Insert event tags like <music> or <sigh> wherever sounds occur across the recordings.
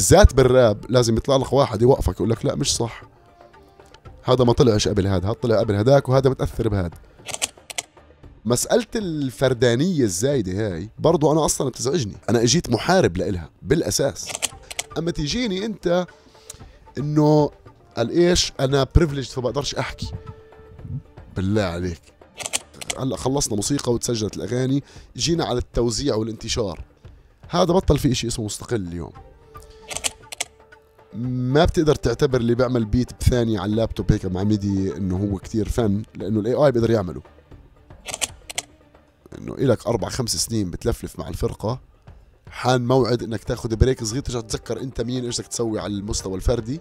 بالذات بالراب لازم يطلع لك واحد يوقفك يقول لك لا مش صح هذا ما طلعش قبل هذا هذا طلع قبل هذاك وهذا متاثر بهذا مسألة الفردانية الزايدة هاي برضو أنا أصلا بتزعجني أنا إجيت محارب لإلها بالأساس أما تيجيني أنت إنه قال إيش أنا بريفليج فبقدرش أحكي بالله عليك هلا خلصنا موسيقى وتسجلت الأغاني جينا على التوزيع والانتشار هذا بطل في إشي اسمه مستقل اليوم ما بتقدر تعتبر اللي بيعمل بيت بثانية على اللابتوب هيك مع ميدي انه هو كتير فن لانه الاي اي بيقدر يعمله انه الك اربع خمس سنين بتلفلف مع الفرقة حان موعد انك تاخذ بريك صغير ترجع تتذكر انت مين ايش بدك تسوي على المستوى الفردي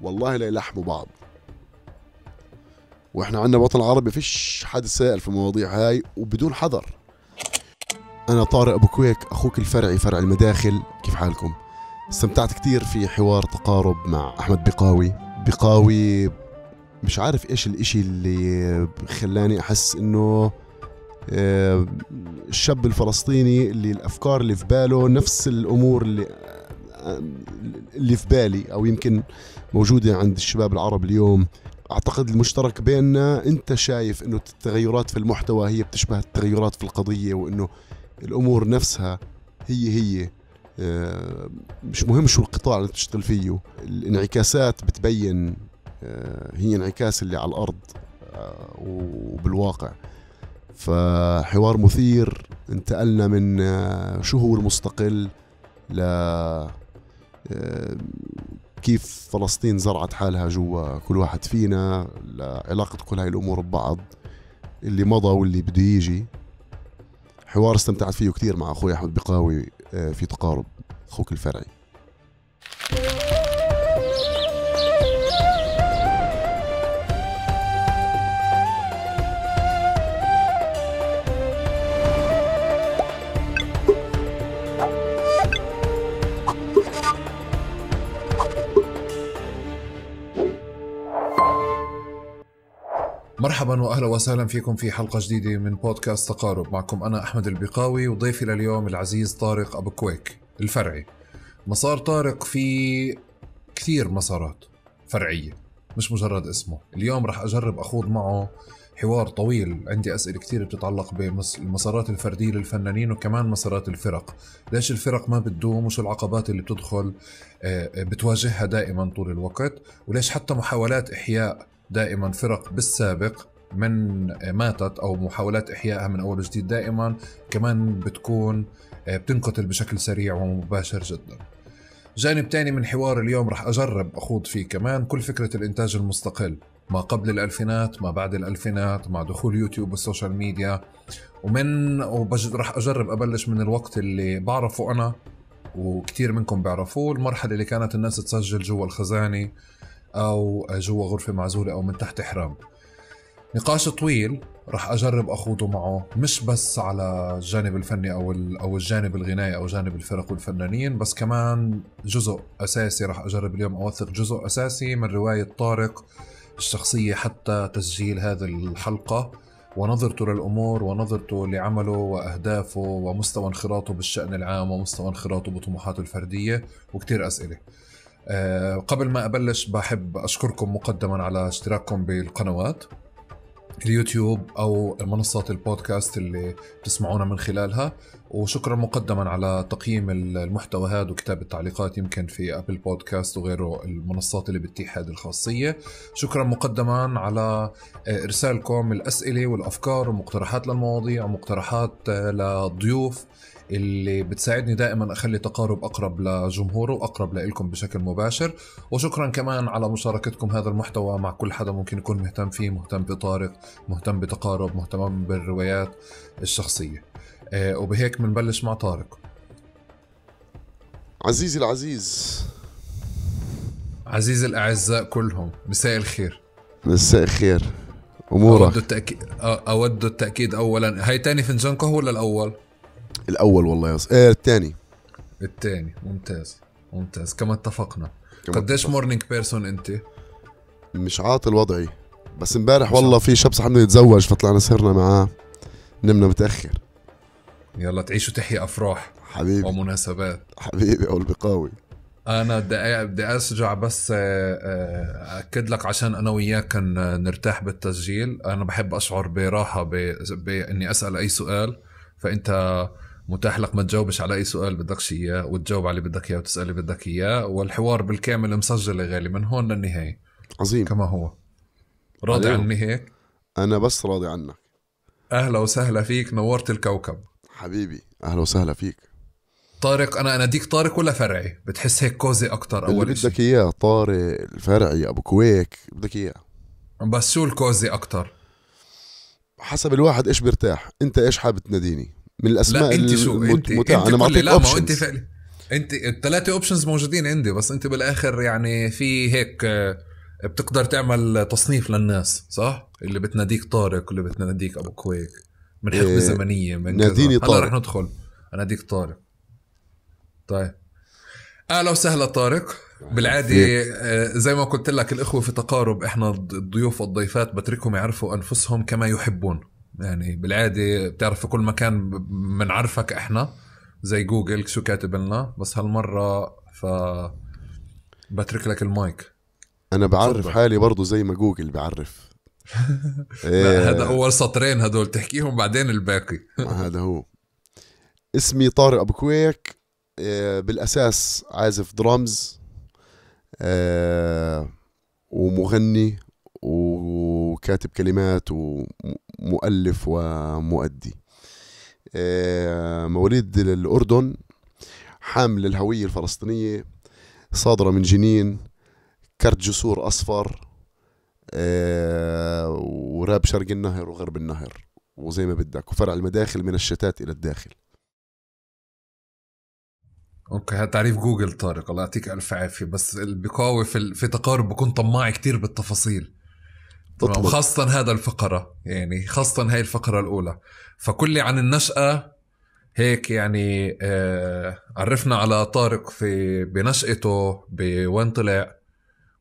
والله لا يلحموا بعض واحنا عندنا بوطن العربي فيش حد سائل في المواضيع هاي وبدون حذر انا طارق ابو كويك اخوك الفرعي فرع المداخل كيف حالكم استمتعت كثير في حوار تقارب مع احمد بقاوي بقاوي مش عارف ايش الاشي اللي خلاني احس انه آه، الشاب الفلسطيني اللي الافكار اللي في باله نفس الامور اللي آه، اللي في بالي او يمكن موجوده عند الشباب العرب اليوم اعتقد المشترك بيننا انت شايف انه التغيرات في المحتوى هي بتشبه التغيرات في القضيه وانه الامور نفسها هي هي آه، مش مهم شو القطاع اللي بتشتغل فيه الانعكاسات بتبين آه، هي انعكاس اللي على الارض آه، وبالواقع فحوار مثير انتقلنا من شو هو المستقل ل كيف فلسطين زرعت حالها جوا كل واحد فينا لعلاقة كل هاي الأمور ببعض اللي مضى واللي بده يجي حوار استمتعت فيه كثير مع أخوي أحمد بقاوي في تقارب اخوك الفرعي مرحبا واهلا وسهلا فيكم في حلقه جديده من بودكاست تقارب معكم انا احمد البقاوي وضيفي لليوم العزيز طارق ابو كويك الفرعي مسار طارق في كثير مسارات فرعيه مش مجرد اسمه اليوم رح اجرب اخوض معه حوار طويل عندي أسئلة كثير بتتعلق بالمسارات الفردية للفنانين وكمان مسارات الفرق ليش الفرق ما بتدوم وشو العقبات اللي بتدخل آه، بتواجهها دائما طول الوقت وليش حتى محاولات إحياء دائما فرق بالسابق من ماتت او محاولات احيائها من اول وجديد دائما كمان بتكون آه، بتنقتل بشكل سريع ومباشر جدا جانب تاني من حوار اليوم رح أجرب أخوض فيه كمان كل فكرة الإنتاج المستقل ما قبل الألفينات ما بعد الألفينات مع دخول يوتيوب والسوشيال ميديا ومن وبجد رح أجرب أبلش من الوقت اللي بعرفه أنا وكتير منكم بيعرفوه المرحلة اللي كانت الناس تسجل جوا الخزانة او جوا غرفه معزوله او من تحت حرام نقاش طويل رح اجرب اخوضه معه مش بس على الجانب الفني او او الجانب الغنائي او جانب الفرق والفنانين بس كمان جزء اساسي رح اجرب اليوم اوثق جزء اساسي من روايه طارق الشخصيه حتى تسجيل هذه الحلقه ونظرته للامور ونظرته لعمله واهدافه ومستوى انخراطه بالشان العام ومستوى انخراطه بطموحاته الفرديه وكتير اسئله آه، قبل ما أبلش بحب أشكركم مقدما على اشتراككم بالقنوات اليوتيوب او منصات البودكاست اللي بتسمعونا من خلالها وشكرا مقدما على تقييم المحتوى هذا وكتاب التعليقات يمكن في ابل بودكاست وغيره المنصات اللي بتتيح هذه الخاصية شكرا مقدما على آه، ارسالكم الاسئلة والافكار ومقترحات للمواضيع ومقترحات آه، لضيوف اللي بتساعدني دائما اخلي تقارب اقرب لجمهوره واقرب لكم بشكل مباشر وشكرا كمان على مشاركتكم هذا المحتوى مع كل حدا ممكن يكون مهتم فيه مهتم بطارق مهتم بتقارب مهتم بالروايات الشخصيه آه، وبهيك بنبلش مع طارق عزيزي العزيز عزيزي الاعزاء كلهم مساء الخير مساء الخير امورك اود التاكيد اود التاكيد اولا هاي تاني فنجان قهوه ولا الاول الاول والله يص... ايه الثاني الثاني ممتاز ممتاز كما اتفقنا قديش مورنينج بيرسون انت؟ مش عاطل وضعي بس امبارح والله في شاب صاحبنا يتزوج فطلعنا سهرنا معاه نمنا متاخر يلا تعيش وتحيا افراح حبيبي ومناسبات حبيبي او البقاوي انا بدي بدي ارجع بس آه، آه، اكد لك عشان انا وياك نرتاح بالتسجيل انا بحب اشعر براحه باني اسال اي سؤال فانت متاح لك ما تجاوبش على اي سؤال بدكش اياه وتجاوب على اللي بدك اياه وتسال اللي بدك اياه والحوار بالكامل مسجل غالي من هون للنهايه عظيم كما هو راضي عليهم. عني هيك انا بس راضي عنك اهلا وسهلا فيك نورت الكوكب حبيبي اهلا وسهلا فيك طارق انا اناديك طارق ولا فرعي بتحس هيك كوزي اكتر اول اللي بدك اياه طارق الفرعي ابو كويك بدك اياه بس شو الكوزي اكتر حسب الواحد ايش بيرتاح انت ايش حابب تناديني من الاسماء لا انت شو المت... انت, انت انا ما لا ما انت فعلا انت الثلاثه اوبشنز موجودين عندي بس انت بالاخر يعني في هيك آه، بتقدر تعمل تصنيف للناس صح اللي بتناديك طارق واللي بتناديك ابو كويك من حقبه إيه زمنيه من ناديني طارق هلا رح ندخل اناديك طارق طيب اهلا وسهلا طارق بالعادي آه، زي ما قلت لك الاخوه في تقارب احنا الضيوف والضيفات بتركهم يعرفوا انفسهم كما يحبون يعني بالعاده بتعرف في كل مكان بنعرفك احنا زي جوجل شو كاتب لنا بس هالمره ف بترك لك المايك انا بعرف صدق. حالي برضه زي ما جوجل بعرف <laughs> إيه. هذا اول سطرين هدول تحكيهم بعدين الباقي آه، هذا هو اسمي طارق ابو كويك آه، بالاساس عازف درامز آه، ومغني وكاتب كلمات ومؤلف ومؤدي آه، مواليد الأردن حامل الهوية الفلسطينية صادرة من جنين كرت جسور أصفر آه، وراب شرق النهر وغرب النهر وزي ما بدك وفرع المداخل من الشتات إلى الداخل اوكي هذا تعريف جوجل طارق الله يعطيك الف عافيه بس البقاوي في, في تقارب بكون طماع كتير بالتفاصيل تطلق. خاصة هذا الفقرة يعني خاصة هاي الفقرة الأولى فكل عن النشأة هيك يعني آه عرفنا على طارق في بنشأته بوين طلع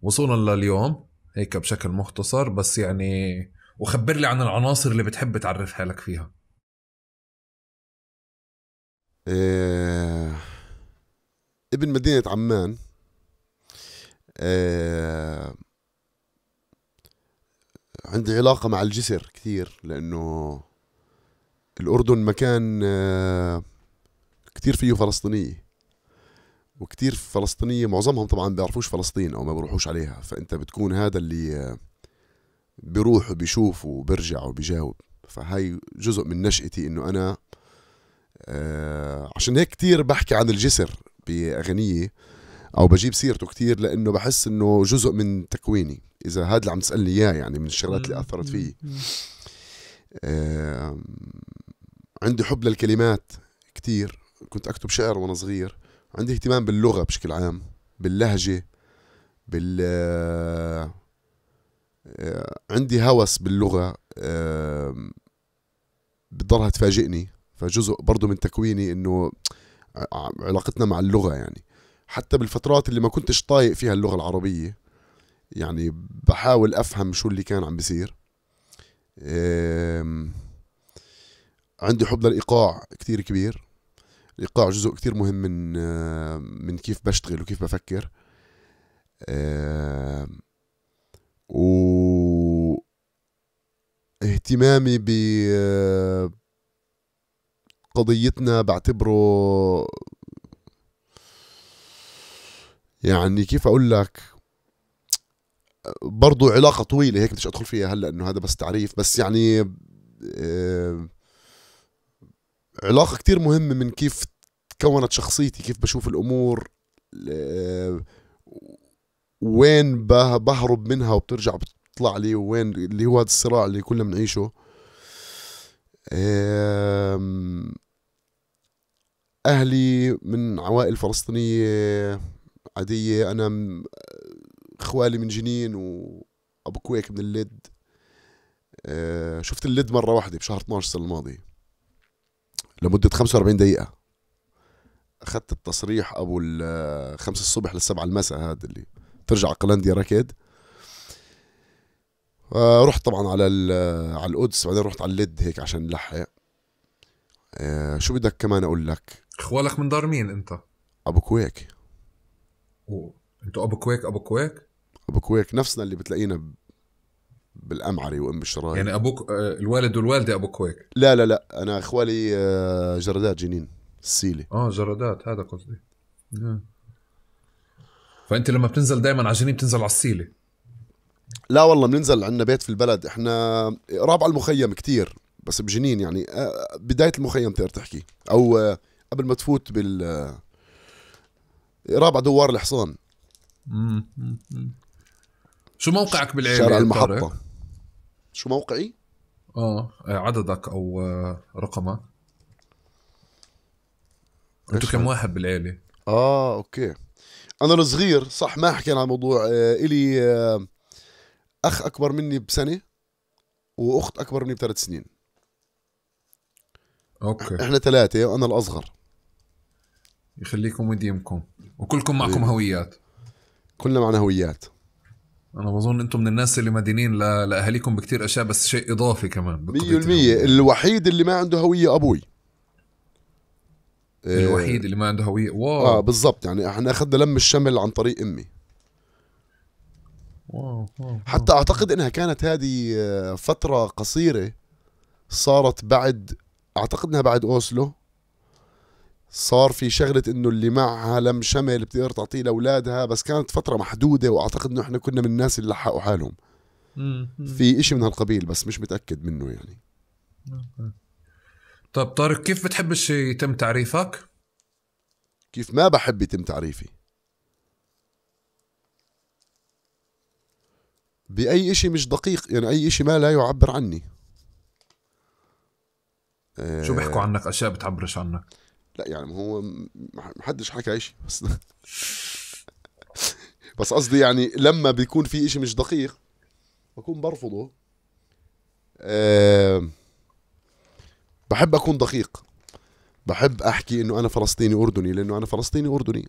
وصولا لليوم هيك بشكل مختصر بس يعني وخبر لي عن العناصر اللي بتحب تعرف حالك فيها إيه ابن مدينة عمان آه عندي علاقة مع الجسر كثير لأنه الأردن مكان آه كثير فيه فلسطينية وكثير فلسطينية معظمهم طبعا بيعرفوش فلسطين أو ما بروحوش عليها فأنت بتكون هذا اللي آه، بيروح وبيشوف وبرجع وبيجاوب فهاي جزء من نشأتي إنه أنا آه عشان هيك كثير بحكي عن الجسر باغنيه او بجيب سيرته كثير لانه بحس انه جزء من تكويني اذا هذا اللي عم تسالني اياه يعني من الشغلات اللي اثرت فيي آه عندي حب للكلمات كثير كنت اكتب شعر وانا صغير عندي اهتمام باللغه بشكل عام باللهجه بال آه عندي هوس باللغه آه بتضلها تفاجئني فجزء برضه من تكويني انه علاقتنا مع اللغه يعني حتى بالفترات اللي ما كنتش طايق فيها اللغه العربيه يعني بحاول افهم شو اللي كان عم بيصير عندي حب للايقاع كتير كبير الايقاع جزء كتير مهم من من كيف بشتغل وكيف بفكر و اهتمامي ب قضيتنا بعتبره يعني كيف اقول لك برضو علاقه طويله هيك بديش ادخل فيها هلا انه هذا بس تعريف بس يعني آه، علاقه كتير مهمه من كيف تكونت شخصيتي كيف بشوف الامور آه، وين بهرب منها وبترجع بتطلع لي وين اللي هو هذا الصراع اللي كلنا بنعيشه اهلي من عوائل فلسطينيه عاديه انا اخوالي من جنين وابو كويك من اللد آه، شفت اللد مره واحده بشهر 12 السنه الماضيه لمده 45 دقيقه اخذت التصريح ابو 5 آه، الصبح 7 المساء هذا اللي ترجع قلنديا ركض آه، رحت طبعا على على القدس بعدين رحت على اللد هيك عشان نلحق شو بدك كمان اقول لك اخوالك من دار مين انت؟ ابو كويك انتوا ابو كويك ابو كويك؟ ابو كويك نفسنا اللي بتلاقينا ب... بالامعري وام الشراي يعني ابوك آه، الوالد والوالده ابو كويك لا لا لا انا اخوالي آه، جردات جنين السيلي اه جردات هذا قصدي آه. فانت لما بتنزل دائما على جنين بتنزل على السيلي لا والله بننزل عندنا بيت في البلد احنا قراب على المخيم كتير بس بجنين يعني بدايه المخيم تقدر تحكي او قبل ما تفوت بال رابع دوار الحصان شو موقعك بالعيله شارع المحطه شو موقعي اه إيه، عددك او آه، رقمك انتو كم واحد بالعيله اه اوكي انا الصغير صح ما حكينا عن الموضوع آه، الي آه، اخ اكبر مني بسنه واخت اكبر مني بثلاث سنين اوكي احنا ثلاثه وانا الاصغر يخليكم وديمكم وكلكم معكم هويات كلنا معنا هويات انا بظن انتم من الناس اللي مدينين لاهاليكم بكتير اشياء بس شيء اضافي كمان 100% الوحيد اللي ما عنده هويه ابوي آه، الوحيد اللي ما عنده هويه واو اه بالضبط يعني احنا اخذنا لم الشمل عن طريق امي واو, واو. حتى اعتقد انها كانت هذه آه، فتره قصيره صارت بعد اعتقد انها بعد اوسلو صار في شغله انه اللي معها لم شمل بتقدر تعطيه لاولادها بس كانت فتره محدوده واعتقد انه احنا كنا من الناس اللي لحقوا حالهم في إشي من هالقبيل بس مش متاكد منه يعني طب طارق كيف بتحبش يتم تعريفك كيف ما بحب يتم تعريفي باي إشي مش دقيق يعني اي إشي ما لا يعبر عني شو بيحكوا آه. عنك اشياء بتعبرش عنك لا يعني هو محدش حكى شيء بس <laughs> بس قصدي يعني لما بيكون في إشي مش دقيق بكون برفضه بحب اكون دقيق بحب احكي انه انا فلسطيني اردني لانه انا فلسطيني اردني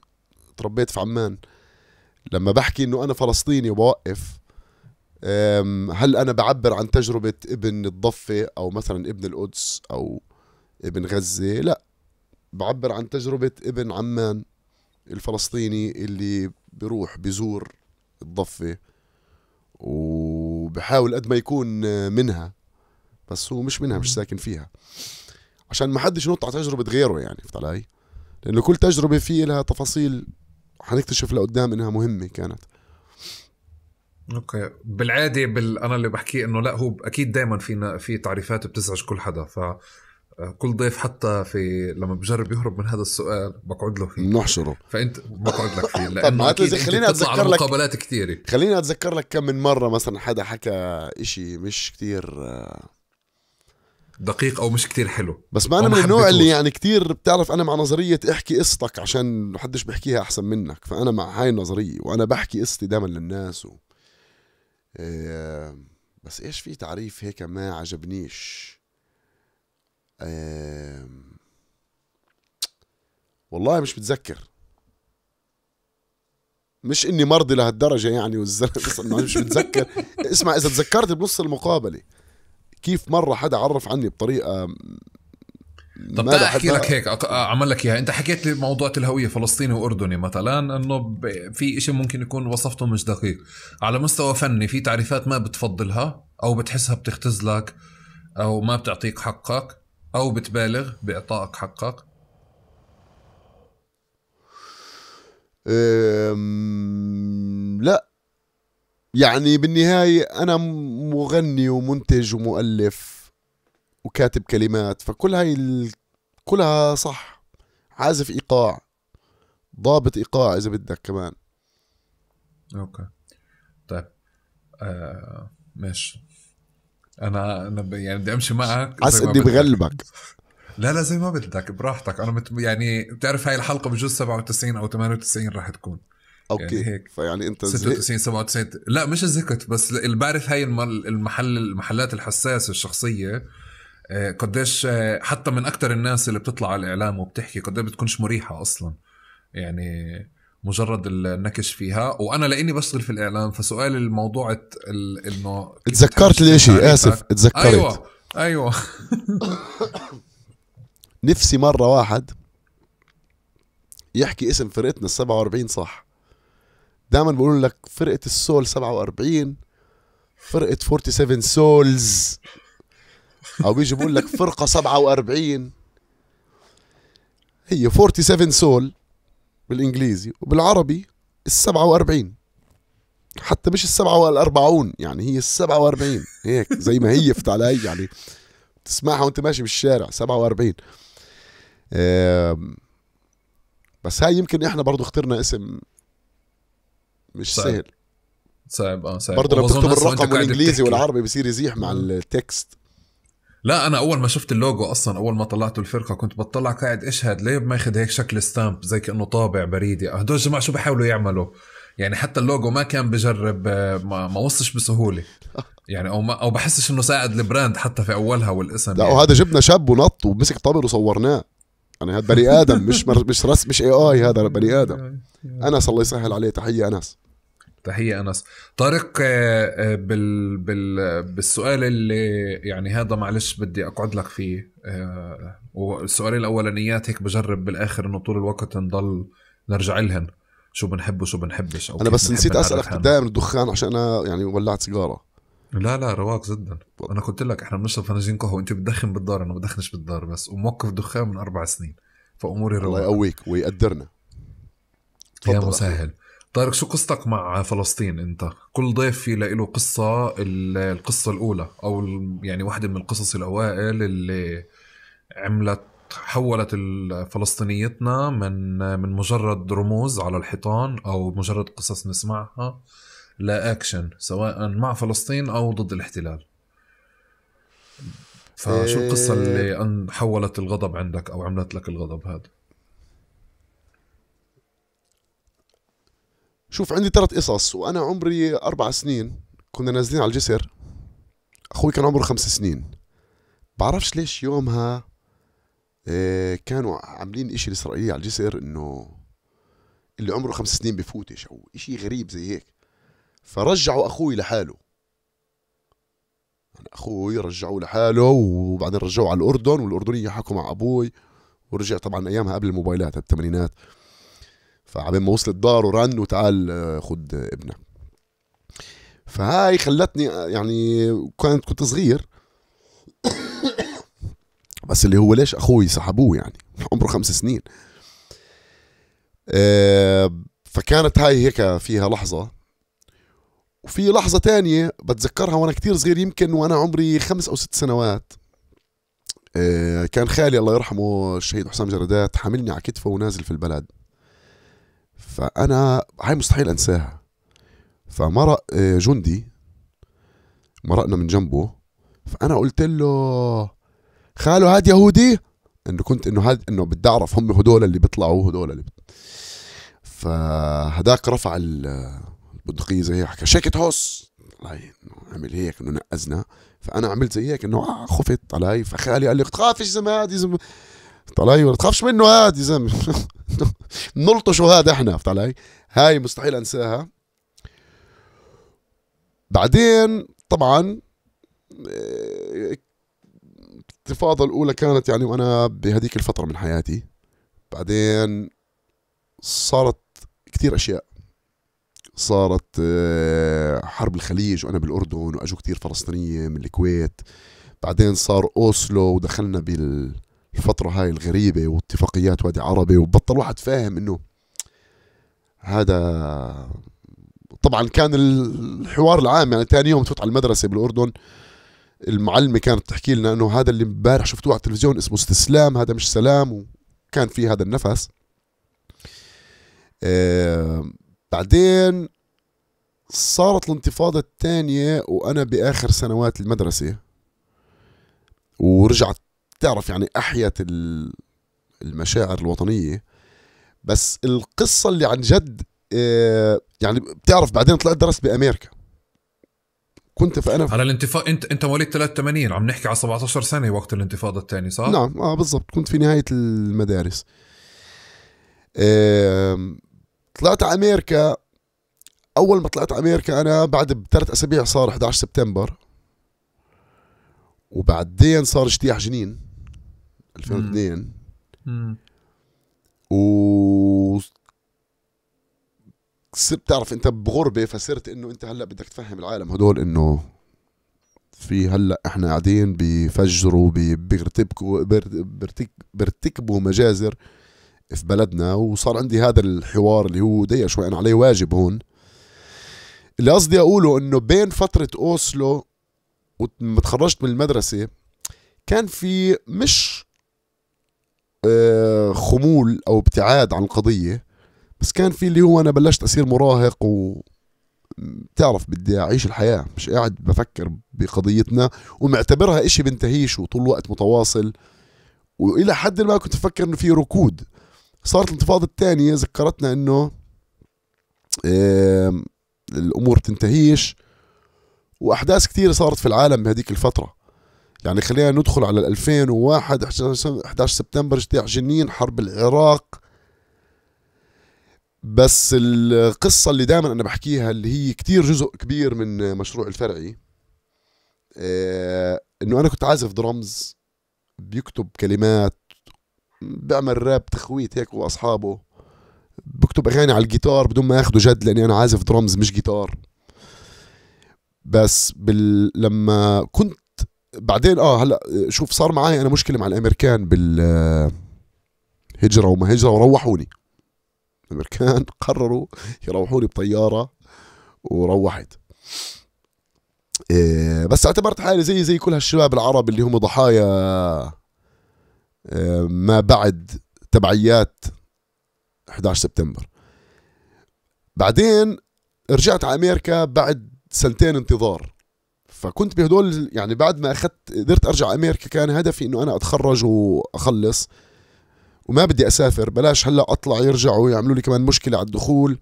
تربيت في عمان لما بحكي انه انا فلسطيني وبوقف هل انا بعبر عن تجربه ابن الضفه او مثلا ابن القدس او ابن غزه لا بعبر عن تجربة ابن عمان الفلسطيني اللي بروح بزور الضفة وبحاول قد ما يكون منها بس هو مش منها مش ساكن فيها عشان ما حدش ينط على تجربة غيره يعني فهمت علي؟ لأنه كل تجربة في لها تفاصيل حنكتشف لقدام إنها مهمة كانت اوكي بالعاده بال... انا اللي بحكيه انه لا هو اكيد دائما في في تعريفات بتزعج كل حدا ف كل ضيف حتى في لما بجرب يهرب من هذا السؤال بقعد له فيه نحشره فانت بقعد لك فيه <laughs> لانه اكيد خليني اتذكر لك مقابلات كثيره خليني اتذكر لك كم من مره مثلا حدا حكى إشي مش كثير آه، دقيق او مش كتير حلو بس ما انا من النوع اللي يعني كتير بتعرف انا مع نظريه احكي قصتك عشان محدش بيحكيها احسن منك فانا مع هاي النظريه وانا بحكي قصتي دائما للناس و... إيه... بس ايش في تعريف هيك ما عجبنيش والله مش متذكر مش اني مرضي لهالدرجه يعني والزلمه بس انه مش متذكر <laughs> اسمع اذا تذكرت بنص المقابله كيف مره حدا عرف عني بطريقه طب تعال احكي لك هيك اعمل لك اياها انت حكيت لي موضوع الهويه فلسطيني واردني مثلا انه في شيء ممكن يكون وصفته مش دقيق على مستوى فني في تعريفات ما بتفضلها او بتحسها بتختزلك او ما بتعطيك حقك أو بتبالغ بإعطائك حقك؟ لا يعني بالنهاية أنا مغني ومنتج ومؤلف وكاتب كلمات فكل هاي ال... كلها صح عازف إيقاع ضابط إيقاع إذا بدك كمان أوكي طيب آه ماشي انا انا يعني بدي امشي معك حاسس اني بغلبك لا لا زي ما بدك براحتك انا مت... يعني بتعرف هاي الحلقه بجوز 97 او 98 راح تكون اوكي يعني هيك فيعني انت 96 97 لا مش زهقت بس اللي بعرف هاي المحل المحلات الحساسه الشخصيه آه، قديش آه، حتى من اكثر الناس اللي بتطلع على الاعلام وبتحكي قديش بتكونش مريحه اصلا يعني مجرد النكش فيها وانا لاني بشتغل في الاعلام فسؤال الموضوع انه تذكرت الاشي اسف تذكرت ايوه ايوه <laughs> نفسي مره واحد يحكي اسم فرقتنا ال 47 صح دائما بيقولوا لك فرقه السول 47 فرقه 47 سولز او بيجي بيقول لك فرقه 47 هي 47 سول بالانجليزي وبالعربي ال 47 حتى مش ال 47 يعني هي ال 47 هيك زي ما هي فت علي يعني تسمعها وانت ماشي بالشارع 47 بس هاي يمكن احنا برضو اخترنا اسم مش سهل صعب اه صعب برضه لو بتكتب الرقم بالانجليزي والعربي بصير يزيح مع التكست لا انا اول ما شفت اللوجو اصلا اول ما طلعته الفرقه كنت بطلع قاعد ايش هاد ليه ما ياخذ هيك شكل ستامب زي كانه طابع بريدي هدول الجماعه شو بحاولوا يعملوا يعني حتى اللوجو ما كان بجرب ما, ما بسهوله يعني او ما او بحسش انه ساعد البراند حتى في اولها والاسم لا يعني. وهذا جبنا شاب ونط ومسك طابل وصورناه يعني هذا بني ادم مش مش رسم مش اي اي هذا بني ادم <laughs> انس الله يسهل عليه تحيه انس تحية أنس طارق آه، آه، بال بال بالسؤال اللي يعني هذا معلش بدي أقعد لك فيه آه، والسؤالين الأولانيات هيك بجرب بالآخر إنه طول الوقت نضل نرجع لهن شو بنحب وشو بنحبش أو أنا بس نسيت أسألك دائما الدخان عشان أنا يعني ولعت سيجارة لا لا رواق جدا أنا قلت لك إحنا بنشرب فناجين قهوة وأنت بتدخن بالدار أنا بدخنش بالدار بس وموقف دخان من أربع سنين فأموري رواق الله يقويك ويقدرنا يا مسهل طارق شو قصتك مع فلسطين انت كل ضيف في له قصه القصه الاولى او يعني واحده من القصص الاوائل اللي عملت حولت فلسطينيتنا من من مجرد رموز على الحيطان او مجرد قصص نسمعها لاكشن سواء مع فلسطين او ضد الاحتلال فشو القصه اللي إيه. حولت الغضب عندك او عملت لك الغضب هذا شوف عندي ثلاث قصص وانا عمري اربع سنين كنا نازلين على الجسر اخوي كان عمره خمس سنين بعرفش ليش يومها آه، كانوا عاملين اشي الاسرائيلي على الجسر انه اللي عمره خمس سنين بفوتش او اشي غريب زي هيك فرجعوا اخوي لحاله يعني اخوي رجعوه لحاله وبعدين رجعوه على الاردن والاردنيه حكوا مع ابوي ورجع طبعا ايامها قبل الموبايلات الثمانينات فعبين ما وصلت داره رن وتعال آه، خد ابنك فهاي خلتني آه، يعني كنت كنت صغير <coughs> بس اللي هو ليش اخوي سحبوه يعني <laughs> عمره خمس سنين آه، فكانت هاي هيك فيها لحظه وفي لحظه تانية بتذكرها وانا كتير صغير يمكن وانا عمري خمس او ست سنوات كان خالي الله يرحمه الشهيد حسام جردات حاملني على كتفه ونازل في البلد فانا هاي مستحيل انساها فمرق آه، جندي مرقنا من جنبه فانا قلت له خالو هاد يهودي انه كنت انه هاد انه بدي اعرف هم هدول اللي بيطلعوا هدول اللي بت... فهداك رفع البندقيه زي هيك حكى شيكت هوس عمل هيك انه نقزنا فانا عملت زي هيك انه آه، خفت علي فخالي قال لي تخافش زلمه هادي زلمه فهمت علي ما تخافش منه هاد يا زلمه <laughs> نلطش هاد احنا فهمت علي هاي مستحيل انساها بعدين طبعا آه، الانتفاضه الاولى كانت يعني وانا بهذيك الفتره من حياتي بعدين صارت كثير اشياء صارت آه، حرب الخليج وانا بالاردن واجوا كثير فلسطينيه من الكويت بعدين صار اوسلو ودخلنا بال الفترة هاي الغريبة واتفاقيات وادي عربي وبطل واحد فاهم انه هذا طبعا كان الحوار العام يعني ثاني يوم تفوت على المدرسة بالأردن المعلمة كانت تحكي لنا انه هذا اللي امبارح شفتوه على التلفزيون اسمه استسلام هذا مش سلام وكان في هذا النفس آه بعدين صارت الانتفاضة الثانية وأنا بآخر سنوات المدرسة ورجعت بتعرف يعني احيت المشاعر الوطنيه بس القصه اللي عن جد آه، يعني بتعرف بعدين طلعت درست بامريكا كنت فانا على الانتفاضه انت انت مواليد 83 عم نحكي على 17 سنه وقت الانتفاضه الثانيه صح؟ نعم اه بالضبط كنت في نهايه المدارس آه... طلعت على امريكا اول ما طلعت على امريكا انا بعد بثلاث اسابيع صار 11 سبتمبر وبعدين صار اجتياح جنين 2002 امم و صرت بتعرف انت بغربه فصرت انه انت هلا بدك تفهم العالم هدول انه في هلا احنا قاعدين بفجروا بيرتكبوا بيرتكبوا مجازر في بلدنا وصار عندي هذا الحوار اللي هو ضيق شوي انا عليه واجب هون اللي قصدي اقوله انه بين فتره اوسلو وما تخرجت من المدرسه كان في مش آه، خمول او ابتعاد عن القضيه بس كان في اللي هو انا بلشت اصير مراهق و بتعرف بدي اعيش الحياه مش قاعد بفكر بقضيتنا ومعتبرها إشي بنتهيش وطول الوقت متواصل والى حد ما كنت افكر انه في ركود صارت الانتفاضه الثانيه ذكرتنا انه الامور تنتهيش واحداث كثيره صارت في العالم بهذيك الفتره يعني خلينا ندخل على 2001 11 سبتمبر اجتياح جنين حرب العراق بس القصة اللي دائما أنا بحكيها اللي هي كتير جزء كبير من مشروع الفرعي آه إنه أنا كنت عازف درمز بيكتب كلمات بعمل راب تخويت هيك وأصحابه بكتب أغاني على الجيتار بدون ما ياخده جد لأني أنا عازف درمز مش جيتار بس بال... لما كنت بعدين اه هلا شوف صار معي انا مشكله مع الامريكان بال هجره وما هجره وروحوني الامريكان <laughs> قرروا يروحوني بطياره وروحت إيه، بس اعتبرت حالي زي زي كل هالشباب العرب اللي هم ضحايا إيه، ما بعد تبعيات 11 سبتمبر بعدين رجعت على امريكا بعد سنتين انتظار فكنت بهدول يعني بعد ما اخذت قدرت ارجع امريكا كان هدفي انه انا اتخرج واخلص وما بدي اسافر بلاش هلا اطلع يرجعوا يعملوا لي كمان مشكله على الدخول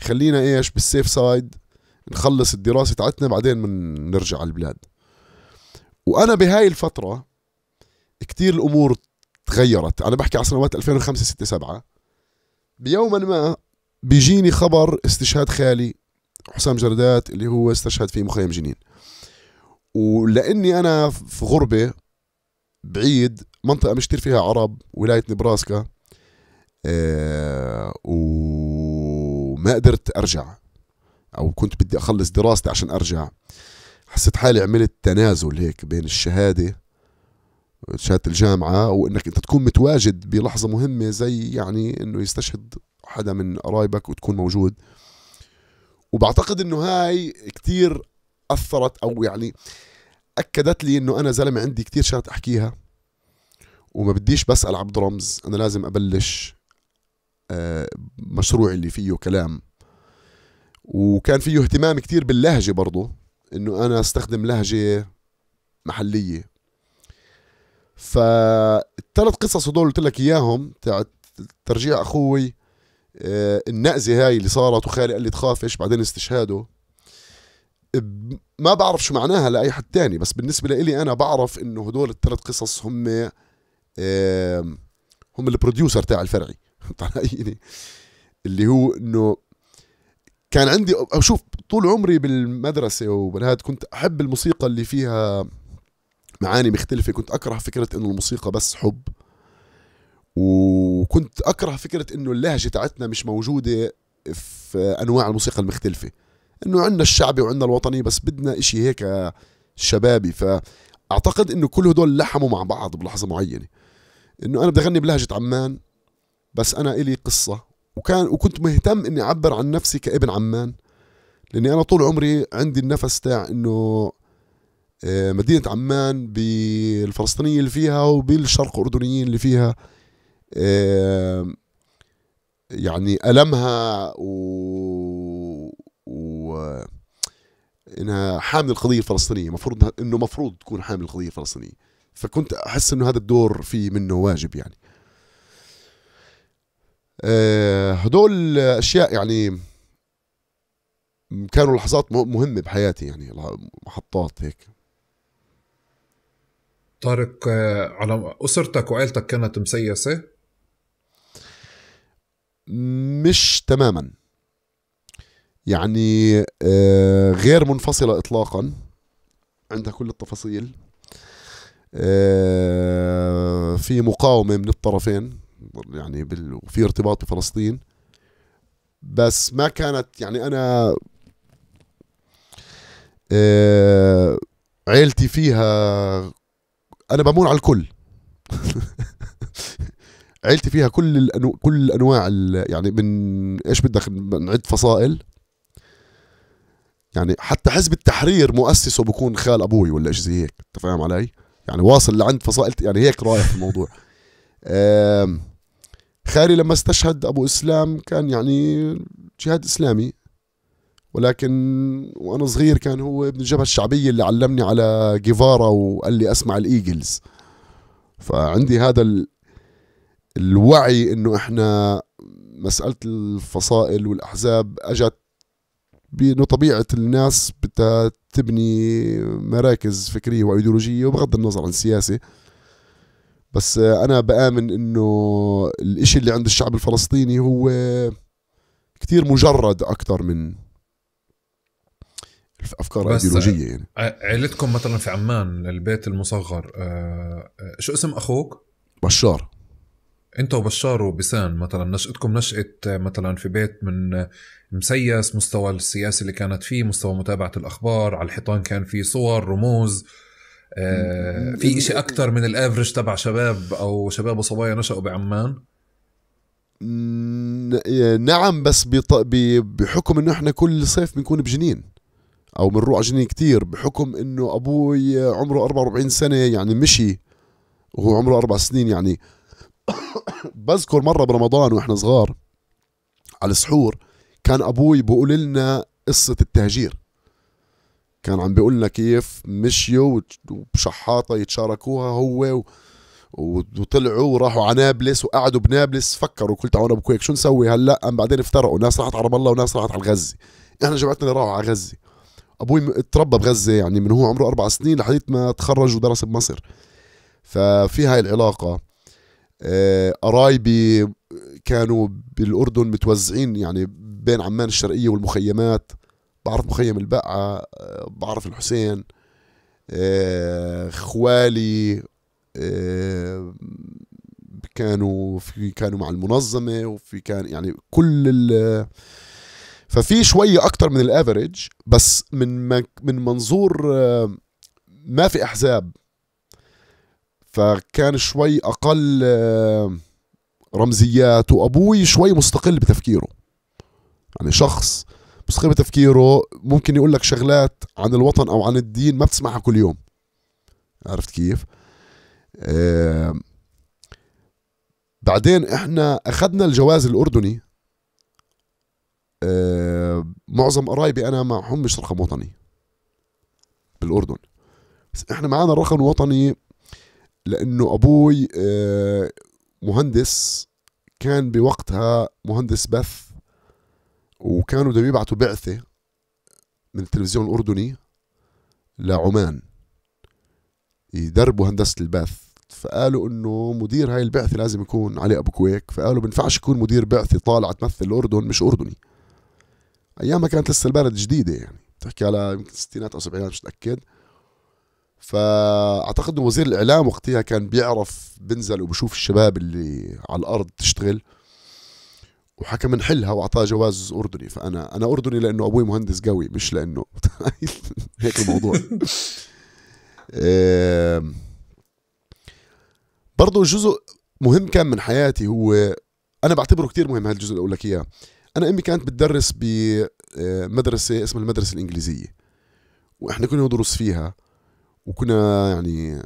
خلينا ايش بالسيف سايد نخلص الدراسه تاعتنا بعدين من نرجع على البلاد وانا بهاي الفتره كتير الامور تغيرت انا بحكي على سنوات 2005 6 7 بيوما ما بيجيني خبر استشهاد خالي حسام جردات اللي هو استشهد في مخيم جنين ولاني انا في غربه بعيد منطقه مشتري فيها عرب ولايه نبراسكا آه وما قدرت ارجع او كنت بدي اخلص دراستي عشان ارجع حسيت حالي عملت تنازل هيك بين الشهاده شهاده الجامعه وانك انت تكون متواجد بلحظه مهمه زي يعني انه يستشهد حدا من قرايبك وتكون موجود وبعتقد انه هاي كتير اثرت او يعني اكدت لي انه انا زلمه عندي كثير شغلات احكيها وما بديش بسال عبد رمز انا لازم ابلش آه، مشروعي اللي فيه كلام وكان فيه اهتمام كتير باللهجه برضه انه انا استخدم لهجه محليه فالتلت قصص هدول قلت لك اياهم تاعت ترجيع اخوي آه، النأزة هاي اللي صارت وخالي قال لي تخافش بعدين استشهاده ما بعرف شو معناها لاي حد تاني بس بالنسبه لإلي انا بعرف انه هدول الثلاث قصص هم هم البروديوسر تاع الفرعي طلعيني <laughs> اللي هو انه كان عندي اشوف طول عمري بالمدرسه وبالهاد كنت احب الموسيقى اللي فيها معاني مختلفه كنت اكره فكره انه الموسيقى بس حب وكنت اكره فكره انه اللهجه تاعتنا مش موجوده في انواع الموسيقى المختلفه انه عندنا الشعبي وعندنا الوطني بس بدنا إشي هيك شبابي فاعتقد انه كل هدول لحموا مع بعض بلحظه معينه انه انا بدي اغني بلهجه عمان بس انا الي قصه وكان وكنت مهتم اني اعبر عن نفسي كابن عمان لاني انا طول عمري عندي النفس تاع انه آه، مدينة عمان بالفلسطينيين اللي فيها وبالشرق الأردنيين اللي فيها آه، يعني ألمها و انها حامل القضيه الفلسطينيه المفروض انه المفروض تكون حامل القضيه الفلسطينيه فكنت احس انه هذا الدور في منه واجب يعني آه، هدول اشياء يعني كانوا لحظات مهمه بحياتي يعني محطات هيك طارق آه، على اسرتك وعائلتك كانت مسيسه مش تماما يعني آه، غير منفصله اطلاقا عندها كل التفاصيل آه، في مقاومه من الطرفين يعني بال... وفي ارتباط بفلسطين بس ما كانت يعني انا آه، عيلتي فيها انا بمون على الكل <laughs> عيلتي فيها كل الأنو... كل انواع ال... يعني من ايش بدك نعد فصائل يعني حتى حزب التحرير مؤسسه بكون خال ابوي ولا شيء زي هيك انت فاهم علي يعني واصل لعند فصائل يعني هيك رايح في الموضوع <laughs> خالي لما استشهد ابو اسلام كان يعني جهاد اسلامي ولكن وانا صغير كان هو ابن الجبهه الشعبيه اللي علمني على جيفارا وقال لي اسمع الايجلز فعندي هذا ال... الوعي انه احنا مساله الفصائل والاحزاب اجت بانه طبيعه الناس بدها تبني مراكز فكريه وايديولوجيه وبغض النظر عن السياسه بس انا بامن انه الاشي اللي عند الشعب الفلسطيني هو كتير مجرد اكثر من افكار ايديولوجيه يعني عيلتكم مثلا في عمان البيت المصغر آه، شو اسم اخوك؟ بشار انت وبشار وبسان مثلا نشأتكم نشأة مثلا في بيت من مسيس مستوى السياسي اللي كانت فيه مستوى متابعه الاخبار على الحيطان كان في صور رموز آه في شيء اكثر من الافرج تبع شباب او شباب وصبايا نشأوا بعمان نعم بس بحكم انه احنا كل صيف بنكون بجنين او بنروح جنين كتير بحكم انه ابوي عمره 44 سنه يعني مشي وهو عمره اربع سنين يعني <coughs> بذكر مره برمضان واحنا صغار على السحور كان ابوي بيقول لنا قصه التهجير كان عم بيقول لنا كيف مشيوا وبشحاطه يتشاركوها هو و... وطلعوا وراحوا على نابلس وقعدوا بنابلس فكروا كل تعاون ابو كويك شو نسوي هلا ام بعدين افترقوا ناس راحت على رام الله وناس راحت على غزه احنا جماعتنا راحوا على غزه ابوي تربى بغزه يعني من هو عمره اربع سنين لحد ما تخرج ودرس بمصر ففي هاي العلاقه آه، قرايبي كانوا بالاردن متوزعين يعني بين عمان الشرقية والمخيمات بعرف مخيم البقعة آه، بعرف الحسين آه، خوالي آه، كانوا في كانوا مع المنظمة وفي كان يعني كل ال ففي شوية أكتر من الأفريج بس من من منظور ما في أحزاب فكان شوي أقل رمزيات وأبوي شوي مستقل بتفكيره يعني شخص مستقيم تفكيره ممكن يقول لك شغلات عن الوطن او عن الدين ما بتسمعها كل يوم عرفت كيف آه بعدين احنا اخذنا الجواز الاردني آه معظم قرايبي انا معهم مش رقم وطني بالاردن بس احنا معانا رقم وطني لانه ابوي آه مهندس كان بوقتها مهندس بث وكانوا بدهم يبعثوا بعثه من التلفزيون الاردني لعمان يدربوا هندسه البث فقالوا انه مدير هاي البعثه لازم يكون علي ابو كويك فقالوا بنفعش يكون مدير بعثه طالع تمثل الاردن مش اردني ايامها كانت لسه البلد جديده يعني بتحكي على يمكن ستينات او سبعينات مش متاكد فاعتقد انه وزير الاعلام وقتها كان بيعرف بنزل وبشوف الشباب اللي على الارض تشتغل وحكم نحلها واعطاه جواز اردني فانا انا اردني لانه ابوي مهندس قوي مش لانه <laughs> هيك الموضوع برضه جزء مهم كان من حياتي هو انا بعتبره كتير مهم هالجزء اللي اقول لك اياه انا امي كانت بتدرس بمدرسه آه، اسمها المدرسه الانجليزيه واحنا كنا ندرس فيها وكنا يعني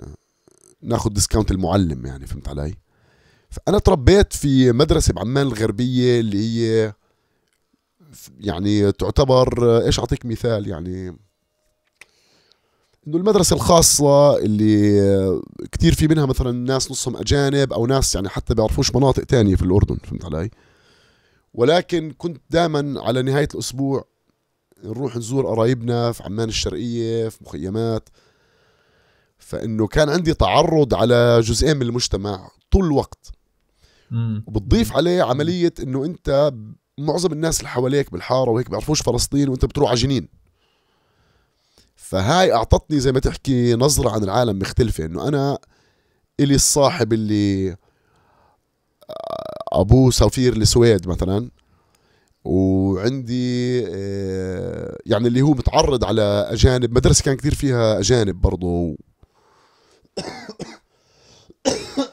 ناخذ ديسكاونت المعلم يعني فهمت علي؟ فأنا تربيت في مدرسة بعمان الغربية اللي هي يعني تعتبر ايش اعطيك مثال يعني انه المدرسة الخاصة اللي كثير في منها مثلا ناس نصهم اجانب او ناس يعني حتى بيعرفوش مناطق تانية في الاردن فهمت علي؟ ولكن كنت دائما على نهاية الاسبوع نروح نزور قرايبنا في عمان الشرقية في مخيمات فانه كان عندي تعرض على جزئين من المجتمع طول الوقت وبتضيف عليه عمليه انه انت معظم الناس اللي حواليك بالحاره وهيك بيعرفوش فلسطين وانت بتروح على جنين فهاي اعطتني زي ما تحكي نظره عن العالم مختلفه انه انا الي الصاحب اللي آه، ابوه سفير السويد مثلا وعندي آه، يعني اللي هو متعرض على اجانب مدرسه كان كثير فيها اجانب برضه <coughs>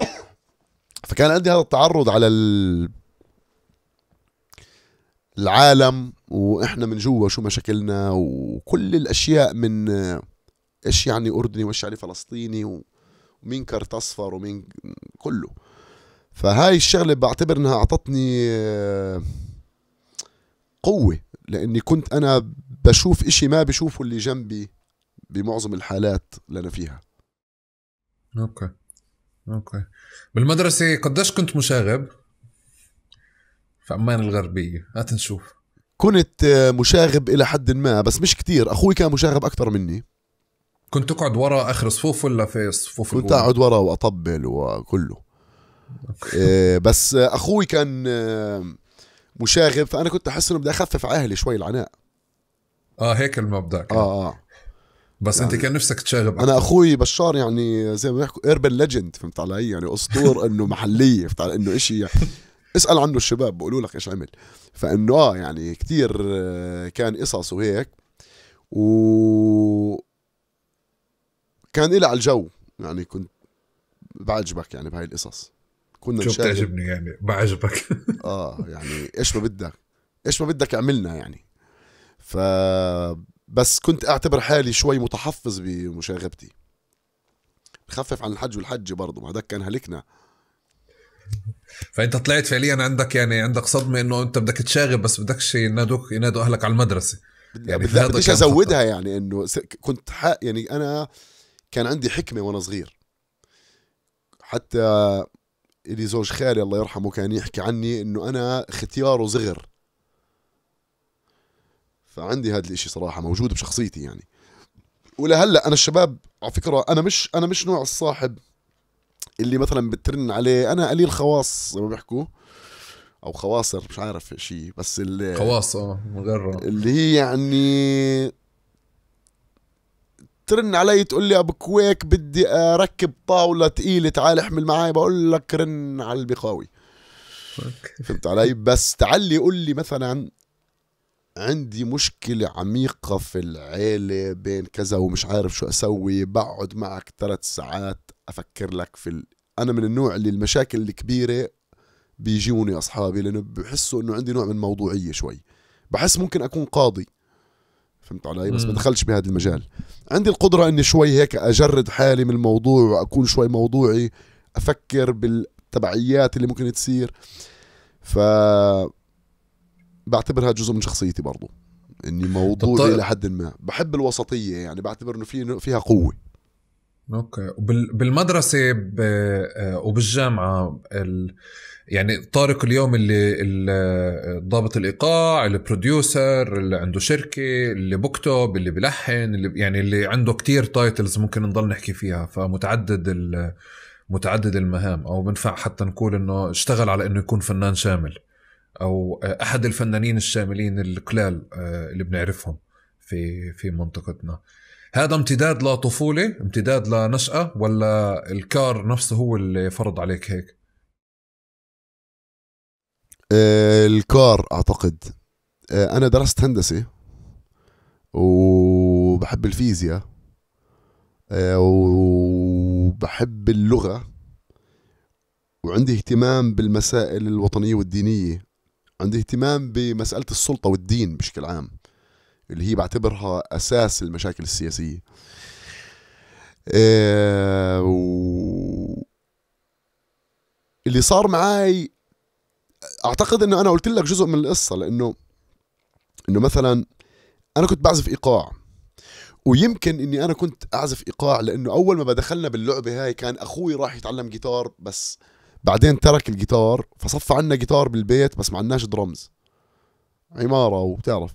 فكان عندي هذا التعرض على ال... العالم واحنا من جوا شو مشاكلنا وكل الاشياء من آه، ايش يعني اردني وايش يعني فلسطيني ومين كرت اصفر ومين كله فهاي الشغله بعتبر انها اعطتني آه، قوه لاني كنت انا بشوف اشي ما بشوفه اللي جنبي بمعظم الحالات اللي انا فيها اوكي اوكي بالمدرسه قديش كنت مشاغب في عمان الغربيه هات نشوف كنت آه، مشاغب الى حد ما بس مش كتير اخوي كان مشاغب اكثر مني كنت تقعد ورا اخر صفوف ولا في صفوف كنت اقعد ورا واطبل وكله آه، بس اخوي كان آه، مشاغب فانا كنت احس انه بدي اخفف عاهلي اهلي شوي العناء اه هيك المبدا كان. اه اه بس يعني انت كان نفسك تشاغب انا اخوي بشار يعني زي ما بيحكوا ايربن ليجند فهمت علي يعني اسطور <laughs> انه محليه فهمت علي انه شيء يعني اسال عنه الشباب بقولوا لك ايش عمل فانه اه يعني كثير كان قصص وهيك و كان إلي على الجو يعني كنت بعجبك يعني بهاي القصص كنا شو بتعجبني يعني بعجبك <laughs> اه يعني ايش ما بدك ايش ما بدك اعملنا يعني ف بس كنت اعتبر حالي شوي متحفظ بمشاغبتي بخفف عن الحج والحجه برضه ما هذاك كان هلكنا فانت طلعت فعليا عندك يعني عندك صدمه انه انت بدك تشاغب بس بدكش ينادوك ينادوا اهلك على المدرسه يعني بديش ازودها خطأ. يعني انه كنت حق يعني انا كان عندي حكمه وانا صغير حتى اللي زوج خالي الله يرحمه كان يحكي عني انه انا ختياره صغر فعندي هذا الإشي صراحة موجود بشخصيتي يعني ولهلا أنا الشباب على فكرة أنا مش أنا مش نوع الصاحب اللي مثلا بترن عليه أنا قليل خواص زي ما بيحكوا او خواصر مش عارف شيء بس اللي خواص اه اللي هي يعني ترن علي تقول لي ابو كويك بدي اركب طاوله ثقيله تعال احمل معي بقول لك رن على البخاوي فهمت علي بس تعال قول لي مثلا عندي مشكلة عميقة في العيلة بين كذا ومش عارف شو أسوي بقعد معك ثلاث ساعات أفكر لك في ال... أنا من النوع اللي المشاكل الكبيرة بيجوني أصحابي لأنه بحسوا أنه عندي نوع من موضوعية شوي بحس ممكن أكون قاضي فهمت علي بس ما دخلش بهذا المجال عندي القدرة أني شوي هيك أجرد حالي من الموضوع وأكون شوي موضوعي أفكر بالتبعيات اللي ممكن تصير ف بعتبرها جزء من شخصيتي برضو اني موضوع طيب. الى حد ما بحب الوسطيه يعني بعتبر انه في فيها قوه اوكي وبالمدرسه آه، وبالجامعه ال... يعني طارق اليوم اللي ضابط الايقاع البروديوسر اللي عنده شركه اللي بكتب اللي بلحن اللي يعني اللي عنده كتير تايتلز ممكن نضل نحكي فيها فمتعدد متعدد المهام او بنفع حتى نقول انه اشتغل على انه يكون فنان شامل او احد الفنانين الشاملين القلال آه، اللي بنعرفهم في في منطقتنا هذا امتداد لطفوله امتداد لنشأة ولا الكار نفسه هو اللي فرض عليك هيك آه، الكار اعتقد آه، انا درست هندسه وبحب الفيزياء وبحب اللغه وعندي اهتمام بالمسائل الوطنيه والدينيه عندي اهتمام بمسألة السلطة والدين بشكل عام اللي هي بعتبرها أساس المشاكل السياسية آه، و... اللي صار معي أعتقد أنه أنا قلت لك جزء من القصة لأنه أنه مثلا أنا كنت بعزف إيقاع ويمكن اني انا كنت اعزف ايقاع لانه اول ما دخلنا باللعبه هاي كان اخوي راح يتعلم جيتار بس بعدين ترك الجيتار فصفى عنا جيتار بالبيت بس ما عندناش درمز عماره وبتعرف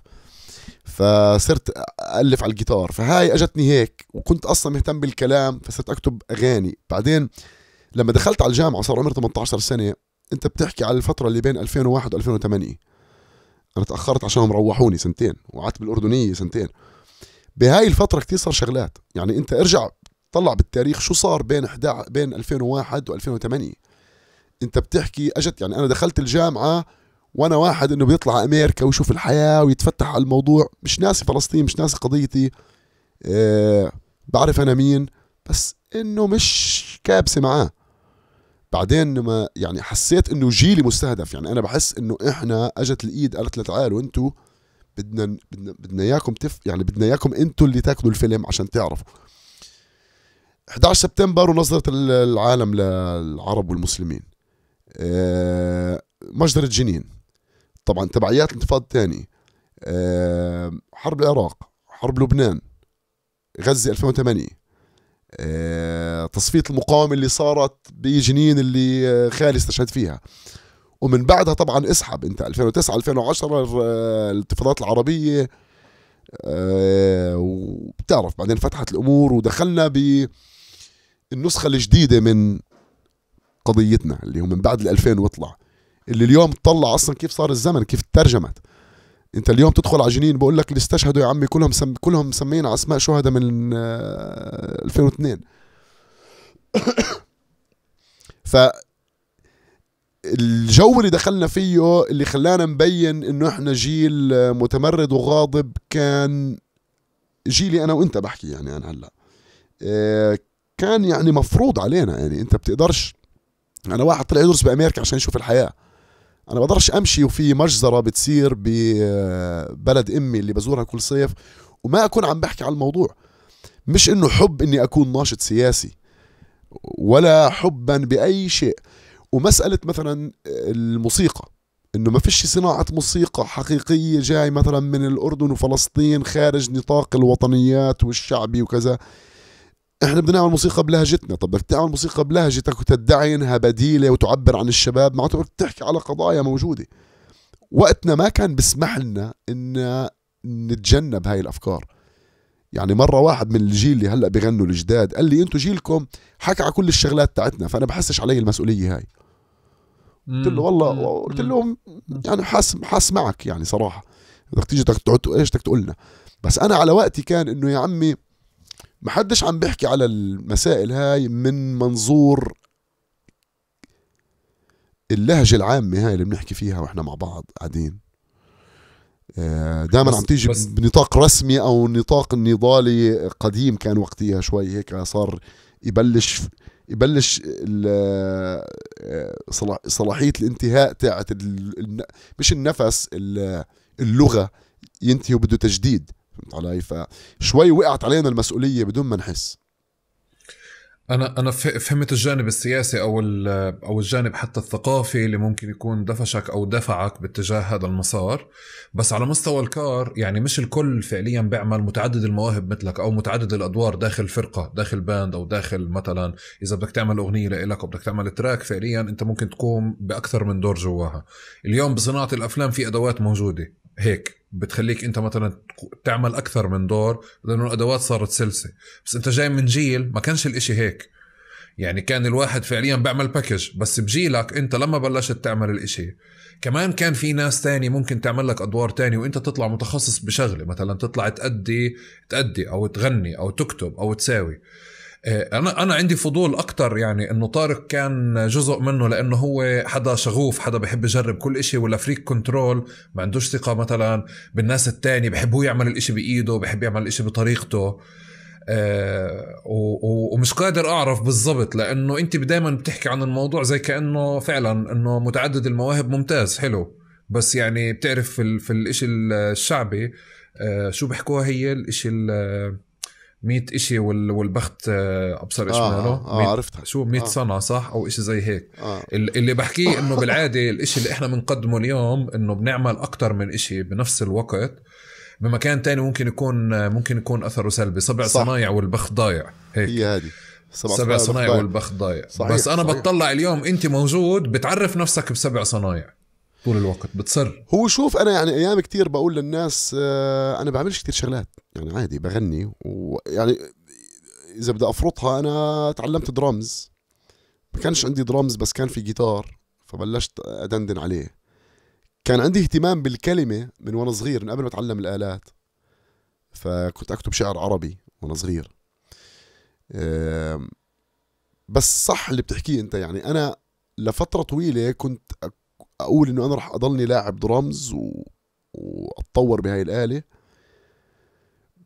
فصرت الف على الجيتار فهاي اجتني هيك وكنت اصلا مهتم بالكلام فصرت اكتب اغاني بعدين لما دخلت على الجامعه صار عمري 18 سنه انت بتحكي على الفتره اللي بين 2001 و2008 انا تاخرت عشانهم روحوني سنتين وقعدت بالاردنيه سنتين بهاي الفتره كثير صار شغلات يعني انت ارجع طلع بالتاريخ شو صار بين 11 بين 2001 و2008 انت بتحكي اجت يعني انا دخلت الجامعه وانا واحد انه بيطلع امريكا ويشوف الحياه ويتفتح على الموضوع مش ناسي فلسطين مش ناسي قضيتي أه بعرف انا مين بس انه مش كابسه معاه بعدين لما يعني حسيت انه جيلي مستهدف يعني انا بحس انه احنا اجت الايد قالت له تعالوا انتوا بدنا بدنا بدنا اياكم تف يعني بدنا اياكم انتوا اللي تاكلوا الفيلم عشان تعرفوا 11 سبتمبر ونظرة العالم للعرب والمسلمين آه، مجزرة جنين طبعا تبعيات الانتفاضة الثانية آه، حرب العراق حرب لبنان غزة 2008 آه، تصفية المقاومة اللي صارت بجنين اللي خالي استشهد فيها ومن بعدها طبعا اسحب انت 2009 2010 الانتفاضات العربية وبتعرف بعدين فتحت الامور ودخلنا بالنسخة الجديدة من قضيتنا اللي هو من بعد ال 2000 واطلع اللي اليوم تطلع اصلا كيف صار الزمن كيف ترجمت انت اليوم تدخل على جنين بقول لك اللي استشهدوا يا عمي كلهم سم... كلهم مسمين على اسماء شهداء من 2002 آه، <coughs> ف الجو اللي دخلنا فيه اللي خلانا نبين انه احنا جيل متمرد وغاضب كان جيلي انا وانت بحكي يعني انا هلا آه، كان يعني مفروض علينا يعني انت بتقدرش انا واحد طلع يدرس بامريكا عشان يشوف الحياه انا بقدرش امشي وفي مجزره بتصير ببلد امي اللي بزورها كل صيف وما اكون عم بحكي على الموضوع مش انه حب اني اكون ناشط سياسي ولا حبا باي شيء ومساله مثلا الموسيقى انه ما فيش صناعه موسيقى حقيقيه جاي مثلا من الاردن وفلسطين خارج نطاق الوطنيات والشعبي وكذا احنا بدنا نعمل موسيقى بلهجتنا طب بدك تعمل موسيقى بلهجتك وتدعي انها بديله وتعبر عن الشباب معناته بدك تحكي على قضايا موجوده وقتنا ما كان بيسمح لنا ان نتجنب هاي الافكار يعني مره واحد من الجيل اللي هلا بغنوا الجداد قال لي انتم جيلكم حكى على كل الشغلات تاعتنا فانا بحسش علي المسؤوليه هاي قلت له والله قلت لهم يعني حاس حاس معك يعني صراحه بدك تيجي بدك تقعد ايش بدك تقول لنا بس انا على وقتي كان انه يا عمي ما حدش عم بيحكي على المسائل هاي من منظور اللهجة العامة هاي اللي بنحكي فيها واحنا مع بعض قاعدين آه، دائما عم تيجي بس بنطاق رسمي او نطاق نضالي قديم كان وقتها شوي هيك صار يبلش يبلش آه، صلاحيه الانتهاء تاعت مش النفس اللغه ينتهي وبده تجديد فهمت علي فشوي وقعت علينا المسؤوليه بدون ما نحس انا انا فهمت الجانب السياسي او او الجانب حتى الثقافي اللي ممكن يكون دفشك او دفعك باتجاه هذا المسار بس على مستوى الكار يعني مش الكل فعليا بيعمل متعدد المواهب مثلك او متعدد الادوار داخل فرقه داخل باند او داخل مثلا اذا بدك تعمل اغنيه لإلك او بدك تعمل تراك فعليا انت ممكن تقوم باكثر من دور جواها اليوم بصناعه الافلام في ادوات موجوده هيك بتخليك انت مثلا تعمل اكثر من دور لانه الادوات صارت سلسه بس انت جاي من جيل ما كانش الاشي هيك يعني كان الواحد فعليا بيعمل باكج بس بجيلك انت لما بلشت تعمل الاشي كمان كان في ناس تاني ممكن تعمل لك ادوار تاني وانت تطلع متخصص بشغله مثلا تطلع تأدي تأدي او تغني او تكتب او تساوي آه، انا انا عندي فضول اكثر يعني انه طارق كان جزء منه لانه هو حدا شغوف حدا بحب يجرب كل شيء ولا فريك كنترول ما عندوش ثقه مثلا بالناس الثانيه بحب هو يعمل الإشي بايده بحب يعمل الإشي بطريقته أه ومش قادر اعرف بالضبط لانه انت دائما بتحكي عن الموضوع زي كانه فعلا انه متعدد المواهب ممتاز حلو بس يعني بتعرف في, في الإشي الشعبي أه شو بحكوها هي الإشي 100 اشي والبخت آه، ابصر ايش آه ماله آه عرفتها شو 100 آه سنه صح او اشي زي هيك آه اللي بحكيه انه بالعاده الاشي اللي احنا بنقدمه اليوم انه بنعمل اكثر من اشي بنفس الوقت بمكان تاني ممكن يكون آه، ممكن يكون اثره سلبي سبع صنايع والبخت ضايع هيك هي هذه سبع, سبع صنايع والبخت ضايع صحيح بس انا صحيح. بتطلع اليوم انت موجود بتعرف نفسك بسبع صنايع طول الوقت بتصر هو شوف انا يعني ايام كثير بقول للناس آه، انا بعملش كثير شغلات يعني عادي بغني ويعني اذا بدي افرطها انا تعلمت درامز ما كانش عندي درامز بس كان في جيتار فبلشت ادندن عليه كان عندي اهتمام بالكلمه من وانا صغير من قبل ما اتعلم الالات فكنت اكتب شعر عربي وانا صغير بس صح اللي بتحكيه انت يعني انا لفتره طويله كنت اقول انه انا راح اضلني لاعب درامز و... واتطور بهاي الاله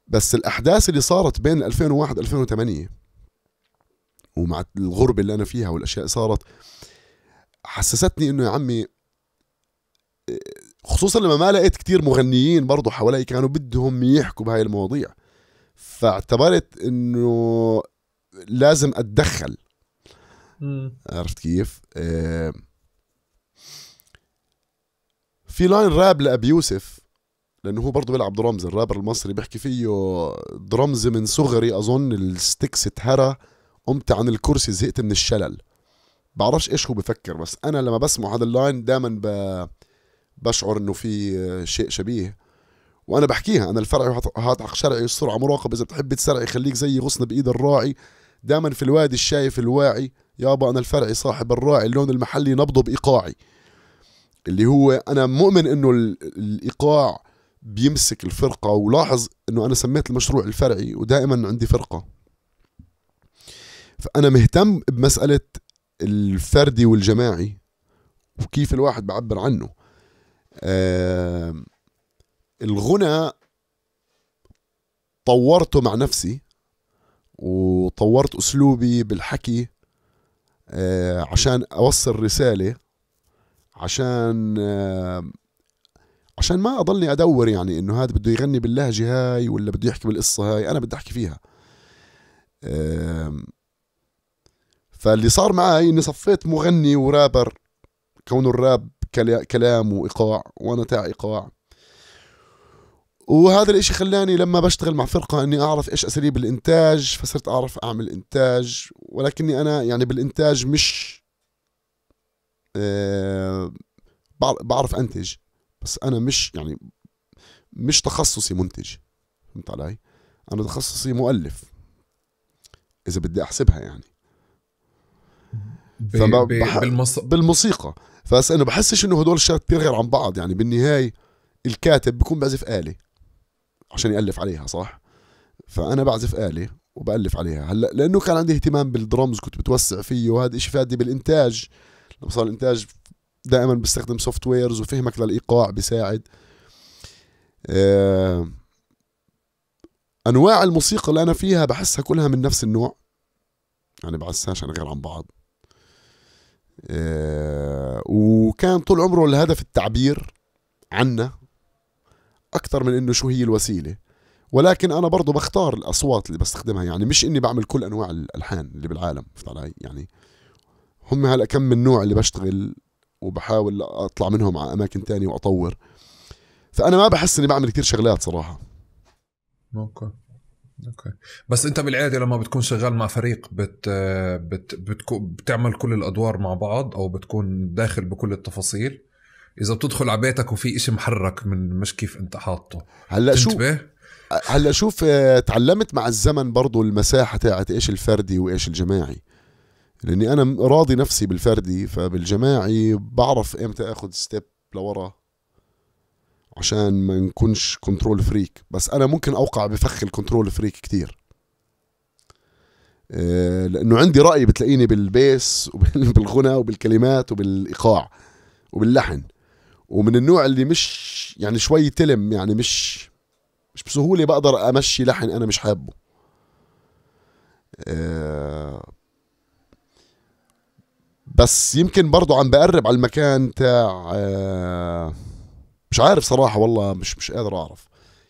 بس الاحداث اللي صارت بين 2001 2008 ومع الغربه اللي انا فيها والاشياء اللي صارت حسستني انه يا عمي خصوصا لما ما لقيت كتير مغنيين برضو حوالي كانوا بدهم يحكوا بهاي المواضيع فاعتبرت انه لازم اتدخل عرفت كيف؟ آه في لاين راب لابي يوسف لانه هو برضه بيلعب درمز الرابر المصري بيحكي فيه درمز من صغري اظن الستكس اتهرى قمت عن الكرسي زهقت من الشلل بعرفش ايش هو بفكر بس انا لما بسمع هذا اللاين دائما ب... بشعر انه في شيء شبيه وانا بحكيها انا الفرعي حق شرعي السرعه مراقب اذا بتحب تسرعي خليك زي غصن بايد الراعي دائما في الوادي الشايف الواعي يابا انا الفرعي صاحب الراعي اللون المحلي نبضه بايقاعي اللي هو انا مؤمن انه الايقاع بيمسك الفرقه ولاحظ انه انا سميت المشروع الفرعي ودائما عندي فرقه فانا مهتم بمساله الفردي والجماعي وكيف الواحد بعبر عنه آه الغنى طورته مع نفسي وطورت اسلوبي بالحكي آه عشان اوصل رساله عشان آه، عشان ما اضلني ادور يعني انه هذا بده يغني باللهجه هاي ولا بده يحكي بالقصه هاي انا بدي احكي فيها فاللي صار معي اني صفيت مغني ورابر كونه الراب كلام وايقاع وانا تاع ايقاع وهذا الاشي خلاني لما بشتغل مع فرقة اني اعرف ايش اساليب الانتاج فصرت اعرف اعمل انتاج ولكني انا يعني بالانتاج مش آه، بعرف انتج بس انا مش يعني مش تخصصي منتج فهمت علي؟ انا تخصصي مؤلف اذا بدي احسبها يعني فبح... بالمص... بالموسيقى فبس انه بحسش انه هدول الشغلات غير عن بعض يعني بالنهايه الكاتب بيكون بعزف آلة عشان يألف عليها صح فأنا بعزف آلة وبألف عليها هلا لأنه كان عندي اهتمام بالدرمز كنت بتوسع فيه وهذا إشي فادي بالإنتاج لما صار الانتاج دائما بيستخدم سوفت ويرز وفهمك للايقاع بيساعد آه، انواع الموسيقى اللي انا فيها بحسها كلها من نفس النوع يعني بحسهاش انا غير عن بعض آه، وكان طول عمره الهدف التعبير عنا اكثر من انه شو هي الوسيله ولكن انا برضه بختار الاصوات اللي بستخدمها يعني مش اني بعمل كل انواع الالحان اللي بالعالم فهمت علي يعني هم هلا كم من نوع اللي بشتغل وبحاول اطلع منهم على اماكن تانية واطور فانا ما بحس اني بعمل كتير شغلات صراحه اوكي اوكي بس انت بالعاده لما بتكون شغال مع فريق بت بت بتكو بتعمل كل الادوار مع بعض او بتكون داخل بكل التفاصيل اذا بتدخل على بيتك وفي إشي محرك من مش كيف انت حاطه هلا شو هلا شوف آه، تعلمت مع الزمن برضو المساحه تاعت ايش الفردي وايش الجماعي لاني انا راضي نفسي بالفردي فبالجماعي بعرف امتى اخذ ستيب لورا عشان ما نكونش كنترول فريك بس انا ممكن اوقع بفخ الكنترول فريك كتير آه، لانه عندي راي بتلاقيني بالبيس وبالغنى <laughs> وبالكلمات وبالايقاع وباللحن ومن النوع اللي مش يعني شوي تلم يعني مش مش بسهوله بقدر امشي لحن انا مش حابه آه، بس يمكن برضه عم بقرب على المكان تاع آه، مش عارف صراحه والله مش مش قادر اعرف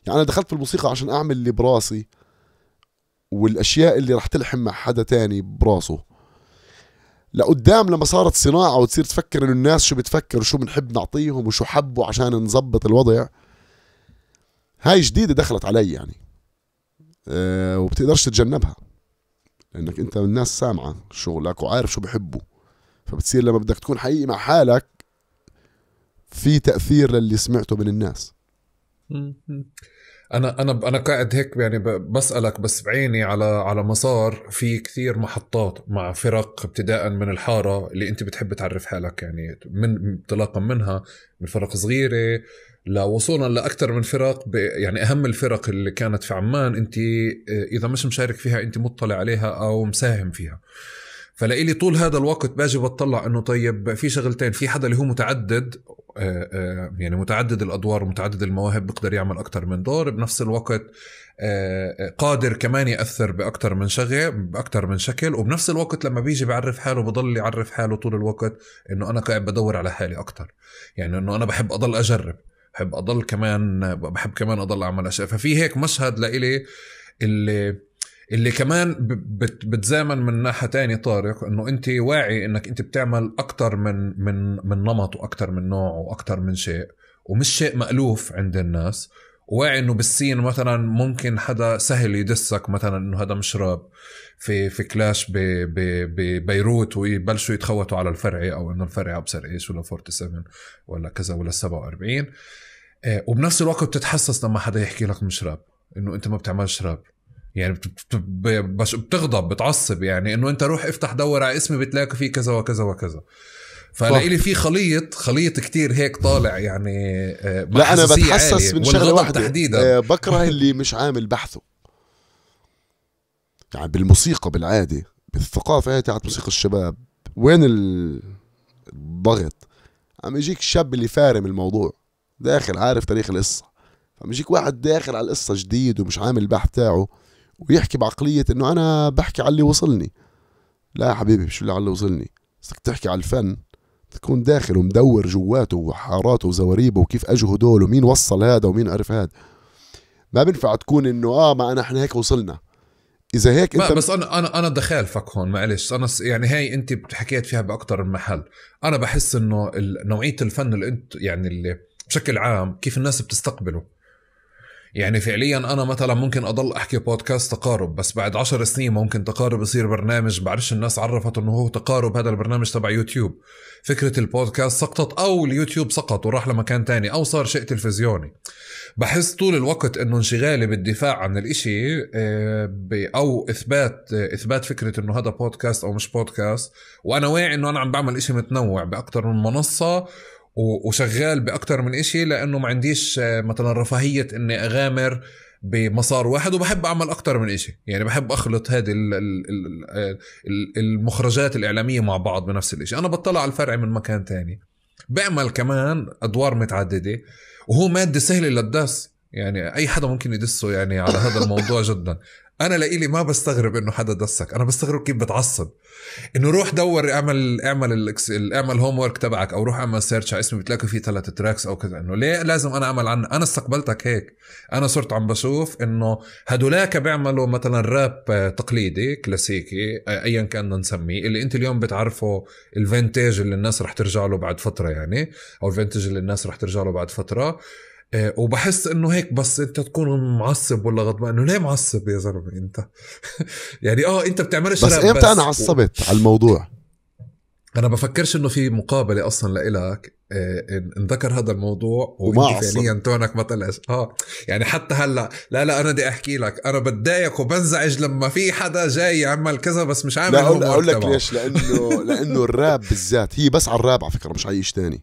يعني انا دخلت في الموسيقى عشان اعمل اللي براسي والاشياء اللي راح تلحم مع حدا تاني براسه لقدام لما صارت صناعه وتصير تفكر انه الناس شو بتفكر وشو بنحب نعطيهم وشو حبوا عشان نظبط الوضع هاي جديده دخلت علي يعني أه وبتقدرش تتجنبها لانك انت الناس سامعه شغلك وعارف شو بحبوا فبتصير لما بدك تكون حقيقي مع حالك في تاثير للي سمعته من الناس انا انا انا قاعد هيك يعني بسالك بس بعيني على على مسار في كثير محطات مع فرق ابتداء من الحاره اللي انت بتحب تعرف حالك يعني من انطلاقا منها من فرق صغيره لوصولا لاكثر من فرق يعني اهم الفرق اللي كانت في عمان انت آه، اذا مش مشارك فيها انت مطلع عليها او مساهم فيها فلإلي طول هذا الوقت باجي بطلع انه طيب في شغلتين في حدا اللي هو متعدد آه، آه، يعني متعدد الادوار ومتعدد المواهب بيقدر يعمل اكثر من دور بنفس الوقت آه، قادر كمان ياثر باكثر من شغله باكثر من شكل وبنفس الوقت لما بيجي بعرف حاله بضل يعرف حاله طول الوقت انه انا قاعد بدور على حالي اكثر يعني انه انا بحب اضل اجرب بحب اضل كمان بحب كمان اضل اعمل اشياء ففي هيك مشهد لإلي اللي اللي كمان بتزامن من ناحيه تانية طارق انه انت واعي انك انت بتعمل اكثر من من من نمط واكثر من نوع واكثر من شيء ومش شيء مألوف عند الناس واعي انه بالسين مثلا ممكن حدا سهل يدسك مثلا انه هذا مش راب في في كلاش ببيروت ويبلشوا يتخوتوا على الفرعي او انه الفرعي ابصر ايش ولا 47 ولا كذا ولا 47 آه، وبنفس الوقت بتتحسس لما حدا يحكي لك مش راب انه انت ما بتعملش شراب يعني بتغضب بتعصب يعني انه انت روح افتح دور على اسمي بتلاقي فيه كذا وكذا وكذا فلاقي لي في خليط خليط كتير هيك طالع يعني آه، لا انا بتحسس من شغله واحده تحديدا آه، بكره اللي مش عامل بحثه يعني بالموسيقى بالعاده بالثقافه هي تاعت موسيقى الشباب وين الضغط عم يجيك الشاب اللي فارم الموضوع داخل عارف تاريخ القصه عم يجيك واحد داخل على القصه جديد ومش عامل البحث تاعه ويحكي بعقليه انه انا بحكي على اللي وصلني لا يا حبيبي شو اللي على اللي وصلني بدك تحكي على الفن تكون داخل ومدور جواته وحاراته وزواريبه وكيف اجوا هدول ومين وصل هذا ومين عرف هذا ما بينفع تكون انه اه ما انا احنا هيك وصلنا اذا هيك انت بس انا انا انا بدي هون معلش انا يعني هاي انت حكيت فيها باكثر من محل انا بحس انه نوعيه الفن اللي انت يعني اللي بشكل عام كيف الناس بتستقبله يعني فعليا انا مثلا ممكن اضل احكي بودكاست تقارب بس بعد عشر سنين ممكن تقارب يصير برنامج بعرفش الناس عرفت انه هو تقارب هذا البرنامج تبع يوتيوب فكره البودكاست سقطت او اليوتيوب سقط وراح لمكان تاني او صار شيء تلفزيوني بحس طول الوقت انه انشغالي بالدفاع عن الاشي آه، او اثبات آه، اثبات فكره انه هذا بودكاست او مش بودكاست وانا واعي انه انا عم بعمل اشي متنوع باكثر من منصه وشغال باكثر من إشي لانه ما عنديش آه، مثلا رفاهيه اني اغامر بمسار واحد وبحب اعمل اكثر من إشي يعني بحب اخلط هذه المخرجات الاعلاميه مع بعض بنفس الإشي انا بطلع على الفرع من مكان تاني بعمل كمان ادوار متعدده وهو ماده سهله للدس يعني اي حدا ممكن يدسه يعني على هذا الموضوع جدا انا لإلي ما بستغرب انه حدا دسك انا بستغرب كيف بتعصب انه روح دور اعمل اعمل اعمل هوم ورك تبعك او روح اعمل سيرش على اسمي بتلاقي فيه ثلاث تراكس او كذا انه ليه لازم انا اعمل عنه انا استقبلتك هيك انا صرت عم بشوف انه هدولاك بيعملوا مثلا راب تقليدي كلاسيكي ايا كان نسميه اللي انت اليوم بتعرفه الفينتاج اللي الناس رح ترجع له بعد فتره يعني او الفينتاج اللي الناس رح ترجع له بعد فتره إيه، وبحس انه هيك بس انت تكون معصب ولا غضبان انه ليه معصب يا زلمه انت <laughs> يعني اه انت بتعملش بس امتى انا عصبت و... على الموضوع انا بفكرش انه في مقابله اصلا لإلك إيه، انذكر هذا الموضوع وما فعليا تونك ما طلعش اه يعني حتى هلا لا لا انا بدي احكي لك انا بتضايق وبنزعج لما في حدا جاي يعمل كذا بس مش عامل لا اقول, لك ليش لانه <laughs> لانه الراب بالذات هي بس على الراب على فكره مش على اي شيء ثاني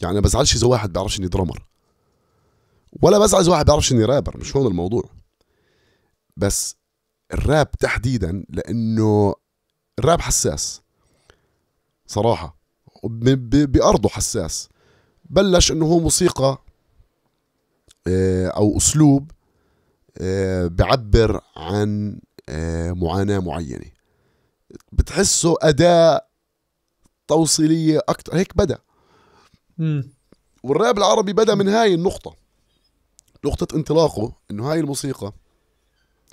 يعني ما بزعلش اذا واحد بيعرفش اني درامر ولا بس عايز واحد بيعرفش اني رابر مش هون الموضوع بس الراب تحديدا لانه الراب حساس صراحه بارضه حساس بلش انه هو موسيقى آه، او اسلوب آه، بعبر عن آه، معاناه معينه بتحسه اداه توصيليه أكتر هيك بدا والراب العربي بدا من هاي النقطه نقطة انطلاقه انه هاي الموسيقى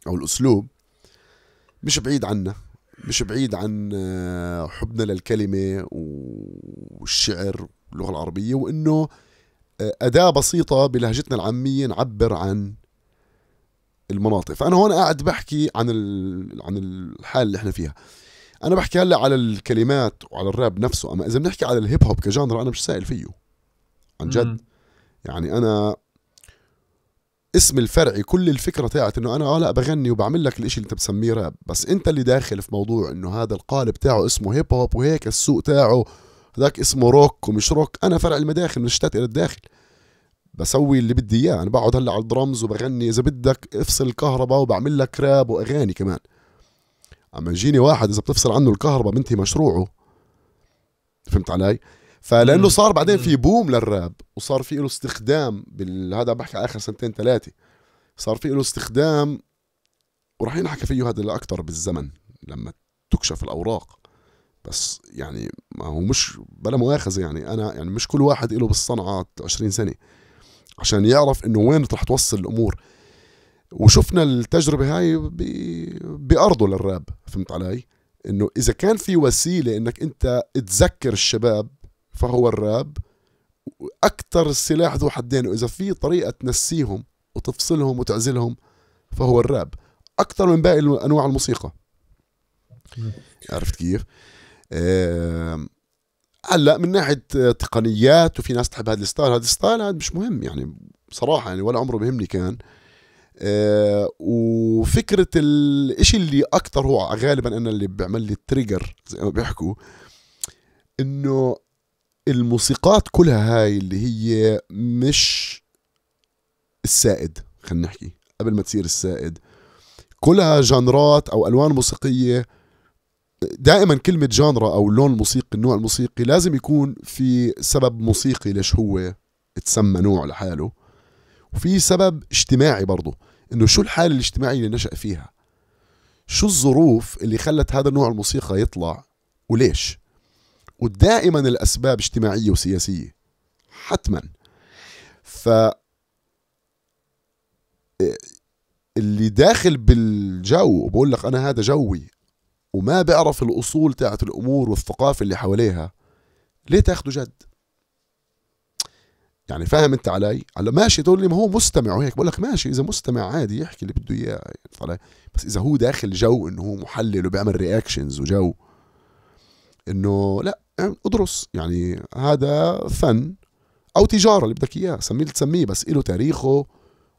او الاسلوب مش بعيد عنا مش بعيد عن آه، حبنا للكلمة والشعر واللغة العربية وانه آه، أداة بسيطة بلهجتنا العامية نعبر عن المناطق فأنا هون قاعد بحكي عن عن الحال اللي احنا فيها أنا بحكي هلا على الكلمات وعلى الراب نفسه أما إذا بنحكي على الهيب هوب كجانر أنا مش سائل فيه عن جد يعني أنا اسم الفرعي كل الفكره تاعت انه انا اه لا بغني وبعمل لك الاشي اللي انت بتسميه راب بس انت اللي داخل في موضوع انه هذا القالب تاعه اسمه هيب هوب وهيك السوق تاعه هذاك اسمه روك ومش روك انا فرع المداخل من الشتات الى الداخل بسوي اللي بدي اياه انا بقعد هلا على الدرمز وبغني اذا بدك افصل الكهرباء وبعمل لك راب واغاني كمان اما يجيني واحد اذا بتفصل عنه الكهرباء منتهي مشروعه فهمت علي فلانه صار بعدين في بوم للراب وصار في له استخدام بال... هذا بحكي اخر سنتين ثلاثه صار في له استخدام وراح ينحكى فيه هذا الاكثر بالزمن لما تكشف الاوراق بس يعني ما هو مش بلا مؤاخذه يعني انا يعني مش كل واحد له بالصنعه 20 سنه عشان يعرف انه وين رح توصل الامور وشفنا التجربه هاي ب... بارضه للراب فهمت علي انه اذا كان في وسيله انك انت تذكر الشباب فهو الراب أكثر السلاح ذو حدين وإذا في طريقة تنسيهم وتفصلهم وتعزلهم فهو الراب أكثر من باقي أنواع الموسيقى عرفت كيف؟ أه هلا من ناحيه تقنيات وفي ناس تحب هذا الستايل هذا الستايل هذا مش مهم يعني بصراحه يعني ولا عمره بهمني كان أه وفكره الشيء اللي اكثر هو غالبا انا اللي بيعمل لي التريجر زي ما بيحكوا انه الموسيقات كلها هاي اللي هي مش السائد خلينا نحكي قبل ما تصير السائد كلها جانرات او الوان موسيقيه دائما كلمة جانرا أو لون موسيقي النوع الموسيقي لازم يكون في سبب موسيقي ليش هو تسمى نوع لحاله وفي سبب اجتماعي برضه انه شو الحالة الاجتماعية اللي نشأ فيها شو الظروف اللي خلت هذا النوع الموسيقى يطلع وليش ودائما الأسباب اجتماعية وسياسية حتما ف آه، اللي داخل بالجو وبقول لك أنا هذا جوي وما بيعرف الأصول تاعت الأمور والثقافة اللي حواليها ليه تاخده جد يعني فاهم انت علي على ماشي تقول لي ما هو مستمع وهيك بقول لك ماشي اذا مستمع عادي يحكي اللي بده اياه يعني بس اذا هو داخل جو انه هو محلل وبيعمل رياكشنز وجو انه لا ادرس يعني هذا فن او تجاره اللي بدك اياه سميه تسميه بس له تاريخه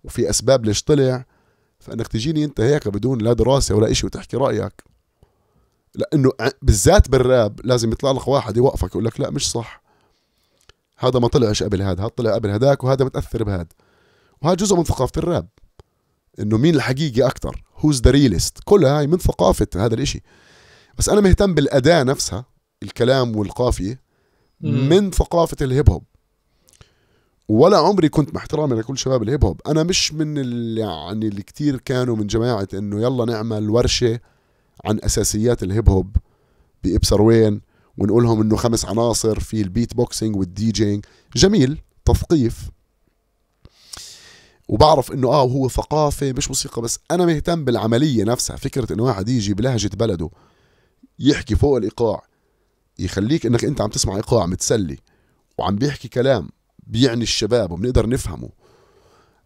وفي اسباب ليش طلع فانك تجيني انت هيك بدون لا دراسه ولا إشي وتحكي رايك لانه بالذات بالراب لازم يطلع لك واحد يوقفك يقول لك لا مش صح هذا ما طلعش قبل هذا هذا طلع قبل هذاك وهذا متاثر بهذا وهذا جزء من ثقافه الراب انه مين الحقيقي اكثر هوز ذا ريلست كلها هاي من ثقافه هذا الإشي بس انا مهتم بالاداه نفسها الكلام والقافيه من ثقافه الهيب هوب ولا عمري كنت محترم لكل شباب الهيب هوب انا مش من اللي يعني اللي كتير كانوا من جماعه انه يلا نعمل ورشه عن اساسيات الهيب هوب بابصر وين ونقولهم انه خمس عناصر في البيت بوكسينج والدي جينج جميل تثقيف وبعرف انه اه هو ثقافه مش موسيقى بس انا مهتم بالعمليه نفسها فكره انه واحد يجي بلهجه بلده يحكي فوق الايقاع يخليك انك انت عم تسمع ايقاع متسلي وعم بيحكي كلام بيعني الشباب وبنقدر نفهمه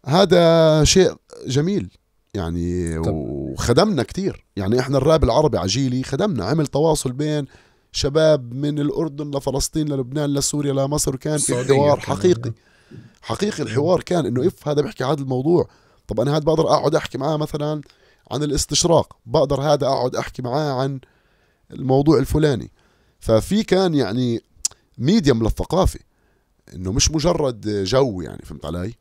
هذا شيء جميل يعني وخدمنا كتير يعني احنا الراب العربي عجيلي خدمنا عمل تواصل بين شباب من الاردن لفلسطين للبنان لسوريا لمصر وكان في حوار حقيقي آه. حقيقي الحوار كان انه اف هذا بيحكي هذا الموضوع طب انا هذا بقدر اقعد احكي معاه مثلا عن الاستشراق بقدر هذا اقعد احكي معاه عن الموضوع الفلاني ففي كان يعني ميديم للثقافه انه مش مجرد جو يعني فهمت علي؟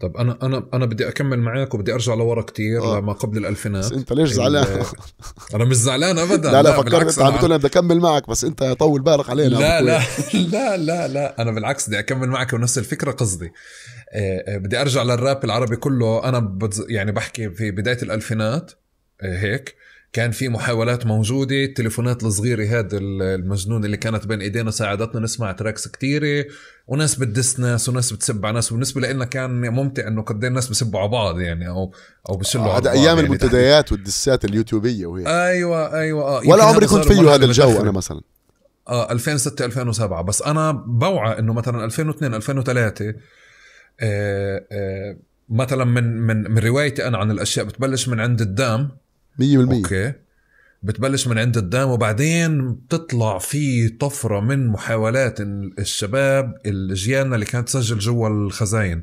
طب انا انا انا بدي اكمل معك وبدي ارجع لورا كتير آه. لما قبل الالفينات بس انت ليش زعلان؟ <laughs> انا مش زعلان ابدا <laughs> لا لا, لا فكرت انت عم بتقول بدي اكمل معك بس انت طول بالك علينا لا لا <laughs> لا لا لا انا بالعكس بدي اكمل معك ونفس الفكره قصدي آه، آه، بدي ارجع للراب العربي كله انا بتز... يعني بحكي في بدايه الالفينات آه، هيك كان في محاولات موجودة التليفونات الصغيرة هذا المجنون اللي كانت بين ايدينا ساعدتنا نسمع تراكس كتيرة وناس بتدس ناس وناس بتسب على ناس وبالنسبة لنا كان ممتع انه قد إيه الناس بسبوا على بعض يعني او او بشلوا على هذا ايام يعني المنتديات والدسات اليوتيوبية وهي ايوه ايوه اه ولا عمري كنت فيه هذا الجو انا مثلا اه 2006 2007 بس انا بوعى انه مثلا 2002 2003 آه آه مثلا من من من روايتي انا عن الاشياء بتبلش من عند الدام 100% اوكي بتبلش من عند الدام وبعدين بتطلع في طفره من محاولات الشباب اجيالنا اللي كانت تسجل جوا الخزاين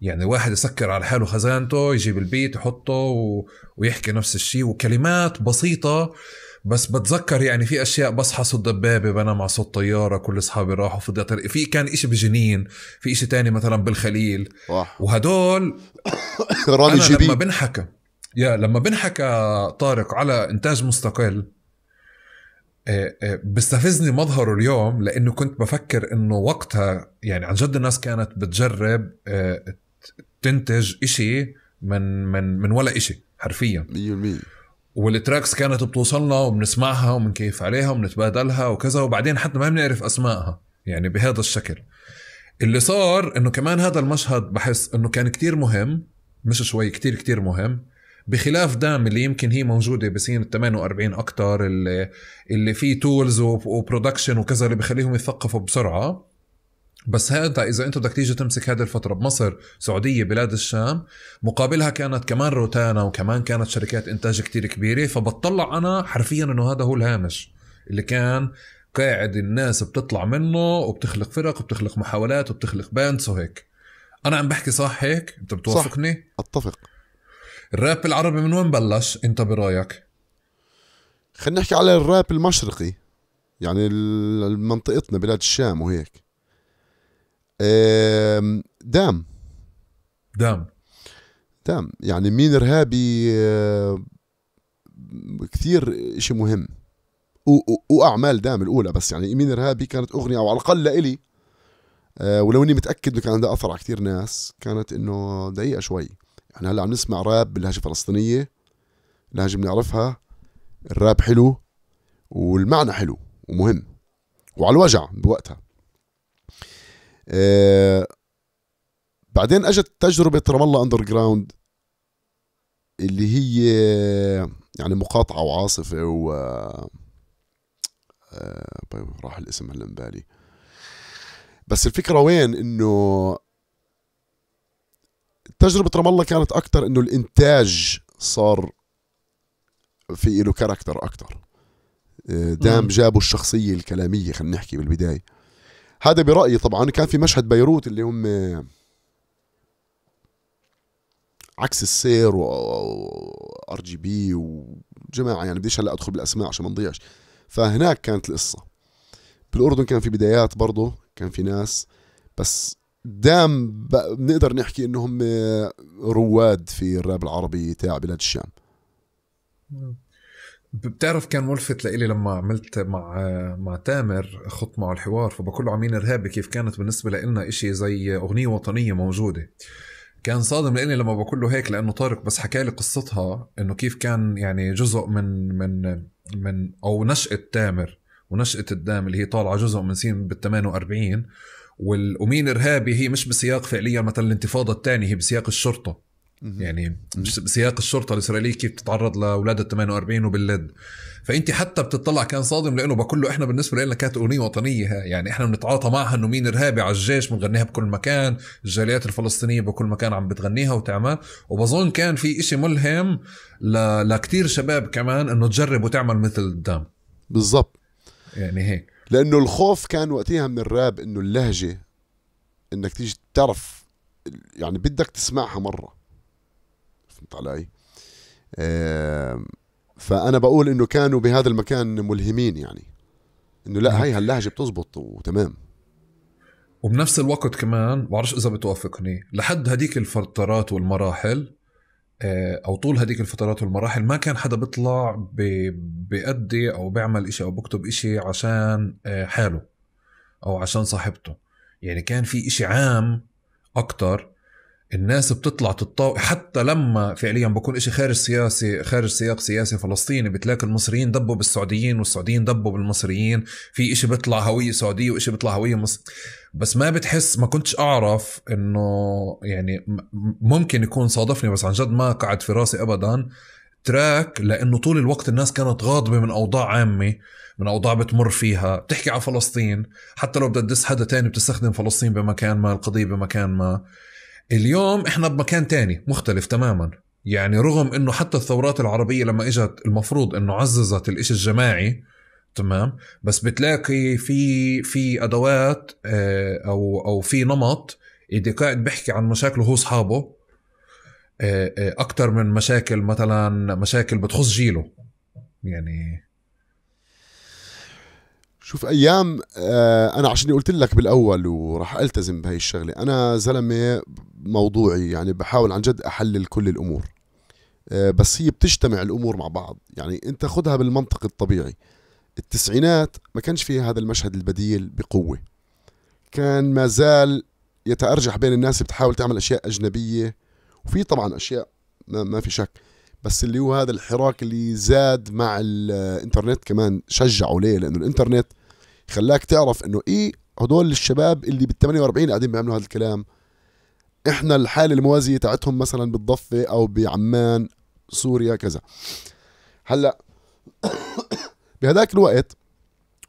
يعني واحد يسكر على حاله خزانته يجيب البيت يحطه و... ويحكي نفس الشيء وكلمات بسيطه بس بتذكر يعني في اشياء بصحى صوت دبابه بنام على صوت طياره كل اصحابي راحوا في طريق في كان إشي بجنين في إشي تاني مثلا بالخليل وهدول <coughs> رامي أنا جبيب. لما بنحكى يا لما بنحكى طارق على انتاج مستقل آه، آه، بستفزني مظهره اليوم لانه كنت بفكر انه وقتها يعني عن جد الناس كانت بتجرب آه، تنتج إشي من من من ولا إشي حرفيا 100% والتراكس كانت بتوصلنا وبنسمعها وبنكيف عليها وبنتبادلها وكذا وبعدين حتى ما بنعرف اسمائها يعني بهذا الشكل اللي صار انه كمان هذا المشهد بحس انه كان كتير مهم مش شوي كتير كتير مهم بخلاف دام اللي يمكن هي موجوده بسنين ال 48 اكثر اللي, اللي فيه تولز وبرودكشن وكذا اللي بخليهم يثقفوا بسرعه بس هذا اذا انت بدك تيجي تمسك هذه الفتره بمصر سعوديه بلاد الشام مقابلها كانت كمان روتانا وكمان كانت شركات انتاج كتير كبيره فبطلع انا حرفيا انه هذا هو الهامش اللي كان قاعد الناس بتطلع منه وبتخلق فرق وبتخلق محاولات وبتخلق باندس وهيك انا عم بحكي صح هيك انت بتوافقني صح. اتفق الراب العربي من وين بلش انت برايك خلينا نحكي على الراب المشرقي يعني منطقتنا بلاد الشام وهيك دام دام دام يعني مين ارهابي كثير اشي مهم واعمال دام الاولى بس يعني مين ارهابي كانت اغنيه او على الاقل لإلي آه، ولو اني متاكد انه كان عندها اثر على كثير ناس كانت انه دقيقه شوي يعني هلا عم نسمع راب بلهجه فلسطينيه لهجه بنعرفها الراب حلو والمعنى حلو ومهم وعلى الوجع بوقتها آه بعدين اجت تجربه رام الله اندر جراوند اللي هي يعني مقاطعه وعاصفه و آه, آه، راح الاسم هلا بالي بس الفكره وين انه تجربه رام الله كانت اكثر انه الانتاج صار في له كاركتر اكثر آه، دام جابوا الشخصيه الكلاميه خلينا نحكي بالبدايه هذا برايي طبعا كان في مشهد بيروت اللي هم آه، عكس السير وار جي بي وجماعه يعني بديش هلا ادخل بالاسماء عشان ما نضيعش فهناك كانت القصه بالاردن كان في بدايات برضه كان في ناس بس دام بنقدر نحكي انهم آه، رواد في الراب العربي تاع بلاد الشام بتعرف كان ملفت لإلي لما عملت مع آه، مع تامر خط معه الحوار فبقول له عمين ارهابي كيف كانت بالنسبه لنا إشي زي اغنيه وطنيه موجوده كان صادم لإلي لما بقول له هيك لانه طارق بس حكى لي قصتها انه كيف كان يعني جزء من من من او نشاه تامر ونشاه الدام اللي هي طالعه جزء من سين بال 48 والأمين إرهابي هي مش بسياق فعليا مثلا الانتفاضة الثانية هي بسياق الشرطة يعني مش بسياق الشرطة الإسرائيلية كيف بتتعرض لأولاد 48 وباللد فأنت حتى بتطلع كان صادم لأنه بقول له إحنا بالنسبة لنا كانت أغنية وطنية يعني إحنا بنتعاطى معها إنه مين إرهابي على الجيش بنغنيها بكل مكان الجاليات الفلسطينية بكل مكان عم بتغنيها وتعمل وبظن كان في إشي ملهم ل... لكتير شباب كمان إنه تجرب وتعمل مثل الدم بالضبط يعني هيك لانه الخوف كان وقتها من الراب انه اللهجه انك تيجي تعرف يعني بدك تسمعها مره فهمت علي؟ آه فانا بقول انه كانوا بهذا المكان ملهمين يعني انه لا هاي هاللهجه بتزبط وتمام وبنفس الوقت كمان بعرفش اذا بتوافقني لحد هديك الفترات والمراحل آه، او طول هذيك الفترات والمراحل ما كان حدا بيطلع بيأدي او بيعمل إشي او بكتب إشي عشان آه، حاله او عشان صاحبته يعني كان في إشي عام اكتر الناس بتطلع تتطاوع حتى لما فعليا بكون إشي خارج سياسي خارج سياق سياسي فلسطيني بتلاقي المصريين دبوا بالسعوديين والسعوديين دبوا بالمصريين في إشي بيطلع هوية سعودية وإشي بيطلع هوية مصر بس ما بتحس ما كنتش أعرف إنه يعني ممكن يكون صادفني بس عن جد ما قعد في راسي أبدا تراك لانه طول الوقت الناس كانت غاضبه من اوضاع عامه من اوضاع بتمر فيها بتحكي عن فلسطين حتى لو بدها تدس حدا تاني بتستخدم فلسطين بمكان ما القضيه بمكان ما اليوم احنا بمكان تاني مختلف تماما يعني رغم انه حتى الثورات العربية لما اجت المفروض انه عززت الاشي الجماعي تمام بس بتلاقي في في ادوات آه، او او في نمط اللي قاعد بيحكي عن مشاكله هو اصحابه آه، آه، اكثر من مشاكل مثلا مشاكل بتخص جيله يعني شوف ايام انا عشان قلت لك بالاول وراح التزم بهي الشغله انا زلمه موضوعي يعني بحاول عن جد احلل كل الامور آه، بس هي بتجتمع الامور مع بعض يعني انت خدها بالمنطق الطبيعي التسعينات ما كانش فيها هذا المشهد البديل بقوه كان ما زال يتأرجح بين الناس بتحاول تعمل اشياء اجنبيه وفي طبعا اشياء ما, ما في شك بس اللي هو هذا الحراك اللي زاد مع الانترنت كمان شجعوا ليه لانه الانترنت خلاك تعرف انه ايه هدول الشباب اللي بال 48 قاعدين بيعملوا هذا الكلام احنا الحاله الموازيه تاعتهم مثلا بالضفه او بعمان سوريا كذا هلا <coughs> بهذاك الوقت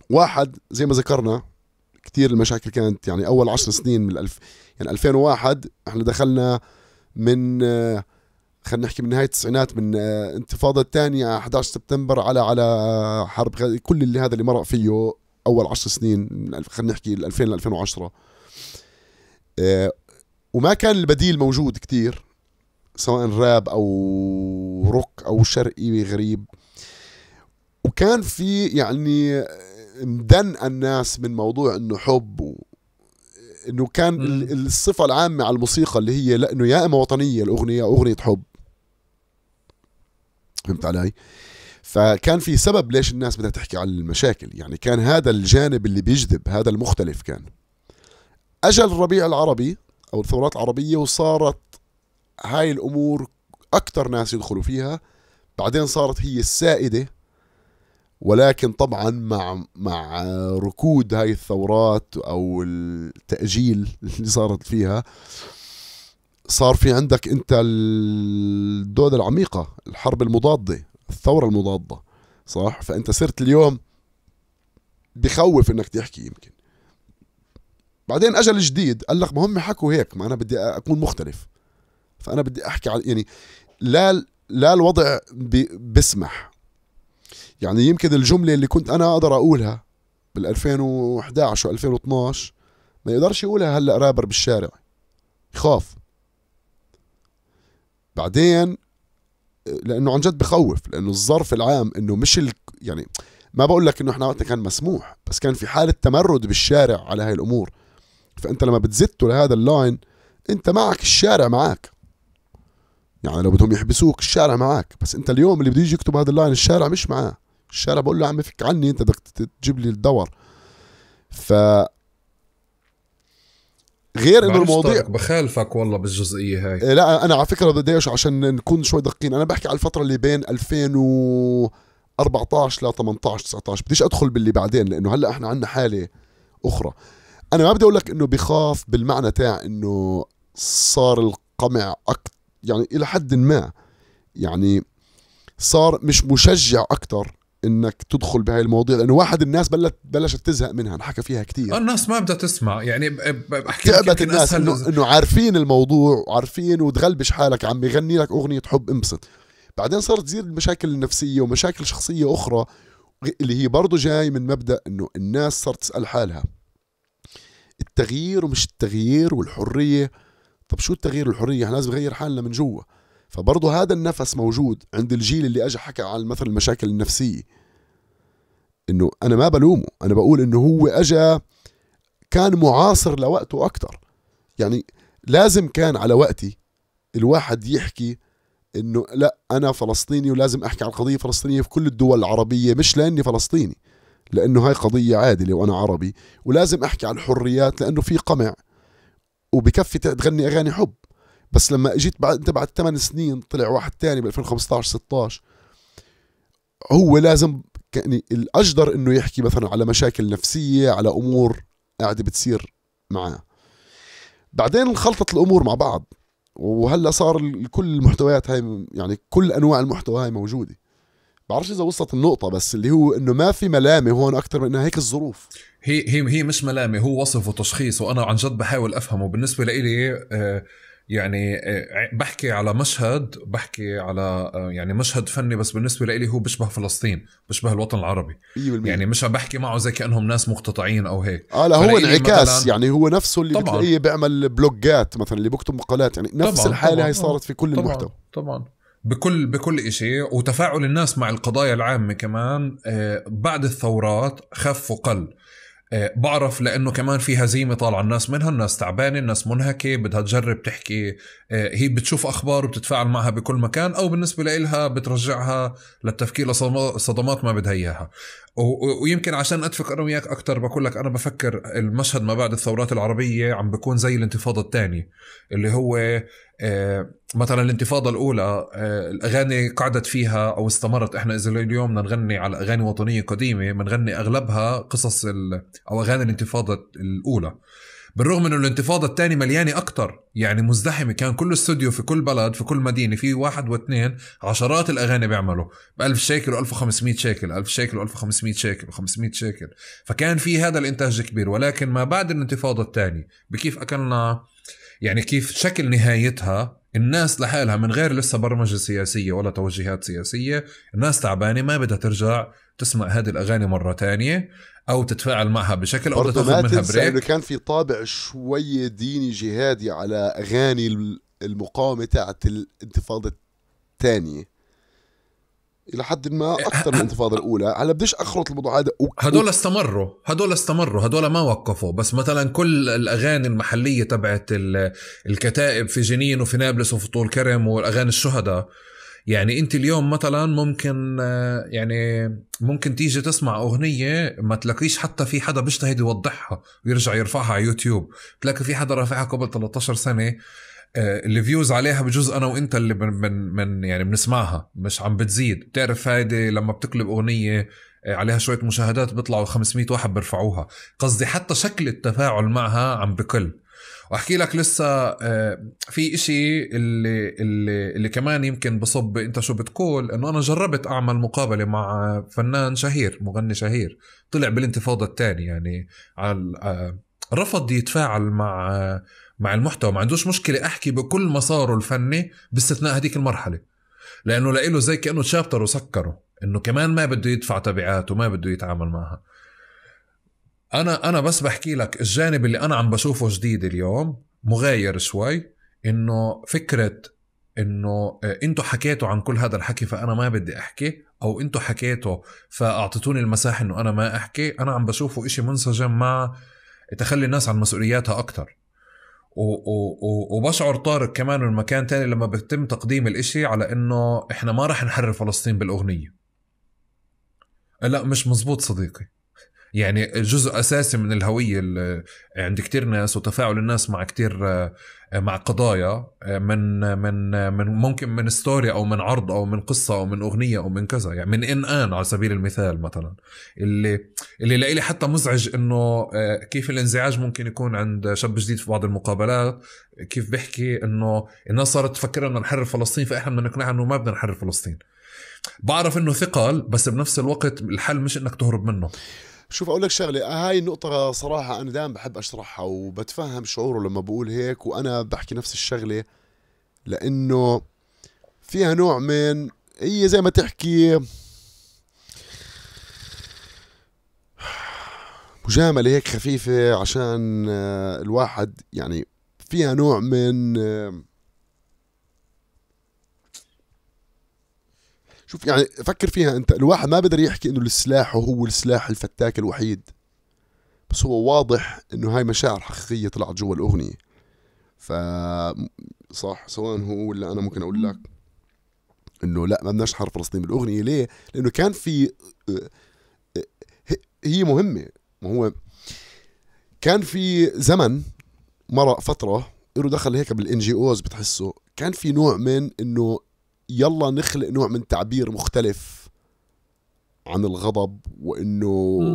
واحد زي ما ذكرنا كثير المشاكل كانت يعني اول عشر سنين من الألف يعني 2001 احنا دخلنا من خلينا نحكي من نهايه التسعينات من انتفاضه الثانيه 11 سبتمبر على على حرب كل اللي هذا اللي مرق فيه اول 10 سنين خلينا نحكي 2000 ل 2010 وما كان البديل موجود كتير سواء راب او روك او شرقي غريب وكان في يعني مدن الناس من موضوع انه حب و انه كان م. الصفة العامة على الموسيقى اللي هي لانه يا اما وطنية الاغنية اغنية حب فهمت علي؟ فكان في سبب ليش الناس بدها تحكي عن المشاكل يعني كان هذا الجانب اللي بيجذب هذا المختلف كان اجل الربيع العربي أو الثورات العربية وصارت هاي الأمور أكثر ناس يدخلوا فيها بعدين صارت هي السائدة ولكن طبعا مع مع ركود هاي الثورات او التاجيل اللي صارت فيها صار في عندك انت الدوده العميقه الحرب المضاده الثوره المضاده صح فانت صرت اليوم بخوف انك تحكي يمكن بعدين اجى الجديد قال لك ما هم حكوا هيك ما انا بدي اكون مختلف فانا بدي احكي عن يعني لا لا الوضع بسمح يعني يمكن الجمله اللي كنت انا اقدر اقولها بال 2011 و 2012 ما يقدرش يقولها هلا رابر بالشارع يخاف بعدين لانه عن جد بخوف لانه الظرف العام انه مش ال... يعني ما بقول لك انه احنا وقتنا كان مسموح بس كان في حاله تمرد بالشارع على هاي الامور فانت لما بتزته لهذا اللاين انت معك الشارع معك يعني لو بدهم يحبسوك الشارع معك بس انت اليوم اللي بده يجي يكتب هذا اللاين الشارع مش معاه الشارع بقول له عمي فك عني انت بدك تجيب لي الدور ف غير انه المواضيع بخالفك والله بالجزئيه هاي إيه، لا انا على فكره بدي عشان نكون شوي دقيقين انا بحكي على الفتره اللي بين 2014 ل 18 19 بديش ادخل باللي بعدين لانه هلا احنا عندنا حاله اخرى انا ما بدي اقول لك انه بخاف بالمعنى تاع انه صار القمع أكت يعني الى حد ما يعني صار مش مشجع اكثر انك تدخل بهاي المواضيع لانه واحد الناس بلت بلشت تزهق منها انحكى فيها كثير آه، الناس ما بدها تسمع يعني احكي لك الناس انه انه عارفين الموضوع وعارفين وتغلبش حالك عم يغني لك اغنيه حب انبسط بعدين صارت تزيد المشاكل النفسيه ومشاكل شخصيه اخرى اللي هي برضه جاي من مبدا انه الناس صارت تسال حالها التغيير ومش التغيير والحريه طب شو التغيير والحريه احنا لازم نغير حالنا من جوا فبرضه هذا النفس موجود عند الجيل اللي اجى حكى عن مثلا المشاكل النفسيه انه انا ما بلومه انا بقول انه هو اجى كان معاصر لوقته اكثر يعني لازم كان على وقتي الواحد يحكي انه لا انا فلسطيني ولازم احكي عن القضيه الفلسطينيه في كل الدول العربيه مش لاني فلسطيني لانه هاي قضيه عادله وانا عربي ولازم احكي عن الحريات لانه في قمع وبكفي تغني اغاني حب بس لما اجيت بعد انت بعد 8 سنين طلع واحد تاني ب 2015 16 هو لازم يعني الاجدر انه يحكي مثلا على مشاكل نفسيه على امور قاعده بتصير معاه بعدين انخلطت الامور مع بعض وهلا صار كل المحتويات هاي يعني كل انواع المحتوى هاي موجوده بعرفش اذا وصلت النقطه بس اللي هو انه ما في ملامه هون اكثر من انها هيك الظروف هي هي هي مش ملامه هو وصف وتشخيص وانا عن جد بحاول افهمه بالنسبه لإلي آه يعني آه، بحكي على مشهد بحكي على آه، يعني مشهد فني بس بالنسبه لي هو بيشبه فلسطين بيشبه الوطن العربي 100% يعني مش عم بحكي معه زي كانهم ناس مقتطعين او هيك اه لا هو انعكاس يعني هو نفسه اللي بتلاقيه بيعمل بلوجات مثلا اللي بكتب مقالات يعني نفس طبعًا الحاله طبعًا هي صارت في كل طبعًا المحتوى طبعا بكل بكل شيء وتفاعل الناس مع القضايا العامة كمان آه، بعد الثورات خف وقل آه، بعرف لانه كمان في هزيمه طالعه الناس منها الناس تعبانه الناس منهكه بدها تجرب تحكي آه، هي بتشوف اخبار وبتتفاعل معها بكل مكان او بالنسبه لها بترجعها للتفكير لصدمات ما بدها اياها ويمكن عشان اتفق انا وياك اكثر بقول لك انا بفكر المشهد ما بعد الثورات العربيه عم بكون زي الانتفاضه الثانيه اللي هو آه، مثلا الانتفاضه الاولى آه، الاغاني قعدت فيها او استمرت احنا اذا اليوم بدنا نغني على اغاني وطنيه قديمه بنغني اغلبها قصص او اغاني الانتفاضه الاولى بالرغم انه الانتفاضه الثانيه مليانه اكثر يعني مزدحمه كان كل استوديو في كل بلد في كل مدينه في واحد واثنين عشرات الاغاني بيعملوا ب 1000 شيكل و1500 شيكل 1000 شيكل و1500 شيكل و500 شيكل فكان في هذا الانتاج كبير ولكن ما بعد الانتفاضه الثانيه بكيف اكلنا يعني كيف شكل نهايتها الناس لحالها من غير لسه برمجه سياسيه ولا توجيهات سياسيه الناس تعبانه ما بدها ترجع تسمع هذه الاغاني مره تانية او تتفاعل معها بشكل او تاخذ منها بريك انه كان في طابع شوي ديني جهادي على اغاني المقاومه تاعت الانتفاضه الثانيه الى حد ما إيه، اكثر من الانتفاضه الاولى هلا بديش اخلط الموضوع هذا و... هدول استمروا هدول استمروا هدول ما وقفوا بس مثلا كل الاغاني المحليه تبعت الكتائب في جنين وفي نابلس وفي طول كرم والاغاني الشهداء يعني انت اليوم مثلا ممكن آه، يعني ممكن تيجي تسمع اغنيه ما تلاقيش حتى في حدا بيجتهد يوضحها ويرجع يرفعها على يوتيوب تلاقي في حدا رافعها قبل 13 سنه آه، الفيوز عليها بجوز انا وانت اللي من, من, من يعني بنسمعها مش عم بتزيد بتعرف هيدي لما بتقلب اغنيه آه، عليها شويه مشاهدات بيطلعوا 500 واحد بيرفعوها قصدي حتى شكل التفاعل معها عم بقل واحكي لك لسه آه، في اشي اللي اللي اللي كمان يمكن بصب انت شو بتقول انه انا جربت اعمل مقابله مع فنان شهير مغني شهير طلع بالانتفاضه الثانيه يعني على آه، رفض يتفاعل مع مع المحتوى ما عندوش مشكله احكي بكل مساره الفني باستثناء هذيك المرحله لانه لإله زي كانه تشابتر وسكره انه كمان ما بده يدفع تبعات وما بده يتعامل معها انا انا بس بحكي لك الجانب اللي انا عم بشوفه جديد اليوم مغاير شوي انه فكره انه آه، انتوا حكيتوا عن كل هذا الحكي فانا ما بدي احكي او انتوا حكيتوا فاعطيتوني المساحه انه انا ما احكي انا عم بشوفه إشي منسجم مع تخلي الناس عن مسؤولياتها اكثر و- و- و- وبشعر طارق كمان من مكان تاني لما بيتم تقديم الإشي على انه احنا ما راح نحرر فلسطين بالاغنيه لا مش مزبوط صديقي يعني جزء اساسي من الهويه عند كثير ناس وتفاعل الناس مع كثير آه، مع قضايا آه، من من آه، من ممكن من ستوري او من عرض او من قصه او من اغنيه او من كذا يعني من ان ان على سبيل المثال مثلا اللي اللي لإلي حتى مزعج انه كيف الانزعاج ممكن يكون عند شاب جديد في بعض المقابلات كيف بيحكي انه الناس صارت تفكر انه نحرر فلسطين فاحنا بدنا نقنعها انه ما بدنا نحرر فلسطين بعرف انه ثقل بس بنفس الوقت الحل مش انك تهرب منه شوف اقول لك شغله هاي النقطه صراحه انا دائما بحب اشرحها وبتفهم شعوره لما بقول هيك وانا بحكي نفس الشغله لانه فيها نوع من هي زي ما تحكي مجامله هيك خفيفه عشان آه، الواحد يعني فيها نوع من آه، شوف يعني فكر فيها انت الواحد ما بقدر يحكي انه السلاح هو السلاح الفتاك الوحيد بس هو واضح انه هاي مشاعر حقيقيه طلعت جوا الاغنيه ف صح سواء هو ولا انا ممكن اقول لك انه لا ما بدناش نحرر فلسطين بالاغنيه ليه؟ لانه كان في آه، هي مهمه ما هو كان في زمن مرق فتره إله دخل هيك بالان جي اوز بتحسه كان في نوع من انه يلا نخلق نوع من تعبير مختلف عن الغضب وانه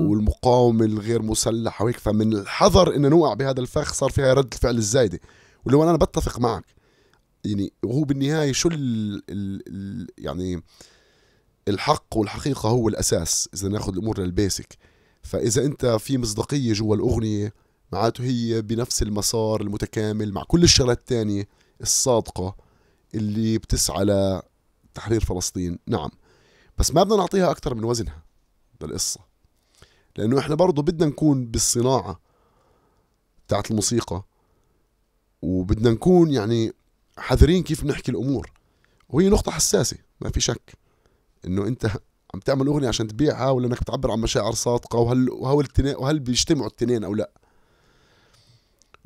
والمقاومه الغير مسلحه وهيك فمن الحذر انه نوقع بهذا الفخ صار فيها رد الفعل الزايده ولو انا بتفق معك يعني هو بالنهايه شو ال ال ال يعني الحق والحقيقه هو الاساس اذا ناخذ الامور للبيسك فاذا انت في مصداقيه جوا الاغنيه معناته هي بنفس المسار المتكامل مع كل الشغلات الثانيه الصادقه اللي بتسعى لتحرير فلسطين نعم بس ما بدنا نعطيها أكثر من وزنها للقصة لأنه إحنا برضه بدنا نكون بالصناعة بتاعت الموسيقى وبدنا نكون يعني حذرين كيف بنحكي الأمور وهي نقطة حساسة ما في شك إنه أنت عم تعمل أغنية عشان تبيعها ولا إنك بتعبر عن مشاعر صادقة وهل وهل وهل بيجتمعوا التنين أو لأ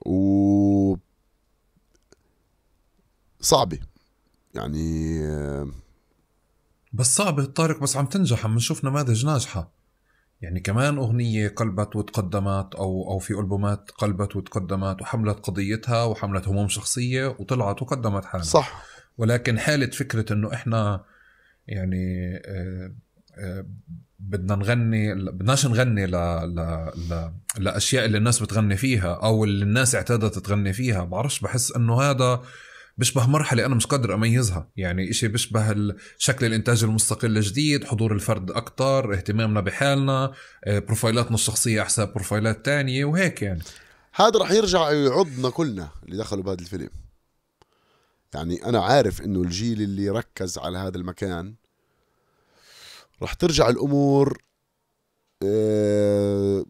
و صعبة يعني آه، بس صعبة طارق بس عم تنجح عم نشوف نماذج ناجحة يعني كمان أغنية قلبت وتقدمت أو أو في ألبومات قلبت وتقدمت وحملت قضيتها وحملت هموم شخصية وطلعت وقدمت حالها صح ولكن حالة فكرة إنه إحنا يعني آه، آه، بدنا نغني بدناش نغني ل... ل... ل... لاشياء اللي الناس بتغني فيها او اللي الناس اعتادت تغني فيها بعرفش بحس انه هذا بيشبه مرحله انا مش قادر اميزها يعني شيء بيشبه شكل الانتاج المستقل الجديد حضور الفرد أكتر اهتمامنا بحالنا آه، بروفايلاتنا الشخصيه على حساب بروفايلات تانية وهيك يعني هذا رح يرجع يعضنا كلنا اللي دخلوا بهذا الفيلم يعني انا عارف انه الجيل اللي ركز على هذا المكان رح ترجع الامور آه،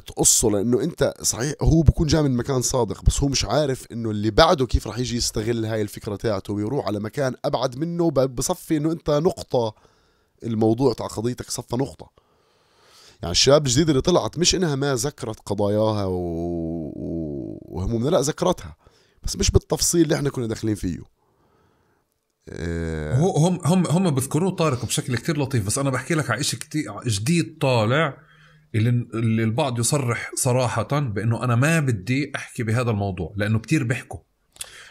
تقصه لانه انت صحيح هو بكون جاي من مكان صادق بس هو مش عارف انه اللي بعده كيف رح يجي يستغل هاي الفكره تاعته ويروح على مكان ابعد منه بصفي انه انت نقطه الموضوع تاع قضيتك صفى نقطه يعني الشباب الجديده اللي طلعت مش انها ما ذكرت قضاياها وهمومنا لا ذكرتها بس مش بالتفصيل اللي احنا كنا داخلين فيه آه. هم هم هم بذكروه طارق بشكل كتير لطيف بس انا بحكي لك على شيء كتير جديد طالع اللي اللي البعض يصرح صراحة بأنه أنا ما بدي أحكي بهذا الموضوع لأنه كتير بيحكوا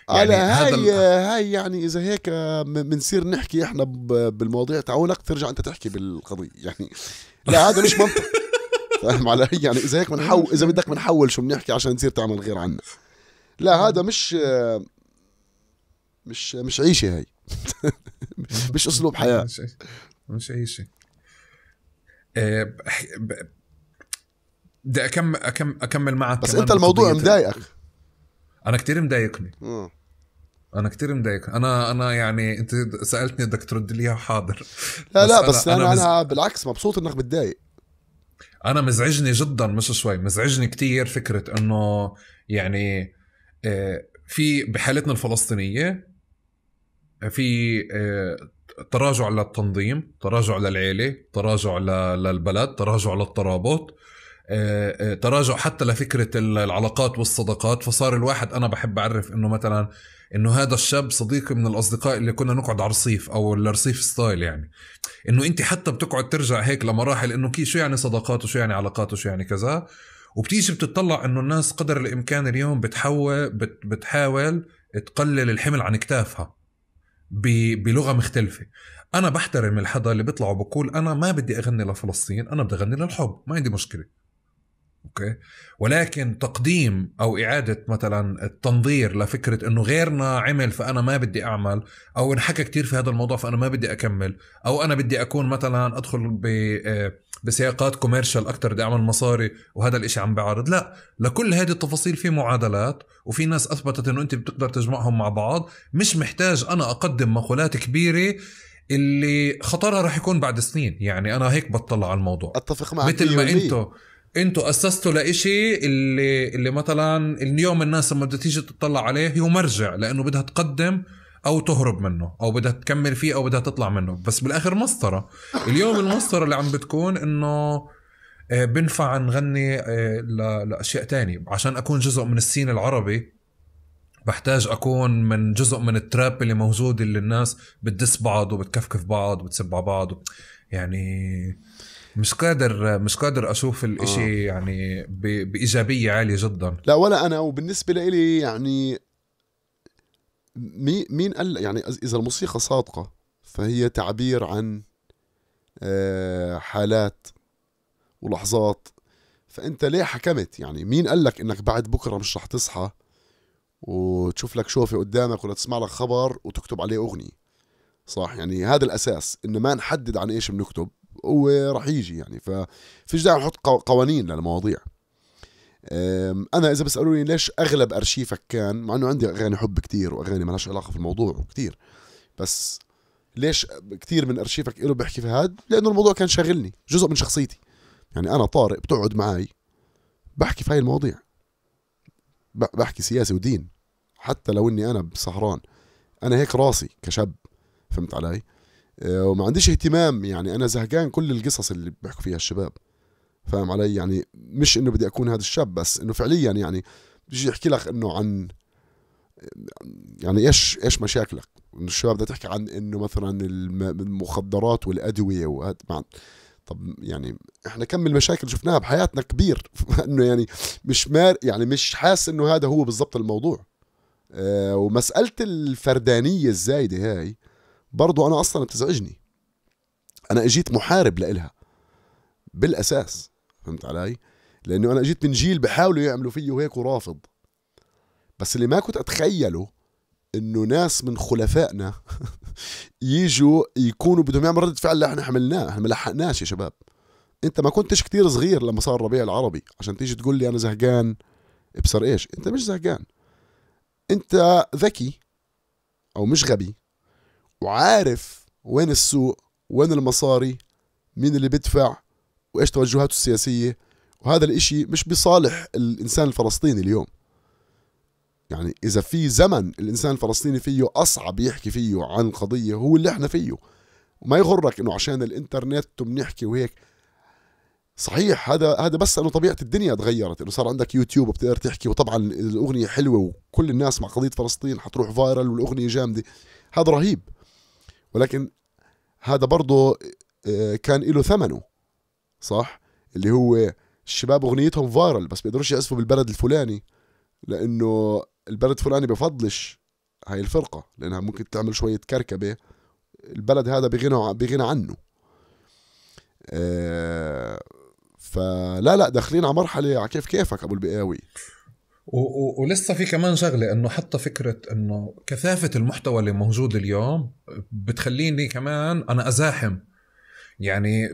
يعني على هاي هاي يعني اذا هيك بنصير آه، نحكي احنا بالمواضيع تعولك ترجع انت تحكي بالقضيه يعني لا هذا مش منطق <laughs> فاهم علي يعني اذا هيك بنحول <laughs> اذا بدك بنحول شو بنحكي عشان تصير تعمل غير عنا لا هذا مش آه، مش مش عيشه هاي <laughs> مش اسلوب حياه مش عيشه آه، بدي اكمل اكمل أكمل معك بس أنت الموضوع مضايقك أنا كتير مضايقني انا كتير مضايق انا انا يعني انت سالتني بدك ترد لي حاضر لا لا بس انا انا, مز... بالعكس مبسوط انك بتضايق انا مزعجني جدا مش شوي مزعجني كتير فكره انه يعني آه، في بحالتنا الفلسطينيه في آه، تراجع للتنظيم تراجع للعيله تراجع للبلد تراجع للترابط آه، آه، تراجع حتى لفكره العلاقات والصداقات فصار الواحد انا بحب اعرف انه مثلا انه هذا الشاب صديقي من الاصدقاء اللي كنا نقعد على الرصيف او الرصيف ستايل يعني انه انت حتى بتقعد ترجع هيك لمراحل انه كي شو يعني صداقات وشو يعني علاقات وشو يعني كذا وبتيجي بتطلع انه الناس قدر الامكان اليوم بتحول بت بتحاول تقلل الحمل عن كتافها بلغه مختلفه انا بحترم الحدا اللي بيطلع وبقول انا ما بدي اغني لفلسطين انا بدي اغني للحب ما عندي مشكله اوكي ولكن تقديم او اعاده مثلا التنظير لفكره انه غيرنا عمل فانا ما بدي اعمل او انحكى كثير في هذا الموضوع فانا ما بدي اكمل او انا بدي اكون مثلا ادخل ب آه، بسياقات كوميرشال اكثر بدي اعمل مصاري وهذا الاشي عم بعرض لا لكل هذه التفاصيل في معادلات وفي ناس اثبتت انه انت بتقدر تجمعهم مع بعض مش محتاج انا اقدم مقولات كبيره اللي خطرها رح يكون بعد سنين يعني انا هيك بطلع على الموضوع اتفق معك مثل ما انتم انتوا اسستوا لإشي اللي اللي مثلا اليوم الناس لما بدها تيجي تطلع عليه هو مرجع لانه بدها تقدم او تهرب منه او بدها تكمل فيه او بدها تطلع منه بس بالاخر مسطره اليوم المسطره اللي عم بتكون انه آه، بنفع نغني آه، لاشياء تانية عشان اكون جزء من السين العربي بحتاج اكون من جزء من التراب اللي موجود اللي الناس بتدس بعض وبتكفكف بعض وبتسب على بعض يعني مش قادر مش قادر اشوف الاشي آه. يعني بايجابيه عاليه جدا لا ولا انا وبالنسبه يعني لي يعني مين مين قال يعني اذا الموسيقى صادقه فهي تعبير عن آه، حالات ولحظات فانت ليه حكمت يعني مين قال لك انك بعد بكره مش رح تصحى وتشوف لك شوفه قدامك ولا تسمع لك خبر وتكتب عليه اغنيه صح يعني هذا الاساس انه ما نحدد عن ايش بنكتب وراح يجي يعني ففيش داعي نحط قوانين للمواضيع انا اذا بيسالوني ليش اغلب ارشيفك كان مع انه عندي اغاني حب كتير واغاني مالهاش علاقه في الموضوع كتير بس ليش كتير من ارشيفك له بحكي في هاد لانه الموضوع كان شاغلني جزء من شخصيتي يعني انا طارق بتقعد معي بحكي في هاي المواضيع بحكي سياسه ودين حتى لو اني انا بسهران انا هيك راسي كشاب فهمت علي آه، وما عنديش اهتمام يعني انا زهقان كل القصص اللي بيحكوا فيها الشباب فاهم علي يعني مش انه بدي اكون هذا الشاب بس انه فعليا يعني بيجي يحكي لك انه عن يعني ايش ايش مشاكلك الشباب بدها تحكي عن انه مثلا المخدرات والادويه وهذا طب يعني احنا كم المشاكل شفناها بحياتنا كبير <laughs> انه يعني مش مار يعني مش حاسس انه هذا هو بالضبط الموضوع اه ومساله الفردانيه الزايده هاي برضو انا اصلا بتزعجني انا اجيت محارب لإلها بالاساس فهمت علي لانه انا اجيت من جيل بحاولوا يعملوا فيه وهيك ورافض بس اللي ما كنت اتخيله انه ناس من خلفائنا <laughs> يجوا يكونوا بدهم يعملوا رده فعل اللي احنا حملناه احنا ما لحقناش يا شباب انت ما كنتش كتير صغير لما صار الربيع العربي عشان تيجي تقول لي انا زهقان ابصر ايش انت مش زهقان انت ذكي او مش غبي وعارف وين السوق وين المصاري مين اللي بيدفع وايش توجهاته السياسيه وهذا الاشي مش بصالح الانسان الفلسطيني اليوم يعني اذا في زمن الانسان الفلسطيني فيه اصعب يحكي فيه عن قضيه هو اللي احنا فيه وما يغرك انه عشان الانترنت بنحكي وهيك صحيح هذا هذا بس انه طبيعه الدنيا تغيرت انه صار عندك يوتيوب وبتقدر تحكي وطبعا الاغنيه حلوه وكل الناس مع قضيه فلسطين حتروح فايرل والاغنيه جامده هذا رهيب ولكن هذا برضه آه، كان له ثمنه صح اللي هو الشباب اغنيتهم فايرل بس بيقدروش يأسفوا بالبلد الفلاني لانه البلد الفلاني بفضلش هاي الفرقه لانها ممكن تعمل شويه كركبه البلد هذا بغنى بغنى عنه آه، فلا لا داخلين على مرحله على كيف كيفك ابو البقاوي و... و... ولسه في كمان شغله انه حتى فكره انه كثافه المحتوى اللي موجود اليوم بتخليني كمان انا ازاحم يعني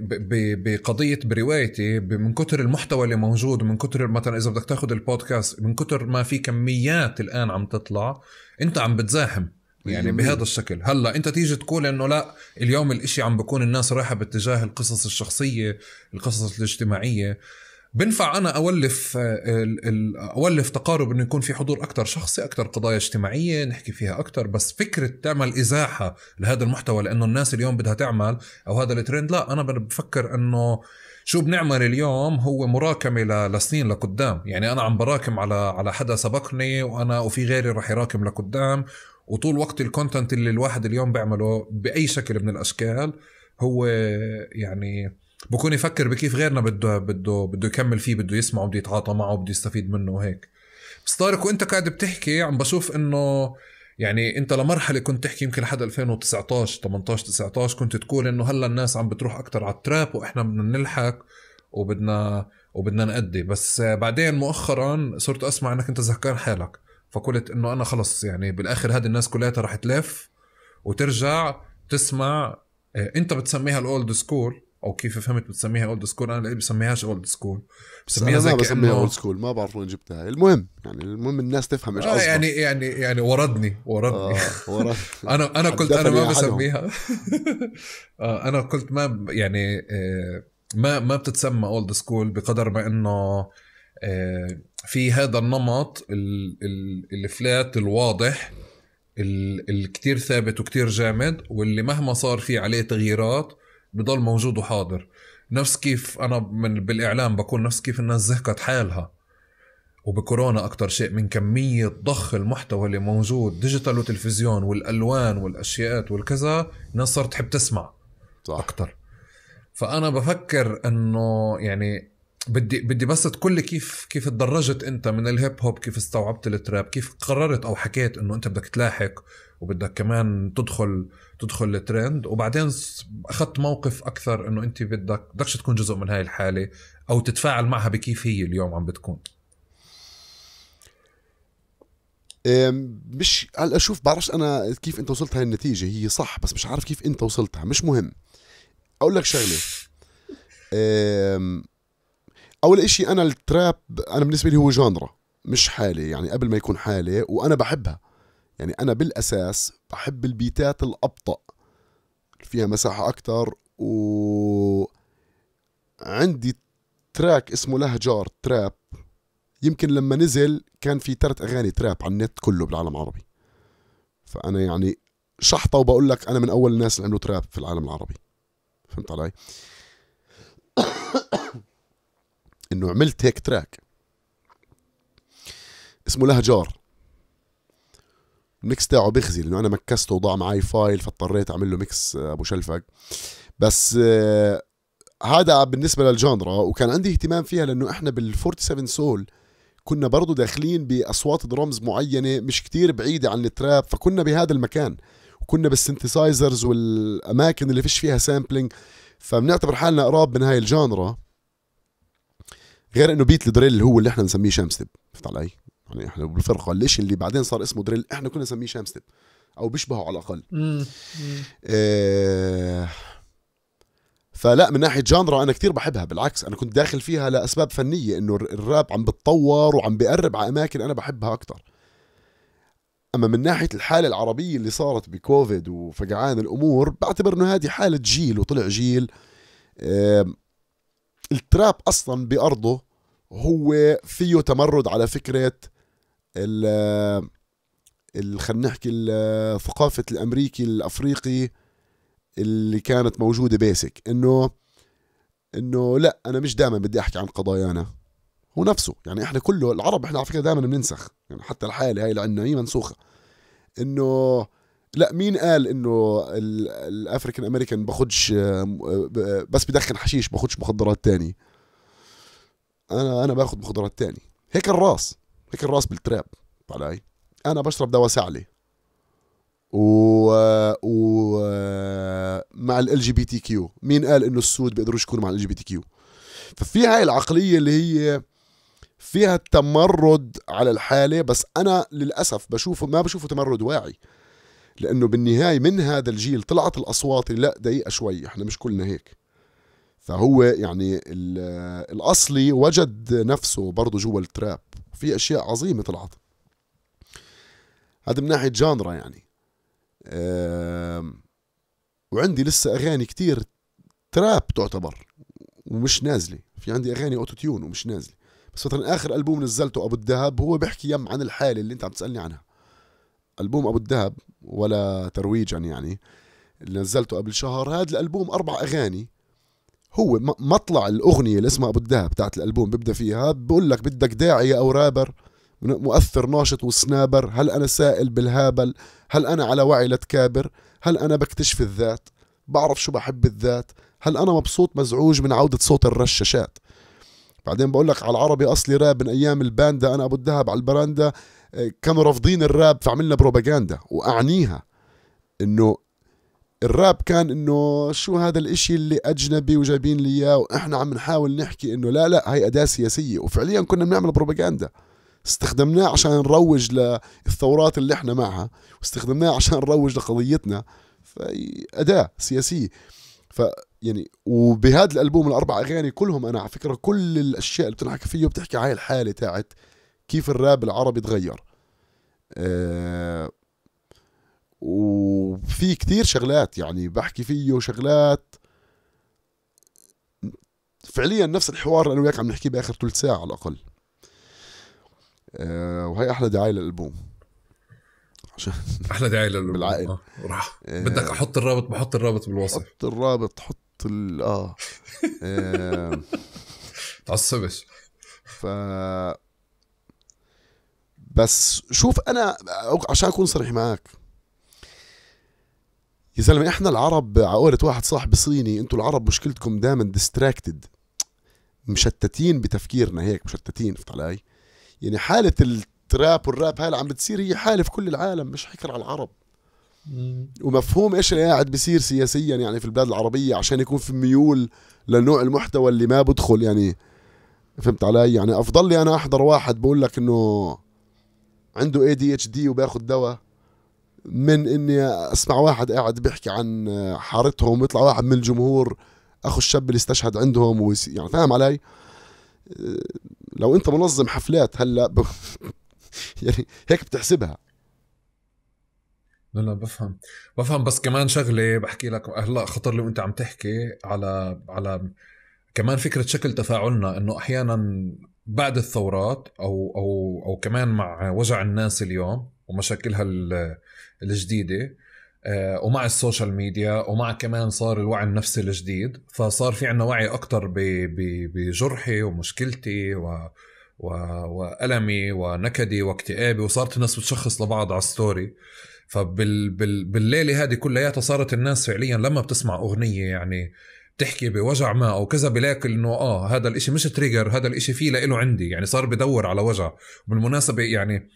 بقضيه بروايتي من كتر المحتوى اللي موجود من كتر مثلا اذا بدك تاخذ البودكاست من كتر ما في كميات الان عم تطلع انت عم بتزاحم يعني بهذا الشكل هلا انت تيجي تقول انه لا اليوم الاشي عم بكون الناس رايحه باتجاه القصص الشخصيه القصص الاجتماعيه بنفع انا اولف آه، اولف تقارب انه يكون في حضور اكثر شخصي اكثر قضايا اجتماعيه نحكي فيها اكثر بس فكره تعمل ازاحه لهذا المحتوى لانه الناس اليوم بدها تعمل او هذا الترند لا انا بفكر انه شو بنعمل اليوم هو مراكمة لسنين لقدام يعني أنا عم براكم على على حدا سبقني وأنا وفي غيري رح يراكم لقدام وطول وقت الكونتنت اللي الواحد اليوم بيعمله بأي شكل من الأشكال هو يعني بكون يفكر بكيف غيرنا بده بده بده يكمل فيه بده يسمعه بده يتعاطى معه بده يستفيد منه وهيك بس طارق وانت قاعد بتحكي عم بشوف انه يعني انت لمرحله كنت تحكي يمكن لحد 2019 18 19 كنت تقول انه هلا الناس عم بتروح اكثر على التراب واحنا بدنا نلحق وبدنا وبدنا نأدي بس بعدين مؤخرا صرت اسمع انك انت زهقان حالك فقلت انه انا خلص يعني بالاخر هذه الناس كلها رح تلف وترجع تسمع آه، انت بتسميها الاولد سكول او كيف فهمت بتسميها اولد سكول انا لقيت بسميهاش اولد سكول بسميها زي بسميها اولد سكول ما بعرف وين جبتها المهم يعني المهم الناس تفهم ايش قصدي آه يعني يعني يعني وردني وردني آه <laughs> انا انا قلت انا ما بسميها <laughs> آه، انا قلت ما يعني آه، ما ما بتتسمى اولد سكول بقدر ما انه آه، في هذا النمط الفلات الواضح الكتير ثابت وكتير جامد واللي مهما صار فيه عليه تغييرات بضل موجود وحاضر نفس كيف انا من بالاعلام بقول نفس كيف الناس زهقت حالها وبكورونا اكثر شيء من كميه ضخ المحتوى اللي موجود ديجيتال وتلفزيون والالوان والاشياء والكذا الناس صارت تحب تسمع صح. اكثر فانا بفكر انه يعني بدي بدي بس تقول لي كيف كيف تدرجت انت من الهيب هوب كيف استوعبت التراب كيف قررت او حكيت انه انت بدك تلاحق وبدك كمان تدخل تدخل الترند وبعدين اخذت موقف اكثر انه انت بدك بدكش تكون جزء من هاي الحاله او تتفاعل معها بكيف هي اليوم عم بتكون مش هلا اشوف بعرفش انا كيف انت وصلت هاي النتيجه هي صح بس مش عارف كيف انت وصلتها مش مهم اقول لك شغله اول إشي انا التراب انا بالنسبه لي هو جانرا مش حاله يعني قبل ما يكون حاله وانا بحبها يعني انا بالاساس بحب البيتات الابطا فيها مساحه اكثر و عندي تراك اسمه لهجار تراب يمكن لما نزل كان في ثلاث اغاني تراب على النت كله بالعالم العربي فانا يعني شحطه وبقول لك انا من اول الناس اللي عملوا تراب في العالم العربي فهمت علي <coughs> انه عملت هيك تراك اسمه لهجار الميكس تاعه بيخزي لانه انا مكسته وضاع معي فايل فاضطريت اعمل له ميكس آه، ابو شلفق بس آه، هذا بالنسبه للجانرا وكان عندي اهتمام فيها لانه احنا بال 47 سول كنا برضو داخلين باصوات درمز معينه مش كتير بعيده عن التراب فكنا بهذا المكان وكنا بالسنتسايزرز والاماكن اللي فيش فيها سامبلينج فبنعتبر حالنا قراب من هاي الجانرا غير انه بيت الدريل هو اللي احنا بنسميه شمس فهمت علي؟ يعني احنا بالفرقه ليش اللي بعدين صار اسمه دريل احنا كنا نسميه شام ستيب او بيشبهه على الاقل آه فلا من ناحيه جانرا انا كثير بحبها بالعكس انا كنت داخل فيها لاسباب فنيه انه الراب عم بتطور وعم بقرب على اماكن انا بحبها اكثر اما من ناحيه الحاله العربيه اللي صارت بكوفيد وفقعان الامور بعتبر انه هذه حاله جيل وطلع جيل التراب اصلا بارضه هو فيه تمرد على فكره ال خلينا نحكي ثقافة الأمريكي الأفريقي اللي كانت موجودة بيسك إنه إنه لا أنا مش دائما بدي أحكي عن قضايانا هو نفسه يعني إحنا كله العرب إحنا على فكرة دائما بننسخ يعني حتى الحالة هاي اللي عندنا هي منسوخة إنه لا مين قال انه الافريكان امريكان باخدش آه، آه، بس بدخن حشيش باخدش مخدرات تاني انا انا باخد مخدرات تاني هيك الراس هيك الراس بالتراب علي انا بشرب دواء سعلي و و مع ال جي بي تي كيو مين قال انه السود بيقدروش يكونوا مع ال جي بي تي كيو ففي هاي العقليه اللي هي فيها التمرد على الحاله بس انا للاسف بشوفه ما بشوفه تمرد واعي لانه بالنهايه من هذا الجيل طلعت الاصوات اللي لا دقيقه شوي احنا مش كلنا هيك فهو يعني الاصلي وجد نفسه برضه جوا التراب في اشياء عظيمه طلعت هذا من ناحيه جانرا يعني وعندي لسه اغاني كتير تراب تعتبر ومش نازله في عندي اغاني اوتو تيون ومش نازله بس مثلا اخر البوم نزلته ابو الذهب هو بيحكي يم عن الحاله اللي انت عم تسالني عنها البوم ابو الذهب ولا ترويجا يعني اللي نزلته قبل شهر هذا الالبوم اربع اغاني هو مطلع الاغنيه اللي اسمها ابو الدهب بتاعت الالبوم ببدا فيها بقول لك بدك داعيه او رابر مؤثر ناشط وسنابر هل انا سائل بالهابل هل انا على وعي لتكابر هل انا بكتشف الذات بعرف شو بحب الذات هل انا مبسوط مزعوج من عوده صوت الرشاشات بعدين بقول لك على العربي اصلي راب من ايام الباندا انا ابو الذهب على البراندا آه، كانوا رافضين الراب فعملنا بروباغندا واعنيها انه الراب كان انه شو هذا الاشي اللي اجنبي وجايبين لي اياه واحنا عم نحاول نحكي انه لا لا هاي اداه سياسيه وفعليا كنا بنعمل بروباغندا استخدمناه عشان نروج للثورات اللي احنا معها واستخدمناه عشان نروج لقضيتنا في اداه سياسيه ف يعني وبهذا الالبوم الاربع اغاني كلهم انا على فكره كل الاشياء اللي بتنحكي فيه بتحكي هاي الحاله تاعت كيف الراب العربي تغير أه وفي كثير شغلات يعني بحكي فيه شغلات فعليا نفس الحوار اللي انا وياك عم نحكيه باخر ثلث ساعه على الاقل آه، وهي احلى دعايه للالبوم عشان احلى دعايه للالبوم بالعائله آه. راح أه بدك احط الرابط بحط الرابط بالوصف حط الرابط حط ال اه, <laughs> أه تعصبش ف بس شوف انا عشان اكون صريح معك يا زلمه احنا العرب عقولة واحد صاحبي صيني انتوا العرب مشكلتكم دائما ديستراكتد مشتتين بتفكيرنا هيك مشتتين فهمت علي؟ يعني حاله التراب والراب هاي اللي عم بتصير هي حاله في كل العالم مش حكر على العرب ومفهوم ايش اللي قاعد بيصير سياسيا يعني في البلاد العربيه عشان يكون في ميول لنوع المحتوى اللي ما بدخل يعني فهمت علي يعني افضل لي انا احضر واحد بقول لك انه عنده اي دي اتش دي وباخذ دواء من اني اسمع واحد قاعد بيحكي عن حارتهم ويطلع واحد من الجمهور اخو الشاب اللي استشهد عندهم ويس... يعني فاهم علي لو انت منظم حفلات هلا ب... <laughs> يعني هيك بتحسبها لا لا بفهم بفهم بس كمان شغله بحكي لك هلا خطر لو انت عم تحكي على على كمان فكره شكل تفاعلنا انه احيانا بعد الثورات او او او كمان مع وجع الناس اليوم ومشاكلها الجديده آه، ومع السوشيال ميديا ومع كمان صار الوعي النفسي الجديد فصار في عنا وعي اكثر بجرحي ومشكلتي و و... والمي ونكدي واكتئابي وصارت الناس بتشخص لبعض على الستوري فبالليله هذه كلياتها صارت الناس فعليا لما بتسمع اغنيه يعني بتحكي بوجع ما او كذا بلاقي انه اه هذا الاشي مش تريجر هذا الاشي فيه لإله عندي يعني صار بدور على وجع بالمناسبه يعني آه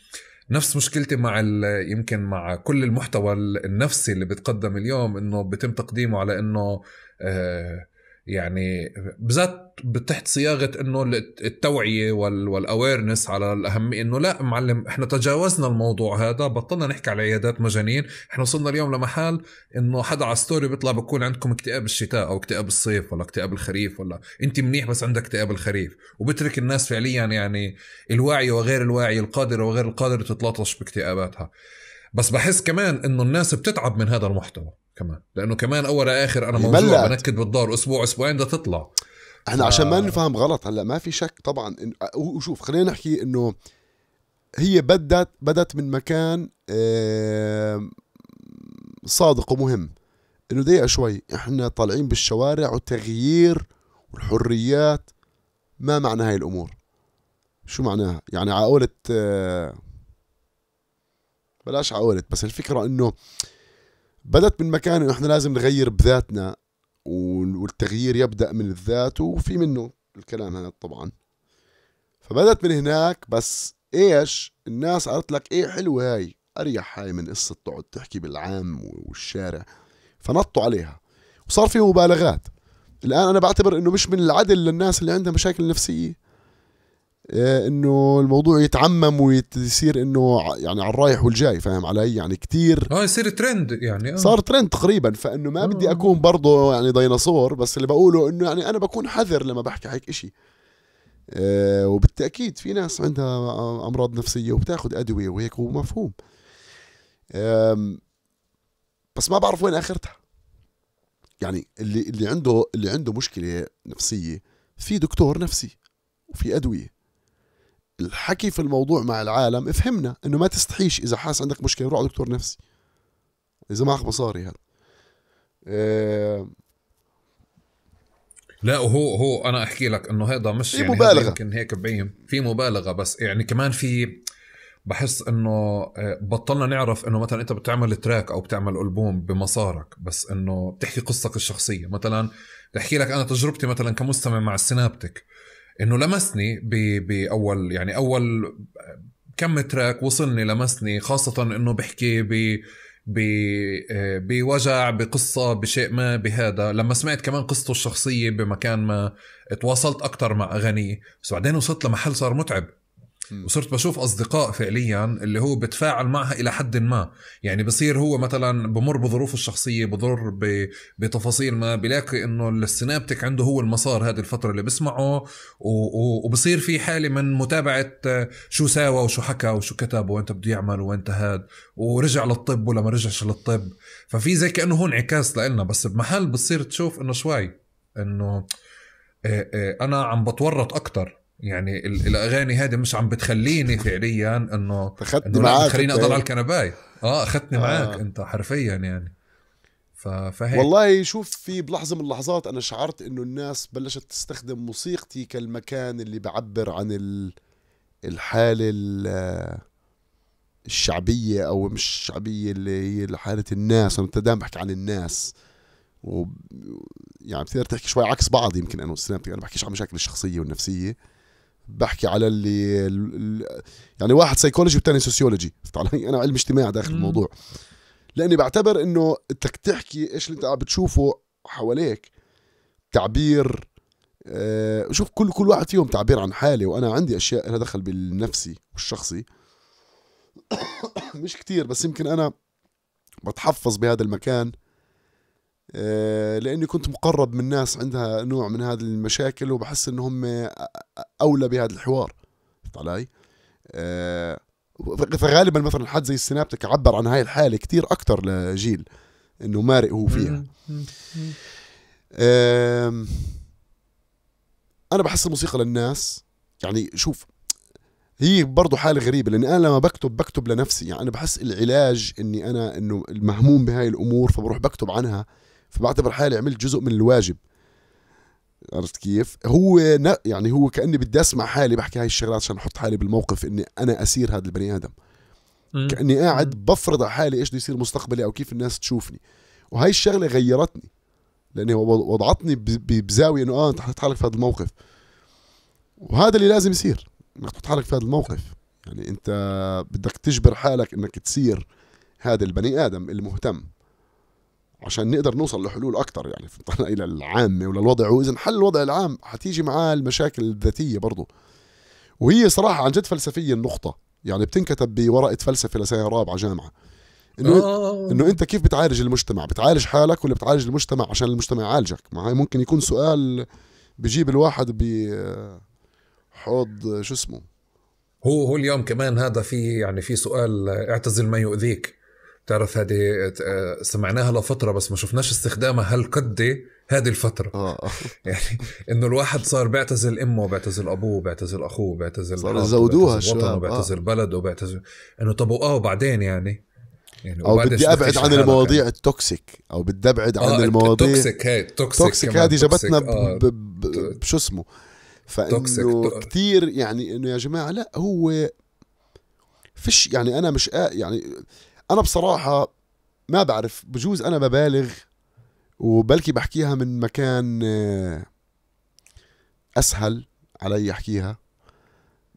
نفس مشكلتي مع يمكن مع كل المحتوى النفسي اللي بتقدم اليوم انه بتم تقديمه على انه آه يعني بالذات تحت صياغه انه التوعيه والاويرنس على الاهميه انه لا معلم احنا تجاوزنا الموضوع هذا بطلنا نحكي على عيادات مجانين احنا وصلنا اليوم لمحل انه حدا على ستوري بيطلع بكون عندكم اكتئاب الشتاء او اكتئاب الصيف ولا اكتئاب الخريف ولا انت منيح بس عندك اكتئاب الخريف وبترك الناس فعليا يعني الواعيه وغير الواعيه القادره وغير القادره تتلطش باكتئاباتها بس بحس كمان انه الناس بتتعب من هذا المحتوى كمان لانه كمان اول اخر انا موضوع بنكد بالدار اسبوع اسبوعين بدها تطلع احنا ف... عشان ما نفهم غلط هلا ما في شك طبعا وشوف خلينا نحكي انه هي بدت بدت من مكان صادق ومهم انه ضيق شوي احنا طالعين بالشوارع وتغيير والحريات ما معنى هاي الامور شو معناها يعني عقولة آه، بلاش عقولة بس الفكرة انه بدت من مكان انه احنا لازم نغير بذاتنا والتغيير يبدا من الذات وفي منه الكلام هذا طبعا فبدت من هناك بس ايش الناس قالت لك ايه حلوه هاي اريح هاي من قصه تقعد تحكي بالعام والشارع فنطوا عليها وصار في مبالغات الان انا بعتبر انه مش من العدل للناس اللي عندها مشاكل نفسيه آه، انه الموضوع يتعمم ويصير انه يعني على الرايح والجاي فاهم علي يعني كتير اه يصير ترند يعني آه. صار ترند تقريبا فانه ما بدي آه. اكون برضه يعني ديناصور بس اللي بقوله انه يعني انا بكون حذر لما بحكي هيك إشي آه وبالتاكيد في ناس عندها امراض نفسيه وبتاخذ ادويه وهيك ومفهوم آه بس ما بعرف وين اخرتها يعني اللي اللي عنده اللي عنده مشكله نفسيه في دكتور نفسي وفي ادويه الحكي في الموضوع مع العالم فهمنا انه ما تستحيش اذا حاس عندك مشكله روح على دكتور نفسي اذا معك مصاري هذا إيه... لا وهو هو انا احكي لك انه هذا مش في يعني مبالغه يمكن هيك بعين في مبالغه بس يعني كمان في بحس انه آه، بطلنا نعرف انه مثلا انت بتعمل تراك او بتعمل البوم بمسارك بس انه بتحكي قصتك الشخصيه مثلا بحكي لك انا تجربتي مثلا كمستمع مع السنابتك انه لمسني باول يعني اول كم تراك وصلني لمسني خاصه انه بحكي ب بوجع بقصة بشيء ما بهذا لما سمعت كمان قصته الشخصية بمكان ما تواصلت أكتر مع أغانيه بس بعدين وصلت لمحل صار متعب وصرت بشوف اصدقاء فعليا اللي هو بتفاعل معها الى حد ما يعني بصير هو مثلا بمر بظروفه الشخصيه بضر بتفاصيل ما بلاقي انه السينابتك عنده هو المسار هذه الفتره اللي بسمعه وبصير في حاله من متابعه آه، شو ساوى وشو حكى وشو كتب وانت بده يعمل وانت هاد ورجع للطب ولا ما رجعش للطب ففي زي كانه هو انعكاس لنا بس بمحل بتصير تشوف انه شوي انه آه، آه، انا عم بتورط اكثر يعني الاغاني هذه مش عم بتخليني فعليا انه اخذتني معك خليني اضل على الكنباي اه اخذتني آه. معك انت حرفيا يعني فهيك والله شوف في بلحظه من اللحظات انا شعرت انه الناس بلشت تستخدم موسيقتي كالمكان اللي بعبر عن الحاله الشعبيه او مش الشعبيه اللي هي حاله الناس انا دائما بحكي عن الناس و يعني بتقدر تحكي شوي عكس بعض يمكن انا وسلامتك انا بحكيش عن مشاكل الشخصيه والنفسيه بحكي على اللي يعني واحد سيكولوجي والثاني سوسيولوجي علي انا علم اجتماع داخل الموضوع لاني بعتبر انه انك تحكي ايش اللي انت عم بتشوفه حواليك تعبير أه شوف كل كل واحد فيهم تعبير عن حالي وانا عندي اشياء لها دخل بالنفسي والشخصي <coughs> مش كتير بس يمكن انا بتحفظ بهذا المكان آه، لاني كنت مقرب من ناس عندها نوع من هذه المشاكل وبحس ان هم آه، اولى بهذا الحوار فهمت علي؟ آه، فغالبا مثلا حد زي السنابتك عبر عن هاي الحاله كتير اكثر لجيل انه مارق هو فيها انا بحس الموسيقى للناس يعني شوف هي برضه حاله غريبه لاني انا لما بكتب بكتب لنفسي يعني انا بحس العلاج اني انا انه المهموم بهاي الامور فبروح بكتب عنها فبعتبر حالي عملت جزء من الواجب عرفت كيف هو نا يعني هو كاني بدي اسمع حالي بحكي هاي الشغلات عشان احط حالي بالموقف اني انا اسير هذا البني ادم م. كاني قاعد بفرض على حالي ايش بده يصير مستقبلي او كيف الناس تشوفني وهي الشغله غيرتني لاني وضعتني بزاويه انه اه انت حطيت حالك في هذا الموقف وهذا اللي لازم يصير انك تحط حالك في هذا الموقف يعني انت بدك تجبر حالك انك تصير هذا البني ادم المهتم عشان نقدر نوصل لحلول اكثر يعني الى العامه وللوضع واذا انحل الوضع العام حتيجي معاه المشاكل الذاتيه برضه وهي صراحه عن جد فلسفيه النقطه يعني بتنكتب بورقه فلسفه لسنه رابعة جامعه انه آه. انه انت كيف بتعالج المجتمع بتعالج حالك ولا بتعالج المجتمع عشان المجتمع يعالجك ما هي ممكن يكون سؤال بجيب الواحد ب حوض شو اسمه هو هو اليوم كمان هذا في يعني في سؤال اعتزل ما يؤذيك تعرف هذه آه، سمعناها لفتره بس ما شفناش استخدامها هالقد هذه الفتره آه. <laughs> يعني انه الواحد صار بيعتزل امه بيعتزل ابوه بيعتزل اخوه بيعتزل صار زودوها وطنه بيعتزل آه. بلده بيعتزل انه طب واه وبعدين يعني يعني او بدي ابعد عن المواضيع يعني. التوكسيك او بدي ابعد عن آه المواضيع التوكسيك هي التوكسيك توكسيك هذه جابتنا آه. بشو اسمه فانه كثير يعني انه يا جماعه لا هو فش يعني انا مش آه يعني انا بصراحه ما بعرف بجوز انا ببالغ وبلكي بحكيها من مكان آه، اسهل علي احكيها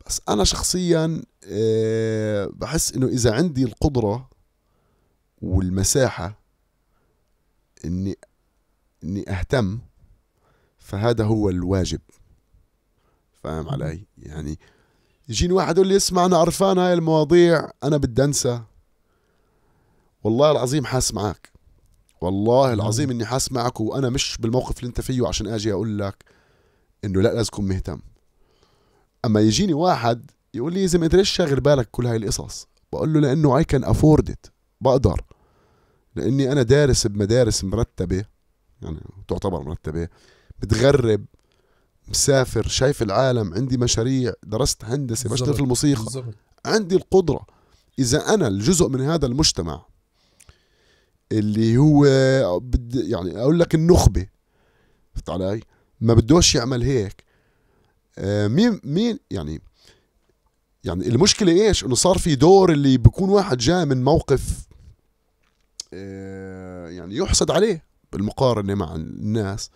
بس انا شخصيا آه، بحس انه اذا عندي القدره والمساحه اني اني اهتم فهذا هو الواجب فاهم علي يعني يجيني واحد يقول لي اسمع انا عرفان هاي المواضيع انا بدي انسى والله العظيم حاس معك والله العظيم اني حاس معك وانا مش بالموقف اللي انت فيه عشان اجي اقول لك انه لا لازم تكون مهتم اما يجيني واحد يقول لي اذا ما انت ليش شاغل بالك كل هاي القصص بقول له لانه اي كان افورد ات بقدر لاني انا دارس بمدارس مرتبه يعني تعتبر مرتبه بتغرب مسافر شايف العالم عندي مشاريع درست هندسه بشتغل في الموسيقى عندي القدره اذا انا الجزء من هذا المجتمع اللي هو بد يعني اقول لك النخبه فهمت علي؟ ما بدوش يعمل هيك آه، مين مين يعني يعني المشكله ايش؟ انه صار في دور اللي بكون واحد جاي من موقف آه، يعني يحسد عليه بالمقارنه مع الناس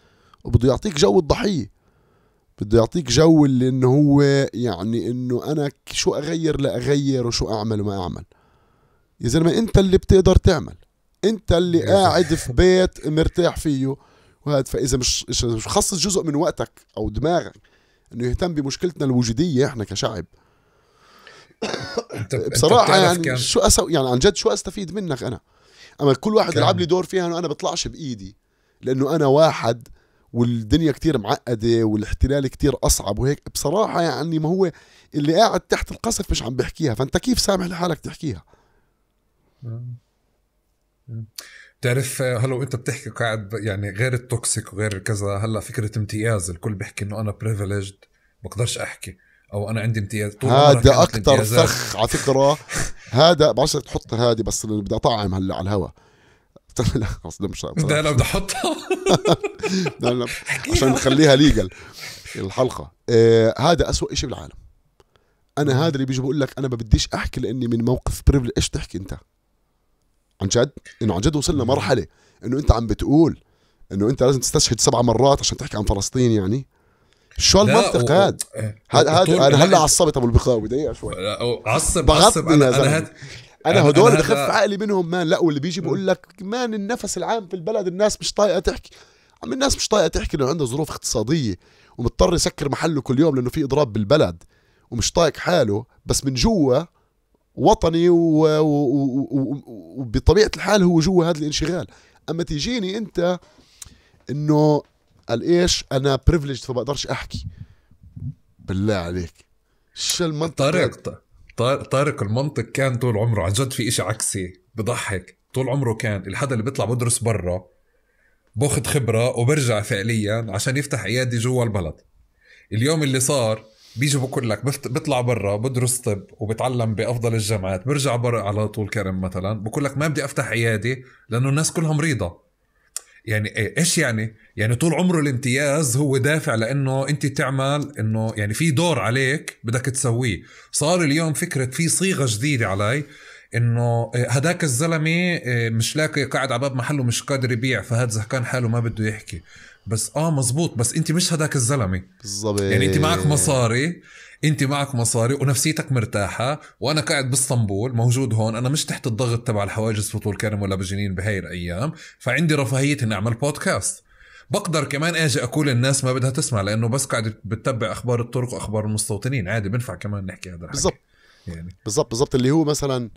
وبده يعطيك جو الضحيه بده يعطيك جو اللي انه هو يعني انه انا شو اغير لاغير وشو اعمل وما اعمل يا زلمه انت اللي بتقدر تعمل انت اللي قاعد في بيت مرتاح فيه وهذا فاذا مش مش خصص جزء من وقتك او دماغك انه يهتم بمشكلتنا الوجوديه احنا كشعب بصراحه يعني شو اسوي يعني عن جد شو استفيد منك انا اما كل واحد يلعب لي دور فيها انه انا بطلعش بايدي لانه انا واحد والدنيا كتير معقدة والاحتلال كتير أصعب وهيك بصراحة يعني ما هو اللي قاعد تحت القصف مش عم بحكيها فأنت كيف سامح لحالك تحكيها بتعرف آه، هلا وانت بتحكي قاعد يعني غير التوكسيك وغير كذا هلا فكره امتياز الكل بيحكي انه انا بريفليجد بقدرش احكي او انا عندي امتياز طول هذا اكثر فخ على فكره <laughs> هذا بعرفش تحط هذه بس بدي اطعم هلا على الهواء <laughs> لا خلص مش لا لا بدي احطها <laughs> عشان نخليها ليجل الحلقه آه هذا أسوأ شيء بالعالم انا هذا اللي بيجي بقول لك انا ما بديش احكي لاني من موقف بريفليج ايش تحكي انت عن جد انه عن جد وصلنا مرحله انه انت عم بتقول انه انت لازم تستشهد سبع مرات عشان تحكي عن فلسطين يعني شو المنطق هاد هذا إيه. هذا انا هلا إيه. عصبت ابو البخاوي دقيقه شوي لا عصب عصب انا انا هاد انا هدول بخف عقلي منهم مان لا واللي بيجي بقول لك مان النفس العام في البلد الناس مش طايقه تحكي عم الناس مش طايقه تحكي لانه عنده ظروف اقتصاديه ومضطر يسكر محله كل يوم لانه في اضراب بالبلد ومش طايق حاله بس من جوا وطني وبطبيعه الحال هو جوا هذا الانشغال اما تيجيني انت انه الايش انا بريفليج فبقدرش احكي بالله عليك شو المنطق طارق طارق المنطق كان طول عمره عن جد في إشي عكسي بضحك طول عمره كان الحدا اللي بيطلع بدرس برا باخذ خبره وبرجع فعليا عشان يفتح عيادة جوا البلد اليوم اللي صار بيجوا بقول لك بطلع برا بدرس طب وبتعلم بافضل الجامعات برجع برا على طول كرم مثلا بقول لك ما بدي افتح عياده لانه الناس كلها مريضه يعني إيه؟ ايش يعني؟ يعني طول عمره الامتياز هو دافع لانه انت تعمل انه يعني في دور عليك بدك تسويه، صار اليوم فكره في صيغه جديده علي انه إيه، هداك الزلمه إيه، مش لاقي قاعد على باب محله مش قادر يبيع فهذا زهقان حاله ما بده يحكي، بس اه مزبوط بس انت مش هداك الزلمه بالظبط يعني انت معك مصاري انت معك مصاري ونفسيتك مرتاحه وانا قاعد باسطنبول موجود هون انا مش تحت الضغط تبع الحواجز في طول كرم ولا بجنين بهاي الايام فعندي رفاهيه اني اعمل بودكاست بقدر كمان اجي اقول الناس ما بدها تسمع لانه بس قاعد بتتبع اخبار الطرق واخبار المستوطنين عادي بنفع كمان نحكي هذا بالضبط يعني بالضبط بالضبط اللي هو مثلا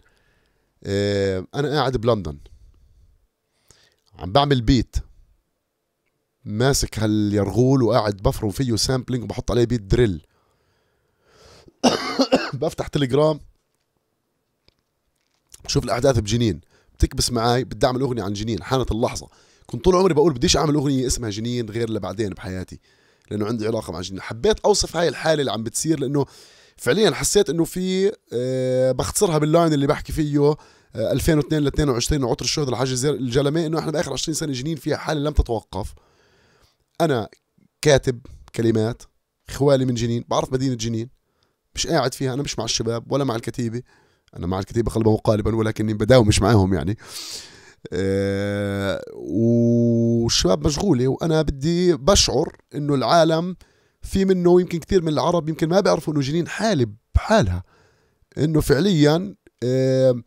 آه، انا قاعد بلندن عم بعمل بيت ماسك هاليرغول وقاعد بفرم فيه سامبلينج وبحط عليه بيت دريل <coughs> بفتح تليجرام بشوف الاحداث بجنين بتكبس معي بدي اعمل اغنيه عن جنين حانت اللحظه كنت طول عمري بقول بديش اعمل اغنيه اسمها جنين غير لبعدين بحياتي لانه عندي علاقه مع جنين حبيت اوصف هاي الحاله اللي عم بتصير لانه فعليا حسيت انه في أه بختصرها باللاين اللي بحكي فيه 2002 ل 22 عطر الشهد الحاج الجلمه انه احنا باخر 20 سنه جنين فيها حاله لم تتوقف انا كاتب كلمات خوالي من جنين بعرف مدينه جنين مش قاعد فيها انا مش مع الشباب ولا مع الكتيبه انا مع الكتيبه قلبا وقالبا ولكني بداوم مش معاهم يعني أه والشباب مشغوله وانا بدي بشعر انه العالم في منه يمكن كثير من العرب يمكن ما بيعرفوا انه جنين حاله بحالها انه فعليا أه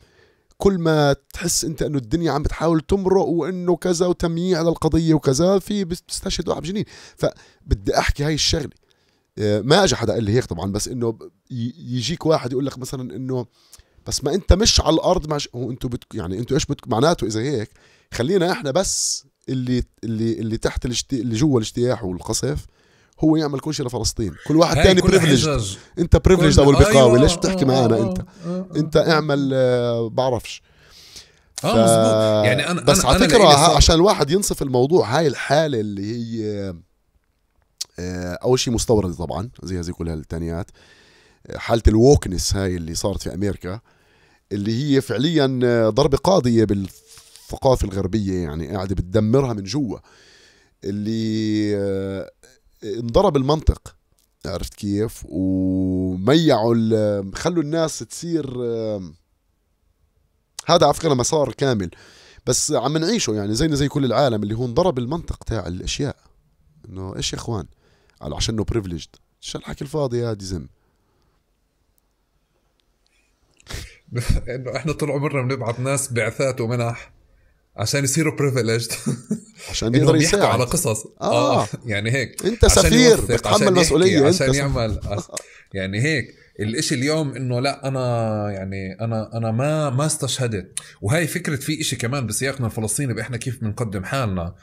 كل ما تحس انت انه الدنيا عم بتحاول تمرق وانه كذا وتمييع للقضيه وكذا في بتستشهد واحد بجنين فبدي احكي هاي الشغله آه، ما اجى حدا قال لي هيك طبعا بس انه يجيك واحد يقول لك مثلا انه بس ما انت مش على الارض مع هو انتوا بت... يعني انتوا ايش بدكم معناته اذا هيك خلينا احنا بس اللي اللي اللي تحت الاشت... اللي جوا الاجتياح والقصف هو يعمل كل شيء لفلسطين كل واحد تاني بريفليج انت بريفليج او البقاوي أيوة. ليش بتحكي آه، معنا آه، انت آه، انت اعمل بعرفش ف... اه يعني انا بس على فكره عشان الواحد ينصف الموضوع هاي الحاله اللي هي اول شيء مستورده طبعا زي زي كل هالتانيات حاله الووكنس هاي اللي صارت في امريكا اللي هي فعليا ضربه قاضيه بالثقافه الغربيه يعني قاعده بتدمرها من جوا اللي انضرب المنطق عرفت كيف وميعوا خلوا الناس تصير هذا على فكره مسار كامل بس عم نعيشه يعني زينا زي كل العالم اللي هو انضرب المنطق تاع الاشياء انه ايش يا اخوان عشان انه بريفليجد ايش الحكي الفاضي هذا زم <laughs> انه احنا طول عمرنا بنبعث ناس بعثات ومنح عشان يصيروا بريفليجد <laughs> عشان يقدروا يحكوا على قصص آه. آه. يعني هيك انت سفير بتحمل مسؤوليه عشان يعمل <laughs> يعني هيك الاشي اليوم انه لا انا يعني انا انا ما ما استشهدت وهي فكره في اشي كمان بسياقنا الفلسطيني باحنا كيف بنقدم حالنا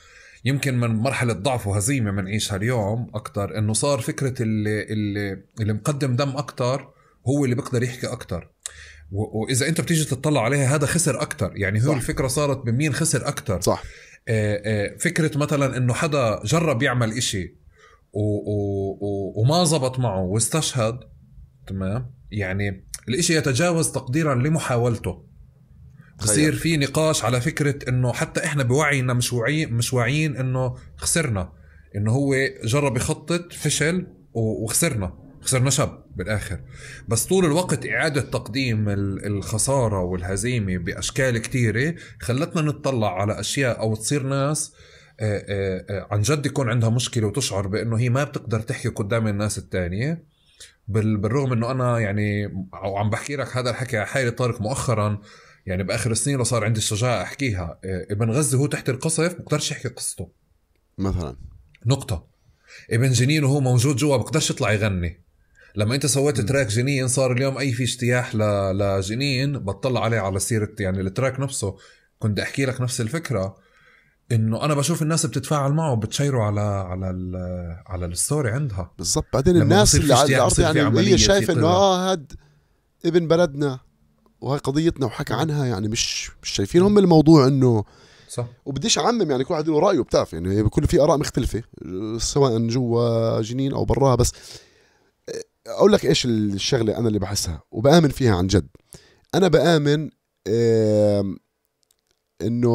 يمكن من مرحلة ضعف وهزيمة بنعيشها اليوم أكثر إنه صار فكرة اللي, اللي, اللي مقدم دم أكثر هو اللي بيقدر يحكي أكثر واذا انت بتيجي تطلع عليها هذا خسر اكثر يعني هو صح. الفكره صارت بمين خسر اكثر صح فكره مثلا انه حدا جرب يعمل إشي وما زبط معه واستشهد تمام يعني الإشي يتجاوز تقديرا لمحاولته بصير في نقاش على فكره انه حتى احنا بوعينا مش واعيين مش واعيين انه خسرنا انه هو جرب يخطط فشل وخسرنا خسرنا شاب بالاخر بس طول الوقت اعاده تقديم الخساره والهزيمه باشكال كثيره خلتنا نتطلع على اشياء او تصير ناس آه، آه، آه، عن جد يكون عندها مشكله وتشعر بانه هي ما بتقدر تحكي قدام الناس الثانيه بالرغم انه انا يعني وعم بحكي لك هذا الحكي على حالي طارق مؤخرا يعني باخر السنين صار عندي الشجاعه احكيها ابن غزه هو تحت القصف بقدرش يحكي قصته مثلا نقطه ابن جنين وهو موجود جوا بقدرش يطلع يغني لما انت سويت تراك جنين صار اليوم اي في اجتياح ل... لجنين بتطلع عليه على سيره يعني التراك نفسه كنت احكي لك نفس الفكره انه انا بشوف الناس بتتفاعل معه وبتشيروا على على الـ على الستوري عندها بالضبط بعدين الناس اللي على الارض يعني هي شايفه انه اه هاد ابن بلدنا وهي قضيتنا وحكى عنها يعني مش مش شايفين هم الموضوع انه صح وبديش اعمم يعني كل واحد له رايه بتعرف يعني كل في اراء مختلفه سواء جوا جنين او براها بس اقول لك ايش الشغله انا اللي بحسها وبامن فيها عن جد انا بامن انه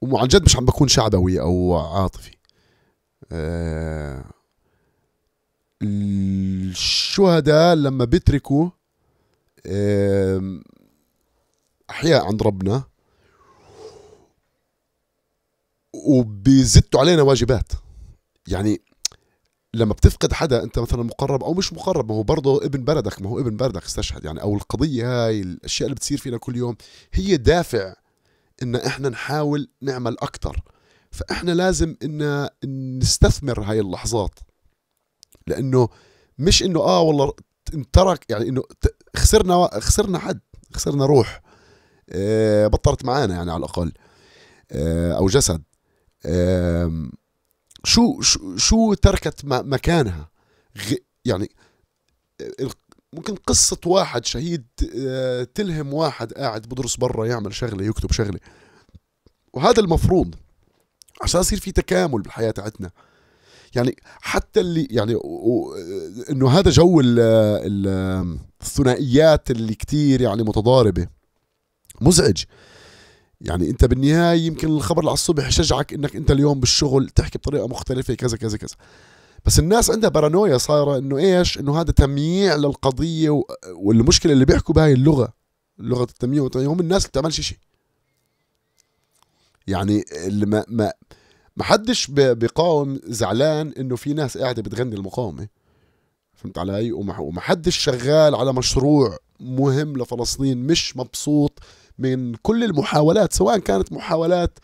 وعن جد مش عم بكون شعبوي او عاطفي آه، الشهداء لما بيتركوا احياء عند ربنا وبيزتوا علينا واجبات يعني لما بتفقد حدا انت مثلا مقرب او مش مقرب ما هو برضه ابن بلدك ما هو ابن بلدك استشهد يعني او القضيه هاي الاشياء اللي بتصير فينا كل يوم هي دافع ان احنا نحاول نعمل اكثر فاحنا لازم ان نستثمر هاي اللحظات لانه مش انه اه والله انترك يعني انه خسرنا خسرنا حد خسرنا روح آه، بطلت معانا يعني على الاقل آه، او جسد شو شو, شو تركت مكانها يعني آه، ممكن قصة واحد شهيد آه، تلهم واحد قاعد بدرس برا يعمل شغلة يكتب شغلة وهذا المفروض عشان يصير في تكامل بالحياة تاعتنا يعني حتى اللي يعني انه هذا جو الثنائيات اللي كتير يعني متضاربة مزعج يعني انت بالنهايه يمكن الخبر اللي على الصبح شجعك انك انت اليوم بالشغل تحكي بطريقه مختلفه كذا كذا كذا بس الناس عندها بارانويا صايره انه ايش انه هذا تمييع للقضيه و... والمشكله اللي بيحكوا بهاي اللغه لغه التمييع هم الناس اللي بتعملش شيء يعني اللي ما ما ما حدش بيقاوم زعلان انه في ناس قاعده بتغني المقاومه فهمت علي وما حدش شغال على مشروع مهم لفلسطين مش مبسوط من كل المحاولات سواء كانت محاولات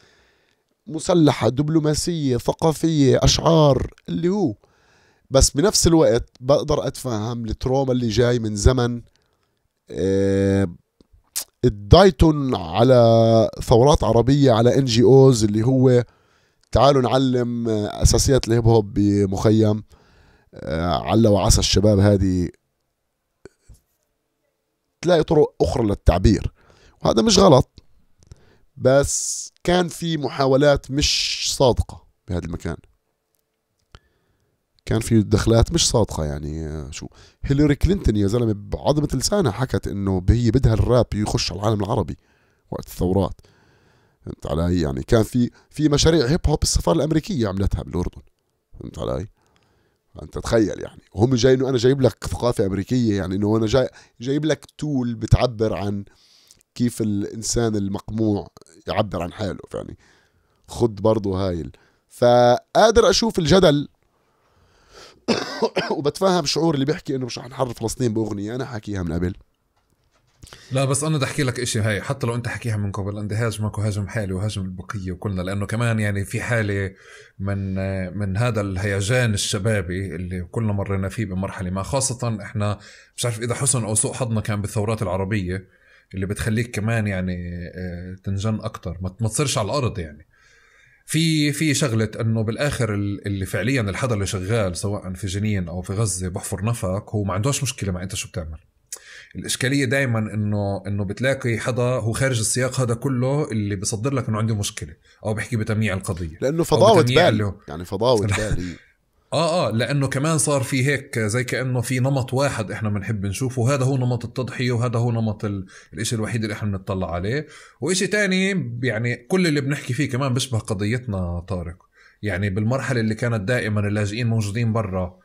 مسلحة دبلوماسية ثقافية أشعار اللي هو بس بنفس الوقت بقدر أتفهم التروما اللي جاي من زمن آه، الدايتون على ثورات عربية على ان جي اوز اللي هو تعالوا نعلم اساسيات الهيب هوب بمخيم آه، على وعسى الشباب هذه تلاقي طرق اخرى للتعبير وهذا مش غلط بس كان في محاولات مش صادقة بهذا المكان كان في دخلات مش صادقه يعني آه، شو هيلاري كلينتون يا زلمه بعظمه لسانها حكت انه هي بدها الراب يخش على العالم العربي وقت الثورات فهمت علي يعني كان في في مشاريع هيب هوب السفاره الامريكيه عملتها بالاردن فهمت علي فانت تخيل يعني وهم جايين انه انا جايب لك ثقافه امريكيه يعني انه انا جاي جايب لك تول بتعبر عن كيف الانسان المقموع يعبر عن حاله يعني خد برضه هايل فقادر اشوف الجدل <coughs> وبتفهم شعور اللي بيحكي انه مش حنحرر فلسطين باغنيه انا حكيها من قبل لا بس انا بدي احكي لك شيء هاي حتى لو انت حكيها من قبل انا هاجمك وهاجم حالي وهاجم البقيه وكلنا لانه كمان يعني في حاله من من هذا الهيجان الشبابي اللي كلنا مرينا فيه بمرحله ما خاصه احنا مش عارف اذا حسن او سوء حظنا كان بالثورات العربيه اللي بتخليك كمان يعني آه، تنجن اكتر ما تصيرش على الارض يعني في في شغله انه بالاخر اللي فعليا الحدا اللي شغال سواء في جنين او في غزه بحفر نفق هو ما عندوش مشكله مع انت شو بتعمل الاشكاليه دائما انه انه بتلاقي حدا هو خارج السياق هذا كله اللي بصدر لك انه عنده مشكله او بحكي بتمييع القضيه لانه فضاوه بال يعني فضاوه <laughs> بال اه اه لانه كمان صار في هيك زي كانه في نمط واحد احنا بنحب نشوفه وهذا هو نمط التضحيه وهذا هو نمط الشيء الوحيد اللي احنا بنطلع عليه وإشي تاني يعني كل اللي بنحكي فيه كمان بيشبه قضيتنا طارق يعني بالمرحله اللي كانت دائما اللاجئين موجودين برا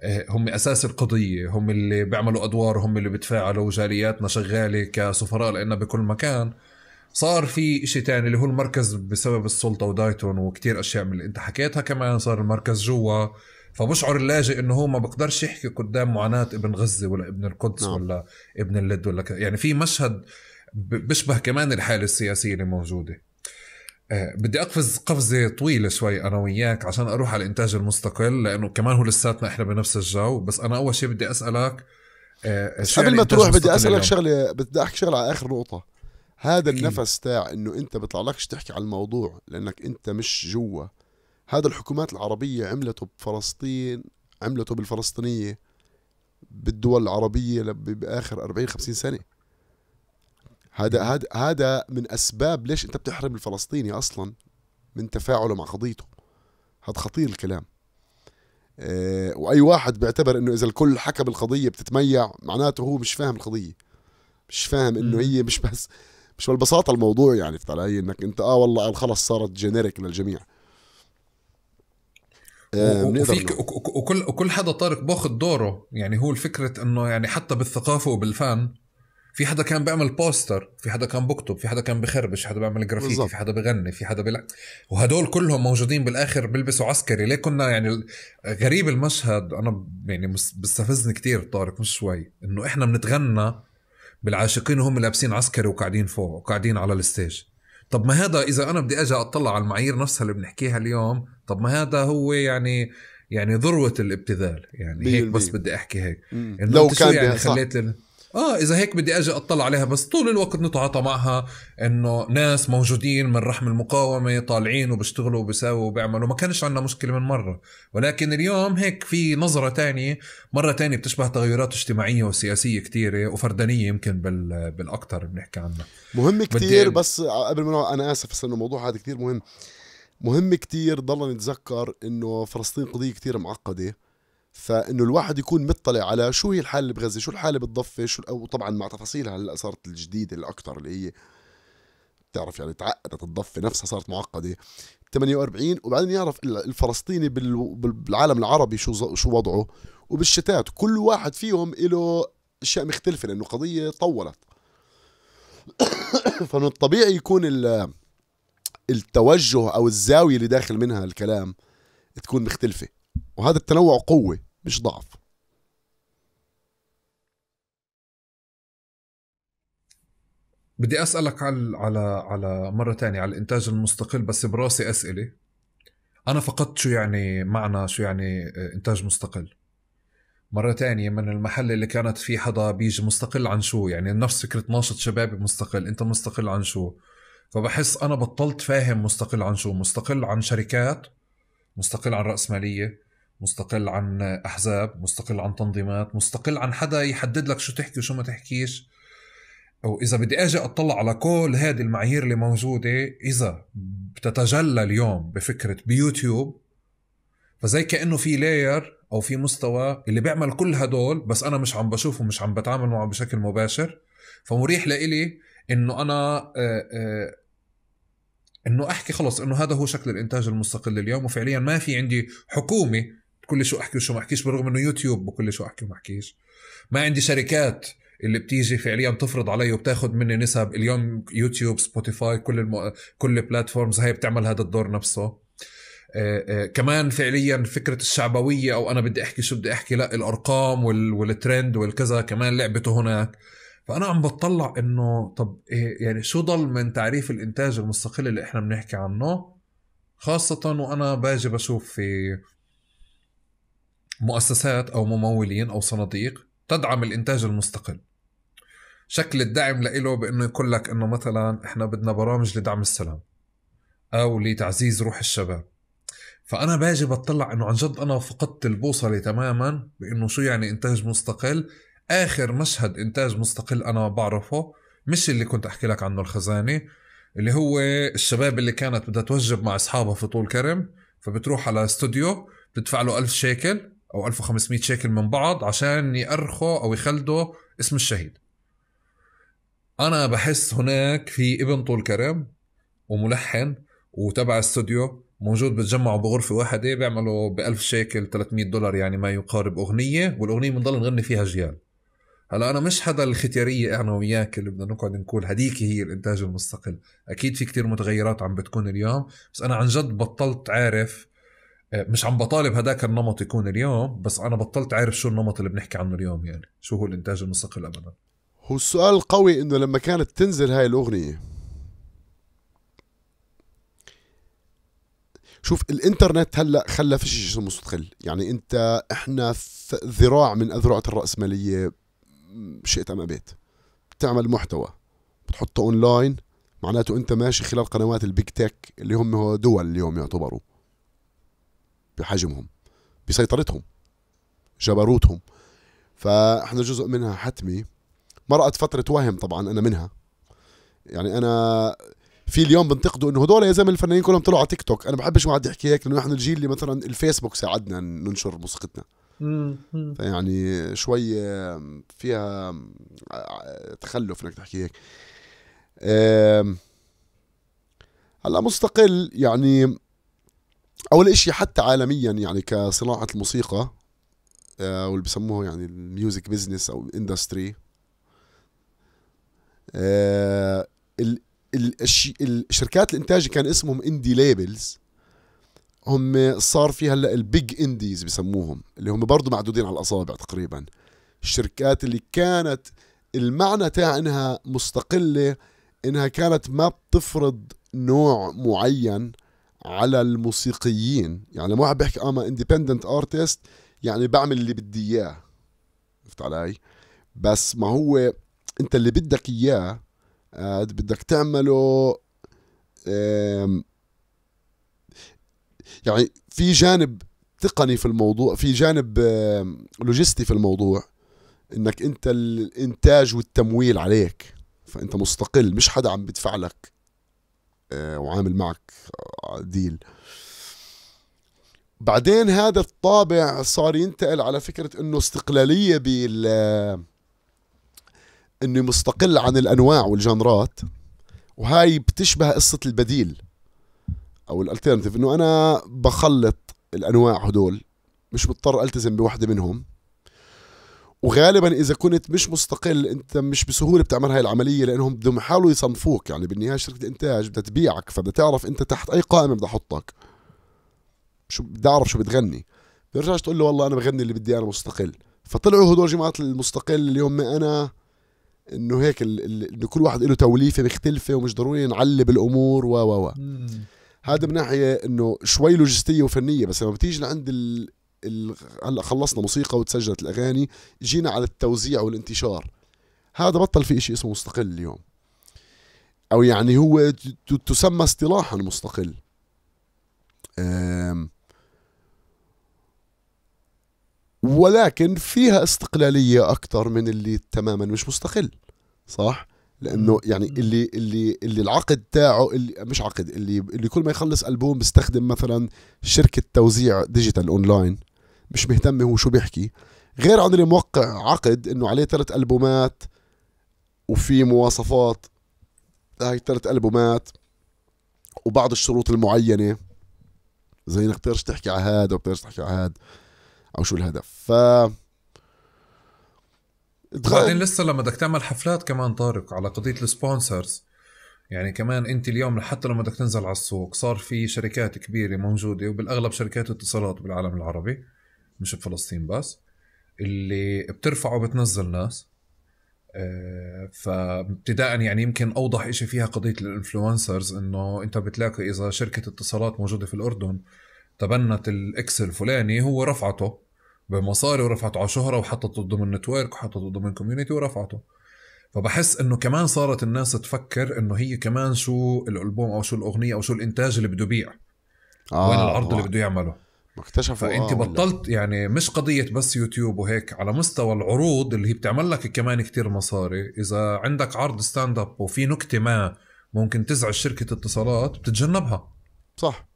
آه، هم اساس القضيه هم اللي بيعملوا ادوار هم اللي بيتفاعلوا جالياتنا شغاله كسفراء لنا بكل مكان صار في شيء تاني اللي هو المركز بسبب السلطة ودايتون وكتير أشياء من اللي أنت حكيتها كمان صار المركز جوا فبشعر اللاجئ انه هو ما بقدرش يحكي قدام معاناه ابن غزه ولا ابن القدس نعم. ولا ابن اللد ولا ك... يعني في مشهد بيشبه كمان الحاله السياسيه اللي موجوده آه، بدي اقفز قفزه طويله شوي انا وياك عشان اروح على الانتاج المستقل لانه كمان هو لساتنا احنا بنفس الجو بس انا اول شيء بدي اسالك آه، قبل ما تروح بدي اسالك شغله بدي احكي شغله على اخر نقطه هذا النفس تاع انه انت بيطلع لكش تحكي على الموضوع لانك انت مش جوا هذا الحكومات العربية عملته بفلسطين عملته بالفلسطينية بالدول العربية بآخر 40 50 سنة هذا هذا هذا من اسباب ليش انت بتحرم الفلسطيني اصلا من تفاعله مع قضيته هذا خطير الكلام أه واي واحد بيعتبر انه اذا الكل حكى بالقضيه بتتميع معناته هو مش فاهم القضيه مش فاهم انه هي مش بس مش بالبساطه الموضوع يعني فهمت علي انك انت اه والله خلص صارت جينيريك للجميع آه، وفيك وكل وكل حدا طارق باخذ دوره يعني هو الفكرة انه يعني حتى بالثقافه وبالفن في حدا كان بيعمل بوستر في حدا كان بكتب في حدا كان بخربش في حدا بيعمل جرافيتي بالزبط. في حدا بغني في حدا بيلعب وهدول كلهم موجودين بالاخر بيلبسوا عسكري ليه كنا يعني غريب المشهد انا يعني بستفزني كتير طارق مش شوي انه احنا بنتغنى بالعاشقين هم لابسين عسكري وقاعدين فوق وقاعدين على الستيج طب ما هذا اذا انا بدي اجي اطلع على المعايير نفسها اللي بنحكيها اليوم طب ما هذا هو يعني يعني ذروه الابتذال يعني هيك بس بدي احكي هيك انه لو كان يعني خليت لل... اه اذا هيك بدي اجي اطلع عليها بس طول الوقت نتعاطى معها انه ناس موجودين من رحم المقاومه طالعين وبيشتغلوا وبيساووا وبيعملوا ما كانش عندنا مشكله من مره ولكن اليوم هيك في نظره تانية مره تانية بتشبه تغيرات اجتماعيه وسياسيه كثيره وفردانيه يمكن بال بالاكثر بنحكي عنها مهم كثير بس قبل ما انا اسف بس انه الموضوع هذا كثير مهم مهم كثير ضلنا نتذكر انه فلسطين قضية كثير معقدة فانه الواحد يكون مطلع على شو هي الحاله بغزه شو الحاله بالضفه شو وطبعا طبعا مع تفاصيلها هلا صارت الجديده الاكثر اللي هي بتعرف يعني تعقدت الضفه نفسها صارت معقده 48 وبعدين يعرف الفلسطيني بالعالم العربي شو شو وضعه وبالشتات كل واحد فيهم له اشياء مختلفه لانه قضيه طولت <coughs> فمن الطبيعي يكون التوجه او الزاويه اللي داخل منها الكلام تكون مختلفه وهذا التنوع قوه مش ضعف بدي اسالك على على على مره تانية على الانتاج المستقل بس براسي اسئله انا فقدت شو يعني معنى شو يعني آه، انتاج مستقل مرة تانية من المحل اللي كانت فيه حدا بيجي مستقل عن شو يعني نفس فكرة ناشط شبابي مستقل انت مستقل عن شو فبحس انا بطلت فاهم مستقل عن شو مستقل عن شركات مستقل عن رأسمالية مستقل عن احزاب مستقل عن تنظيمات مستقل عن حدا يحدد لك شو تحكي وشو ما تحكيش او اذا بدي اجي اطلع على كل هذه المعايير اللي موجوده اذا بتتجلى اليوم بفكره بيوتيوب فزي كانه في لاير او في مستوى اللي بيعمل كل هدول بس انا مش عم بشوفه مش عم بتعامل معه بشكل مباشر فمريح لإلي انه انا آه، آه، انه احكي خلص انه هذا هو شكل الانتاج المستقل اليوم وفعليا ما في عندي حكومه كل شو احكي وشو ما احكيش بالرغم انه يوتيوب بكل شو احكي وما احكيش ما عندي شركات اللي بتيجي فعليا بتفرض علي وبتاخذ مني نسب اليوم يوتيوب سبوتيفاي كل المو... كل البلاتفورمز هاي بتعمل هذا الدور نفسه آآ آه، آآ آه، كمان فعليا فكره الشعبويه او انا بدي احكي شو بدي احكي لا الارقام وال... والترند والكذا كمان لعبته هناك فانا عم بتطلع انه طب إيه، يعني شو ضل من تعريف الانتاج المستقل اللي احنا بنحكي عنه خاصه وانا باجي بشوف في مؤسسات أو ممولين أو صناديق تدعم الإنتاج المستقل شكل الدعم لإله بأنه يقول لك أنه مثلا إحنا بدنا برامج لدعم السلام أو لتعزيز روح الشباب فأنا باجي بطلع أنه عن جد أنا فقدت البوصلة تماما بأنه شو يعني إنتاج مستقل آخر مشهد إنتاج مستقل أنا بعرفه مش اللي كنت أحكي لك عنه الخزانة اللي هو الشباب اللي كانت بدها توجب مع أصحابها في طول كرم فبتروح على استوديو بتدفع له ألف شيكل او 1500 شيكل من بعض عشان يأرخوا او يخلدوا اسم الشهيد انا بحس هناك في ابن طول كرم وملحن وتبع استوديو موجود بتجمعوا بغرفة واحدة بيعملوا ب 1000 شيكل 300 دولار يعني ما يقارب أغنية والأغنية بنضل نغني فيها جيال هلا أنا مش حدا الختيارية أنا وياك اللي بدنا نقعد نقول هديك هي الإنتاج المستقل أكيد في كتير متغيرات عم بتكون اليوم بس أنا عن جد بطلت عارف مش عم بطالب هذاك النمط يكون اليوم بس انا بطلت عارف شو النمط اللي بنحكي عنه اليوم يعني شو هو الانتاج المستقل ابدا هو السؤال القوي انه لما كانت تنزل هاي الاغنيه شوف الانترنت هلا خلى في شيء اسمه مستقل يعني انت احنا ذراع من اذرعه الراسماليه شئت ام ابيت بتعمل محتوى بتحطه اونلاين معناته انت ماشي خلال قنوات البيج تك اللي هم دول اليوم يعتبروا بحجمهم بسيطرتهم جبروتهم فاحنا جزء منها حتمي مرقت فترة وهم طبعا انا منها يعني انا في اليوم بنتقدوا انه هدول يا زلمه الفنانين كلهم طلعوا على تيك توك انا بحبش ما حد يحكي هيك لانه نحن الجيل اللي مثلا الفيسبوك ساعدنا ننشر موسيقتنا فيعني شوي فيها تخلف انك تحكي هيك هلا مستقل يعني اول إشي حتى عالميا يعني كصناعه الموسيقى او آه، اللي بسموها يعني الميوزك بزنس او اندستري آه الشركات الانتاج كان اسمهم اندي ليبلز هم صار في هلا البيج انديز بسموهم اللي هم برضه معدودين على الاصابع تقريبا الشركات اللي كانت المعنى تاع انها مستقله انها كانت ما بتفرض نوع معين على الموسيقيين يعني ما عم بحكي اما اندبندنت ارتست يعني بعمل اللي بدي اياه فهمت علي بس ما هو انت اللي بدك اياه آه، بدك تعمله يعني في جانب تقني في الموضوع في جانب لوجستي في الموضوع انك انت الانتاج والتمويل عليك فانت مستقل مش حدا عم بدفع لك آه، وعامل معك ديل بعدين هذا الطابع صار ينتقل على فكرة انه استقلالية بال آه، انه مستقل عن الانواع والجنرات وهاي بتشبه قصة البديل او الالترنتيف انه انا بخلط الانواع هدول مش مضطر التزم بوحدة منهم وغالبا اذا كنت مش مستقل انت مش بسهوله بتعمل هاي العمليه لانهم بدهم يحاولوا يصنفوك يعني بالنهايه شركه انتاج بدها تبيعك فبدها تعرف انت تحت اي قائمه بدها احطك شو بدي اعرف شو بتغني بيرجعش تقول له والله انا بغني اللي بدي انا مستقل فطلعوا هدول جماعه المستقل اليوم انا انه هيك انه كل واحد له توليفه مختلفه ومش ضروري نعلب الامور و و و هذا من ناحيه انه شوي لوجستيه وفنيه بس لما بتيجي لعند هلا خلصنا موسيقى وتسجلت الاغاني جينا على التوزيع والانتشار هذا بطل في شيء اسمه مستقل اليوم او يعني هو تسمى اصطلاحا مستقل ولكن فيها استقلالية أكثر من اللي تماما مش مستقل صح؟ لأنه يعني اللي اللي اللي العقد تاعه اللي مش عقد اللي اللي كل ما يخلص ألبوم بيستخدم مثلا شركة توزيع ديجيتال أونلاين مش مهتم هو شو بيحكي غير عن اللي موقع عقد انه عليه ثلاث البومات وفي مواصفات هاي ثلاث البومات وبعض الشروط المعينه زي انك بتقدرش تحكي على هذا وبتقدرش تحكي على هذا او شو الهدف ف بعدين لسه لما بدك تعمل حفلات كمان طارق على قضيه السبونسرز يعني كمان انت اليوم حتى لما بدك تنزل على السوق صار في شركات كبيره موجوده وبالاغلب شركات اتصالات بالعالم العربي مش بفلسطين بس اللي بترفعه بتنزل ناس آه، فابتداء يعني يمكن اوضح شيء فيها قضيه الانفلونسرز انه انت بتلاقي اذا شركه اتصالات موجوده في الاردن تبنت الاكس الفلاني هو رفعته بمصاري ورفعته على شهره وحطته ضمن نتورك وحطته ضمن كوميونتي ورفعته فبحس انه كمان صارت الناس تفكر انه هي كمان شو الالبوم او شو الاغنيه او شو الانتاج اللي بده يبيع آه وين العرض اللي بده يعمله ما اكتشفوا فانت آه بطلت يعني مش قضيه بس يوتيوب وهيك على مستوى العروض اللي هي بتعمل لك كمان كتير مصاري اذا عندك عرض ستاند اب وفي نكته ما ممكن تزعج شركه اتصالات بتتجنبها صح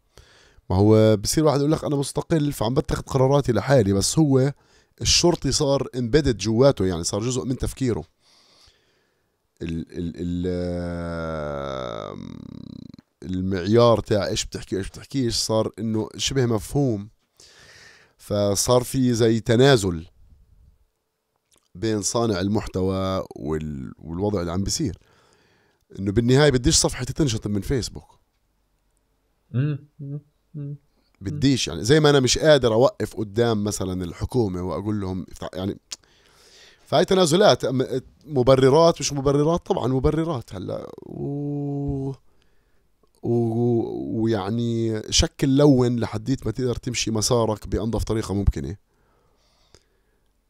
ما هو بصير واحد يقول لك انا مستقل فعم بتخذ قراراتي لحالي بس هو الشرطي صار امبيدد جواته يعني صار جزء من تفكيره ال ال ال المعيار تاع ايش بتحكي وايش بتحكيش صار انه شبه مفهوم فصار في زي تنازل بين صانع المحتوى وال... والوضع اللي عم بيصير انه بالنهايه بديش صفحتي تنشط من فيسبوك بديش يعني زي ما انا مش قادر اوقف قدام مثلا الحكومه واقول لهم يعني فهي تنازلات مبررات مش مبررات طبعا مبررات هلا و... و... ويعني شكل لون لحديت ما تقدر تمشي مسارك بانظف طريقه ممكنه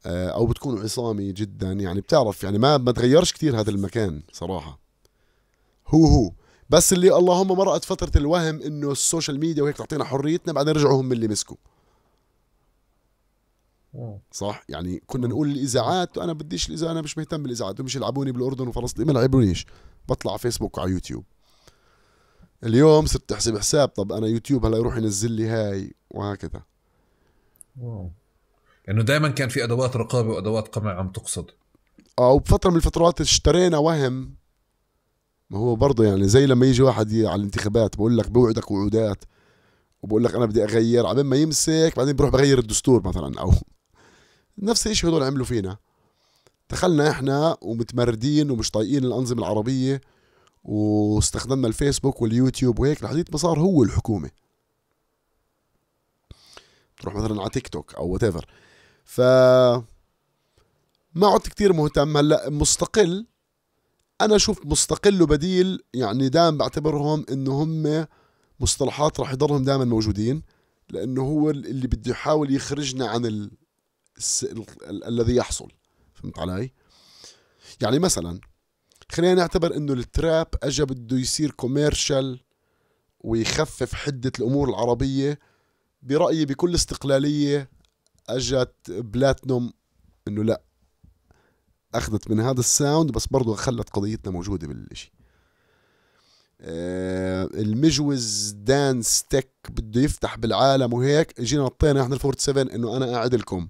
آه، او بتكون عصامي جدا يعني بتعرف يعني ما ما تغيرش كثير هذا المكان صراحه هو هو بس اللي اللهم مرقت فتره الوهم انه السوشيال ميديا وهيك تعطينا حريتنا بعدين رجعوا هم اللي مسكوا صح يعني كنا نقول الاذاعات انا بديش الاذاعه انا مش مهتم بالاذاعات مش يلعبوني بالاردن وفلسطين ما لعبونيش بطلع على فيسبوك وعلى يوتيوب اليوم صرت تحسب حساب طب انا يوتيوب هلا يروح ينزل لي هاي وهكذا واو لانه يعني دائما كان في ادوات رقابه وادوات قمع عم تقصد اه وبفتره من الفترات اشترينا وهم ما هو برضه يعني زي لما يجي واحد على الانتخابات بقول لك بوعدك وعودات وبقول لك انا بدي اغير على ما يمسك بعدين بروح بغير الدستور مثلا او <laughs> نفس الشيء هدول عملوا فينا دخلنا احنا ومتمردين ومش طايقين الانظمه العربيه واستخدمنا الفيسبوك واليوتيوب وهيك لحديت ما صار هو الحكومه تروح مثلا على تيك توك او وات ايفر ف ما عدت كثير مهتم هلا مستقل انا اشوف مستقل وبديل يعني دائما بعتبرهم انه هم مصطلحات راح يضلهم دائما موجودين لانه هو اللي بده يحاول يخرجنا عن ال... الس... ال... ال... الذي يحصل فهمت علي يعني مثلا خلينا نعتبر انه التراب اجى بده يصير كوميرشال ويخفف حده الامور العربيه برايي بكل استقلاليه اجت بلاتنوم انه لا اخذت من هذا الساوند بس برضه خلت قضيتنا موجوده بالشيء آه المجوز دانس تك بده يفتح بالعالم وهيك اجينا نطينا احنا الفورت 7 انه انا قاعد لكم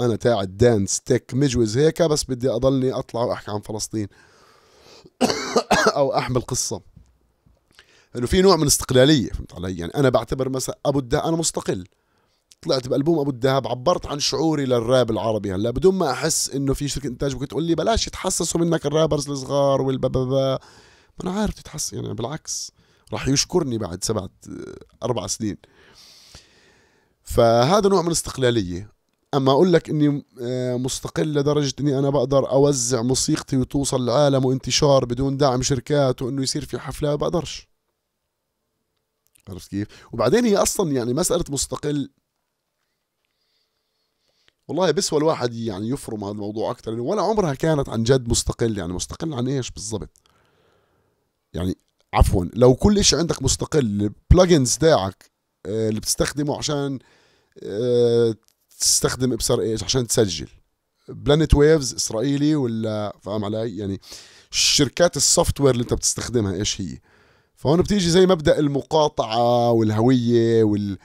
انا تاع دانس تك مجوز هيك بس بدي اضلني اطلع واحكي عن فلسطين <coughs> او احمل قصه انه في نوع من الاستقلاليه فهمت علي يعني انا بعتبر مثلا ابو الدهب انا مستقل طلعت بالبوم ابو الدهب عبرت عن شعوري للراب العربي هلا بدون ما احس انه في شركه انتاج ممكن تقول لي بلاش يتحسسوا منك الرابرز الصغار والبابابا ما انا عارف تتحس يعني بالعكس راح يشكرني بعد سبعة اربع سنين فهذا نوع من الاستقلاليه اما اقول لك اني آه، مستقل لدرجه اني انا بقدر اوزع موسيقتي وتوصل للعالم وانتشار بدون دعم شركات وانه يصير في ما بقدرش عرفت كيف وبعدين هي اصلا يعني مساله مستقل والله بسوى الواحد يعني يفرم هذا الموضوع اكثر ولا عمرها كانت عن جد مستقل يعني مستقل عن ايش بالضبط يعني عفوا لو كل شيء عندك مستقل البلجنز تاعك آه، اللي بتستخدمه عشان آه، تستخدم ابصار ايش عشان تسجل بلانت ويفز اسرائيلي ولا فاهم علي يعني شركات السوفت وير اللي انت بتستخدمها ايش هي فهون بتيجي زي مبدا المقاطعه والهويه وال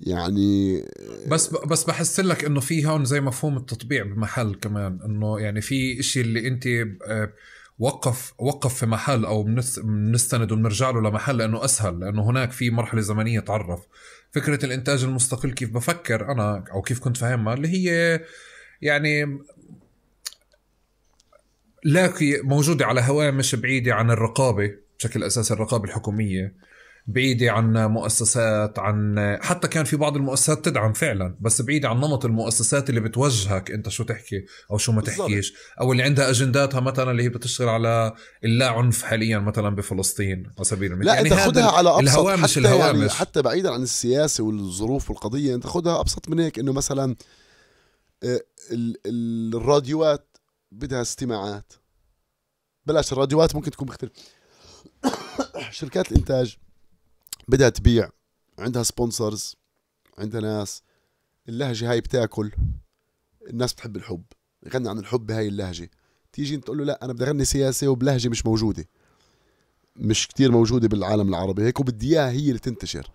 يعني بس بس بحس لك انه في هون زي مفهوم التطبيع بمحل كمان انه يعني في إشي اللي انت آه، وقف وقف في محل او بنستند وبنرجع له لمحل لانه اسهل لانه هناك في مرحله زمنيه تعرف فكره الانتاج المستقل كيف بفكر انا او كيف كنت فاهمها اللي هي يعني لاقي موجوده على هوامش بعيده عن الرقابه بشكل اساسي الرقابه الحكوميه بعيدة عن مؤسسات عن حتى كان في بعض المؤسسات تدعم فعلا بس بعيدة عن نمط المؤسسات اللي بتوجهك انت شو تحكي او شو ما تحكيش او اللي عندها اجنداتها مثلا اللي هي بتشتغل على اللا عنف حاليا مثلا بفلسطين على سبيل المثال لا يعني انت خذها على ابسط الهوامش حتى يعني الهوامش يعني حتى بعيدا عن السياسة والظروف والقضية انت خذها ابسط من هيك انه مثلا آه، الراديوات بدها استماعات بلاش الراديوات ممكن تكون مختلفة <coughs> شركات الانتاج بدها تبيع عندها سبونسرز عندها ناس اللهجه هاي بتاكل الناس بتحب الحب غنى عن الحب بهاي اللهجه تيجي انت تقول له لا انا بدي اغني سياسه وبلهجه مش موجوده مش كتير موجوده بالعالم العربي هيك وبدي اياها هي اللي تنتشر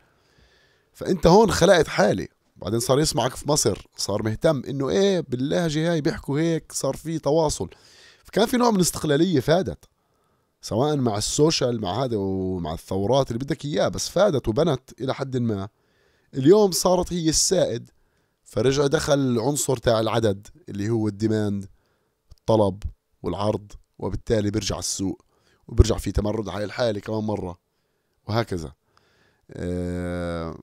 فانت هون خلقت حاله بعدين صار يسمعك في مصر صار مهتم انه ايه باللهجه هاي بيحكوا هيك صار في تواصل فكان في نوع من الاستقلاليه فادت سواء مع السوشيال مع هذا ومع الثورات اللي بدك اياه بس فادت وبنت الى حد ما اليوم صارت هي السائد فرجع دخل العنصر تاع العدد اللي هو الديماند الطلب والعرض وبالتالي بيرجع السوق وبرجع في تمرد على الحالة كمان مرة وهكذا آه،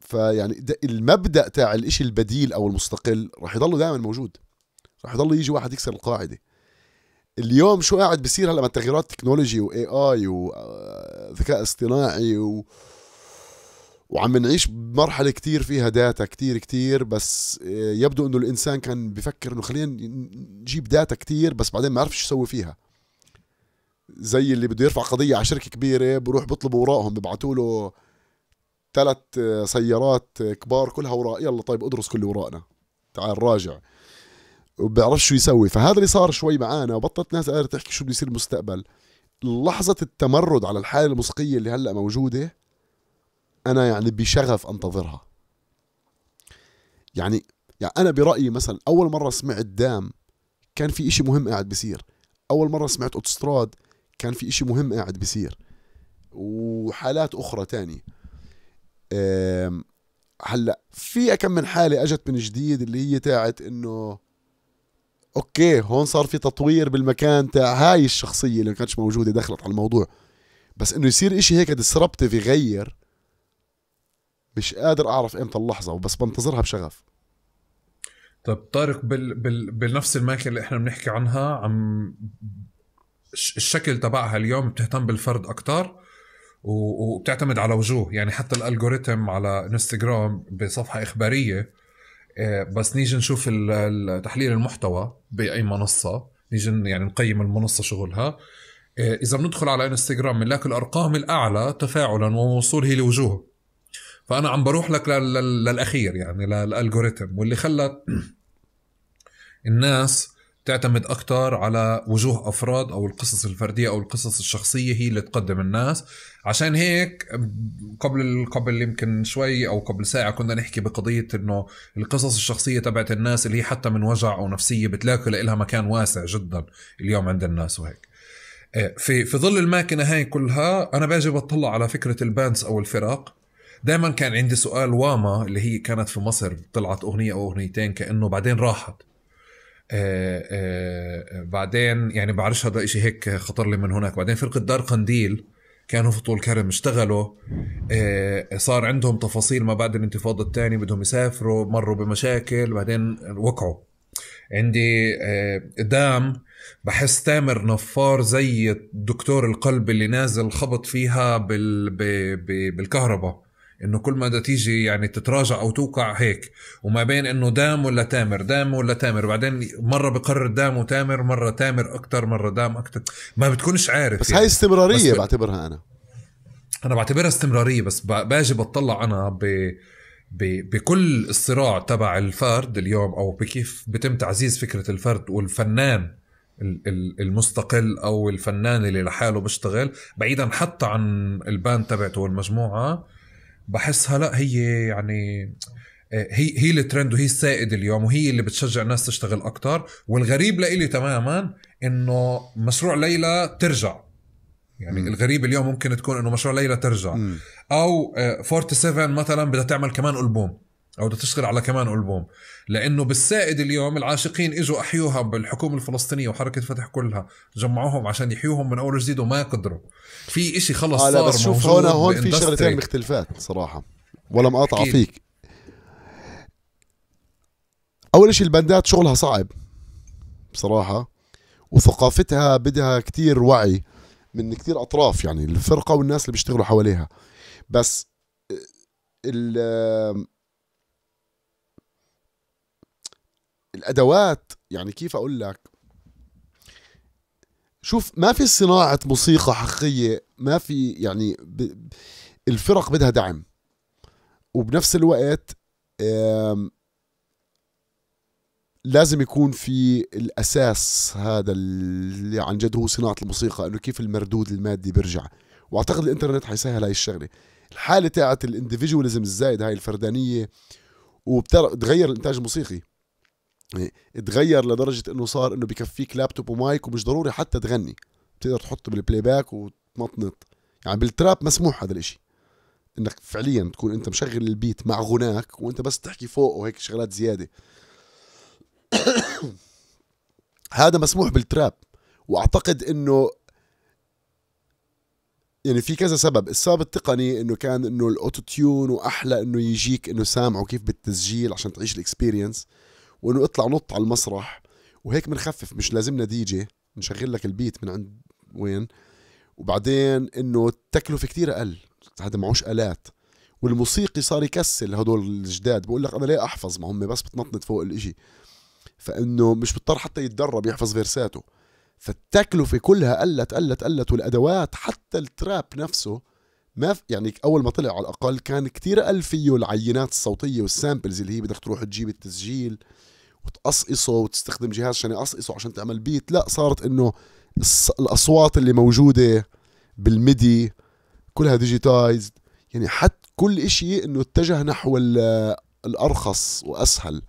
فيعني المبدأ تاع الإشي البديل أو المستقل راح يضله دائما موجود راح يضل يجي واحد يكسر القاعدة اليوم شو قاعد بصير هلا مع التغيرات التكنولوجي واي اي آه، وذكاء اصطناعي و... وعم نعيش بمرحلة كتير فيها داتا كتير كتير بس آه، يبدو انه الانسان كان بفكر انه خلينا نجيب داتا كتير بس بعدين ما عرف شو يسوي فيها زي اللي بده يرفع قضية على شركة كبيرة بروح بطلب وراءهم ببعثوا له ثلاث آه، سيارات كبار كلها وراء يلا طيب ادرس كل وراءنا تعال راجع وبيعرفش شو يسوي فهذا اللي صار شوي معانا وبطلت ناس قادره تحكي شو بده يصير بالمستقبل لحظه التمرد على الحاله الموسيقيه اللي هلا موجوده انا يعني بشغف انتظرها يعني يعني انا برايي مثلا اول مره سمعت دام كان في إشي مهم قاعد بيصير اول مره سمعت اوتستراد كان في إشي مهم قاعد بيصير وحالات اخرى تانية هلا في أكم من حاله اجت من جديد اللي هي تاعت انه اوكي هون صار في تطوير بالمكان تاع هاي الشخصيه اللي ما كانتش موجوده دخلت على الموضوع بس انه يصير اشي هيك ديسربتيف يغير مش قادر اعرف امتى اللحظه وبس بنتظرها بشغف طب طارق بال... بال... بنفس الماكله اللي احنا بنحكي عنها عم الشكل تبعها اليوم بتهتم بالفرد اكثر وبتعتمد على وجوه يعني حتى الالغوريتم على انستغرام بصفحه اخباريه آه، بس نيجي نشوف تحليل المحتوى باي منصه نيجي يعني نقيم المنصه شغلها آه، اذا بندخل على انستغرام بنلاقي الارقام الاعلى تفاعلا ووصول هي لوجوه فانا عم بروح لك للاخير يعني للالجوريثم واللي خلى <clears throat> الناس تعتمد أكثر على وجوه أفراد أو القصص الفردية أو القصص الشخصية هي اللي تقدم الناس عشان هيك قبل قبل يمكن شوي أو قبل ساعة كنا نحكي بقضية إنه القصص الشخصية تبعت الناس اللي هي حتى من وجع أو نفسية بتلاقي لها مكان واسع جدا اليوم عند الناس وهيك إيه، في في ظل الماكينة هاي كلها أنا باجي بطلع على فكرة البانس أو الفرق دائما كان عندي سؤال واما اللي هي كانت في مصر طلعت أغنية أو أغنيتين كأنه بعدين راحت آه، آه، آه، بعدين يعني بعرفش هذا إشي هيك خطر لي من هناك بعدين فرقة دار قنديل كانوا في طول كرم اشتغلوا صار عندهم تفاصيل ما بعد الانتفاضة الثانية بدهم يسافروا مروا بمشاكل بعدين وقعوا عندي دام بحس تامر نفار زي دكتور القلب اللي نازل خبط فيها بال... ب... ب... بالكهرباء انه كل ما بدها تيجي يعني تتراجع او توقع هيك وما بين انه دام ولا تامر دام ولا تامر بعدين مره بقرر دام وتامر مره تامر اكثر مره دام اكثر ما بتكونش عارف بس يعني. هاي استمراريه بس بعتبرها انا انا بعتبرها استمراريه بس باجي بطلع انا ب بكل الصراع تبع الفرد اليوم او بكيف بتم تعزيز فكره الفرد والفنان المستقل او الفنان اللي لحاله بيشتغل بعيدا حتى عن الباند تبعته والمجموعه بحسها لا هي يعني هي هي الترند وهي السائد اليوم وهي اللي بتشجع الناس تشتغل اكثر والغريب لإلي تماما انه مشروع ليلى ترجع يعني م. الغريب اليوم ممكن تكون انه مشروع ليلى ترجع م. او 47 آه، مثلا بدها تعمل كمان البوم او بدها تشتغل على كمان البوم لانه بالسائد اليوم العاشقين اجوا احيوها بالحكومه الفلسطينيه وحركه فتح كلها جمعوهم عشان يحيوهم من اول وجديد وما قدروا في إشي خلص آه، صار بس شوف هون هون في شغلتين مختلفات صراحه ولا مقاطعه فيك اول إشي البندات شغلها صعب بصراحه وثقافتها بدها كتير وعي من كتير اطراف يعني الفرقه والناس اللي بيشتغلوا حواليها بس الادوات يعني كيف اقول لك شوف ما في صناعه موسيقى حقيقيه ما في يعني ب... الفرق بدها دعم وبنفس الوقت لازم يكون في الاساس هذا اللي عن جد هو صناعه الموسيقى انه كيف المردود المادي بيرجع واعتقد الانترنت حيسهل هاي الشغله الحاله تاعت الانديفيدواليزم الزايد هاي الفردانيه وبتغير الانتاج الموسيقي يعني اتغير لدرجه انه صار انه بكفيك لابتوب ومايك ومش ضروري حتى تغني بتقدر تحطه بالبلاي باك وتمطنط يعني بالتراب مسموح هذا الاشي انك فعليا تكون انت مشغل البيت مع غناك وانت بس تحكي فوق وهيك شغلات زياده <coughs> هذا مسموح بالتراب واعتقد انه يعني في كذا سبب السبب التقني انه كان انه الاوتو تيون واحلى انه يجيك انه سامعه كيف بالتسجيل عشان تعيش الاكسبيرينس وانه اطلع نط على المسرح وهيك بنخفف مش لازمنا دي جي نشغل لك البيت من عند وين وبعدين انه التكلفه كتير اقل هذا معوش الات والموسيقي صار يكسل هدول الجداد بقول لك انا ليه احفظ ما هم بس بتنطنط فوق الاشي فانه مش بضطر حتى يتدرب يحفظ فيرساته فالتكلفه كلها قلت قلت قلت والادوات حتى التراب نفسه ما في يعني اول ما طلع على الاقل كان كتير قل فيه العينات الصوتيه والسامبلز اللي هي بدك تروح تجيب التسجيل وتقصقصه وتستخدم جهاز عشان يقصقصه عشان تعمل بيت لا صارت انه الاصوات اللي موجوده بالميدي كلها ديجيتايزد يعني حتى كل إشي انه اتجه نحو الارخص واسهل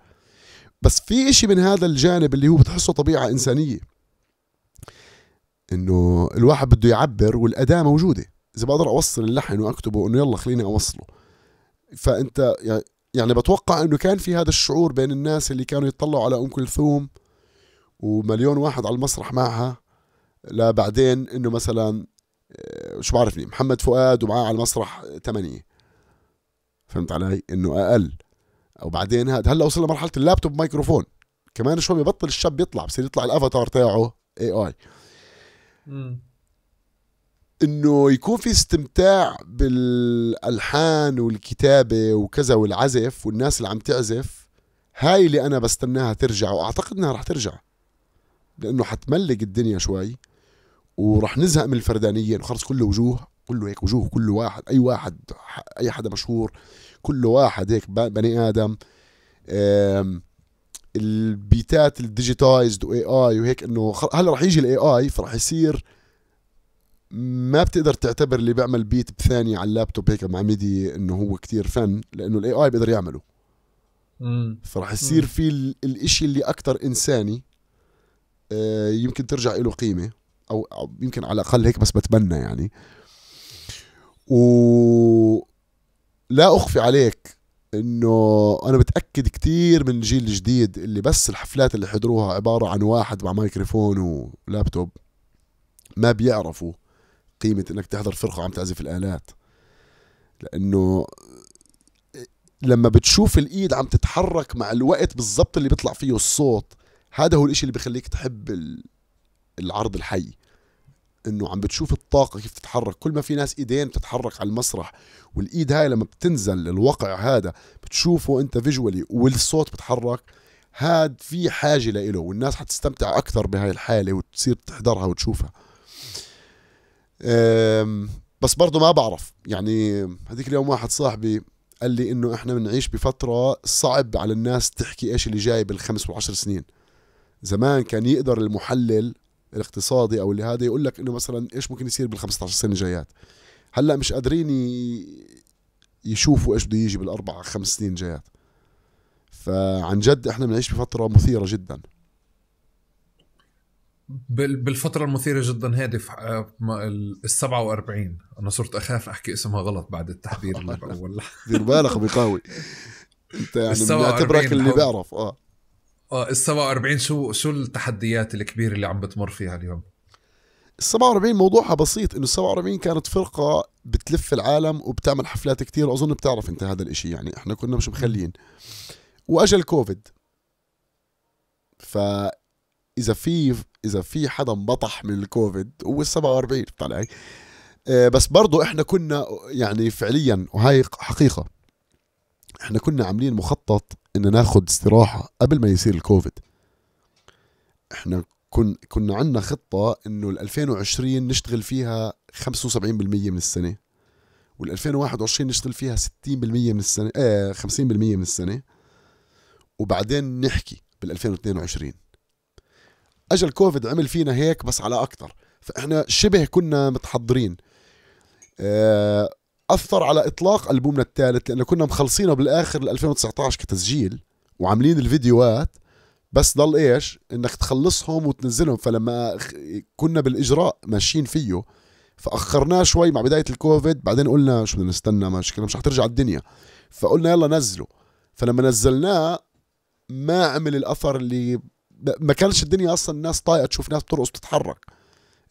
بس في إشي من هذا الجانب اللي هو بتحسه طبيعه انسانيه انه الواحد بده يعبر والاداه موجوده اذا بقدر اوصل اللحن واكتبه انه يلا خليني اوصله فانت يعني يعني بتوقع انه كان في هذا الشعور بين الناس اللي كانوا يتطلعوا على ام كلثوم ومليون واحد على المسرح معها لبعدين انه مثلا آه، شو بعرفني محمد فؤاد ومعاه على المسرح ثمانية فهمت علي انه اقل او بعدين هذا هلا وصلنا مرحله اللابتوب مايكروفون كمان شوي ببطل الشاب يطلع بصير يطلع الافاتار تاعه اي اي انه يكون في استمتاع بالالحان والكتابه وكذا والعزف والناس اللي عم تعزف هاي اللي انا بستناها ترجع واعتقد انها رح ترجع لانه حتملق الدنيا شوي ورح نزهق من انه وخلص كله وجوه كله هيك وجوه كل واحد اي واحد اي حدا مشهور كل واحد هيك بني ادم البيتات الديجيتايزد واي اي وهيك انه هلا رح يجي الاي اي فرح يصير ما بتقدر تعتبر اللي بيعمل بيت بثانية على اللابتوب هيك مع ميدي انه هو كتير فن لانه الاي اي بيقدر يعمله فراح يصير في الاشي اللي اكتر انساني آه، يمكن ترجع له قيمة أو... او يمكن على الاقل هيك بس بتمنى يعني و لا اخفي عليك انه انا متاكد كتير من الجيل الجديد اللي بس الحفلات اللي حضروها عباره عن واحد مع مايكروفون ولابتوب ما بيعرفوا قيمه انك تحضر فرقه عم تعزف الالات لانه لما بتشوف الايد عم تتحرك مع الوقت بالضبط اللي بيطلع فيه الصوت هذا هو الاشي اللي بخليك تحب العرض الحي انه عم بتشوف الطاقه كيف تتحرك كل ما في ناس ايدين بتتحرك على المسرح والايد هاي لما بتنزل للواقع هذا بتشوفه انت فيجولي والصوت بتحرك هاد في حاجه لإله والناس حتستمتع اكثر بهاي الحاله وتصير تحضرها وتشوفها بس برضه ما بعرف يعني هذيك اليوم واحد صاحبي قال لي انه احنا بنعيش بفتره صعب على الناس تحكي ايش اللي جاي بالخمس وعشر سنين زمان كان يقدر المحلل الاقتصادي او اللي هذا يقول لك انه مثلا ايش ممكن يصير بال15 سنه الجايات هلا مش قادرين يشوفوا ايش بده يجي بالاربع خمس سنين جايات فعن جد احنا بنعيش بفتره مثيره جدا بالفترة المثيرة جدا هذه آه، ال 47 انا صرت اخاف احكي اسمها غلط بعد التحذير اللي باول <laughs> دير بالك ابو انت يعني بعتبرك اللي بيعرف اه اه ال 47 شو شو التحديات الكبيرة اللي عم بتمر فيها اليوم؟ ال 47 موضوعها بسيط انه ال 47 كانت فرقة بتلف العالم وبتعمل حفلات كثير اظن بتعرف انت هذا الاشي يعني احنا كنا مش مخليين واجل كوفيد ف اذا في اذا في حدا انبطح من الكوفيد هو ال 47 فهمت علي؟ آه، بس برضو احنا كنا يعني فعليا وهي حقيقه احنا كنا عاملين مخطط ان ناخذ استراحه قبل ما يصير الكوفيد احنا كن كنا عندنا خطه انه ال 2020 نشتغل فيها 75% من السنه وال 2021 نشتغل فيها 60% من السنه آه 50% من السنه وبعدين نحكي بال 2022 اجى الكوفيد عمل فينا هيك بس على اكثر فاحنا شبه كنا متحضرين آه، اثر على اطلاق البومنا الثالث لانه كنا مخلصينه بالاخر 2019 كتسجيل وعاملين الفيديوهات بس ضل ايش انك تخلصهم وتنزلهم فلما كنا بالاجراء ماشيين فيه فاخرناه شوي مع بدايه الكوفيد بعدين قلنا شو بدنا نستنى ما شكلها مش حترجع الدنيا فقلنا يلا نزله فلما نزلناه ما عمل الاثر اللي ما كانش الدنيا اصلا الناس طايقه تشوف ناس بترقص بتتحرك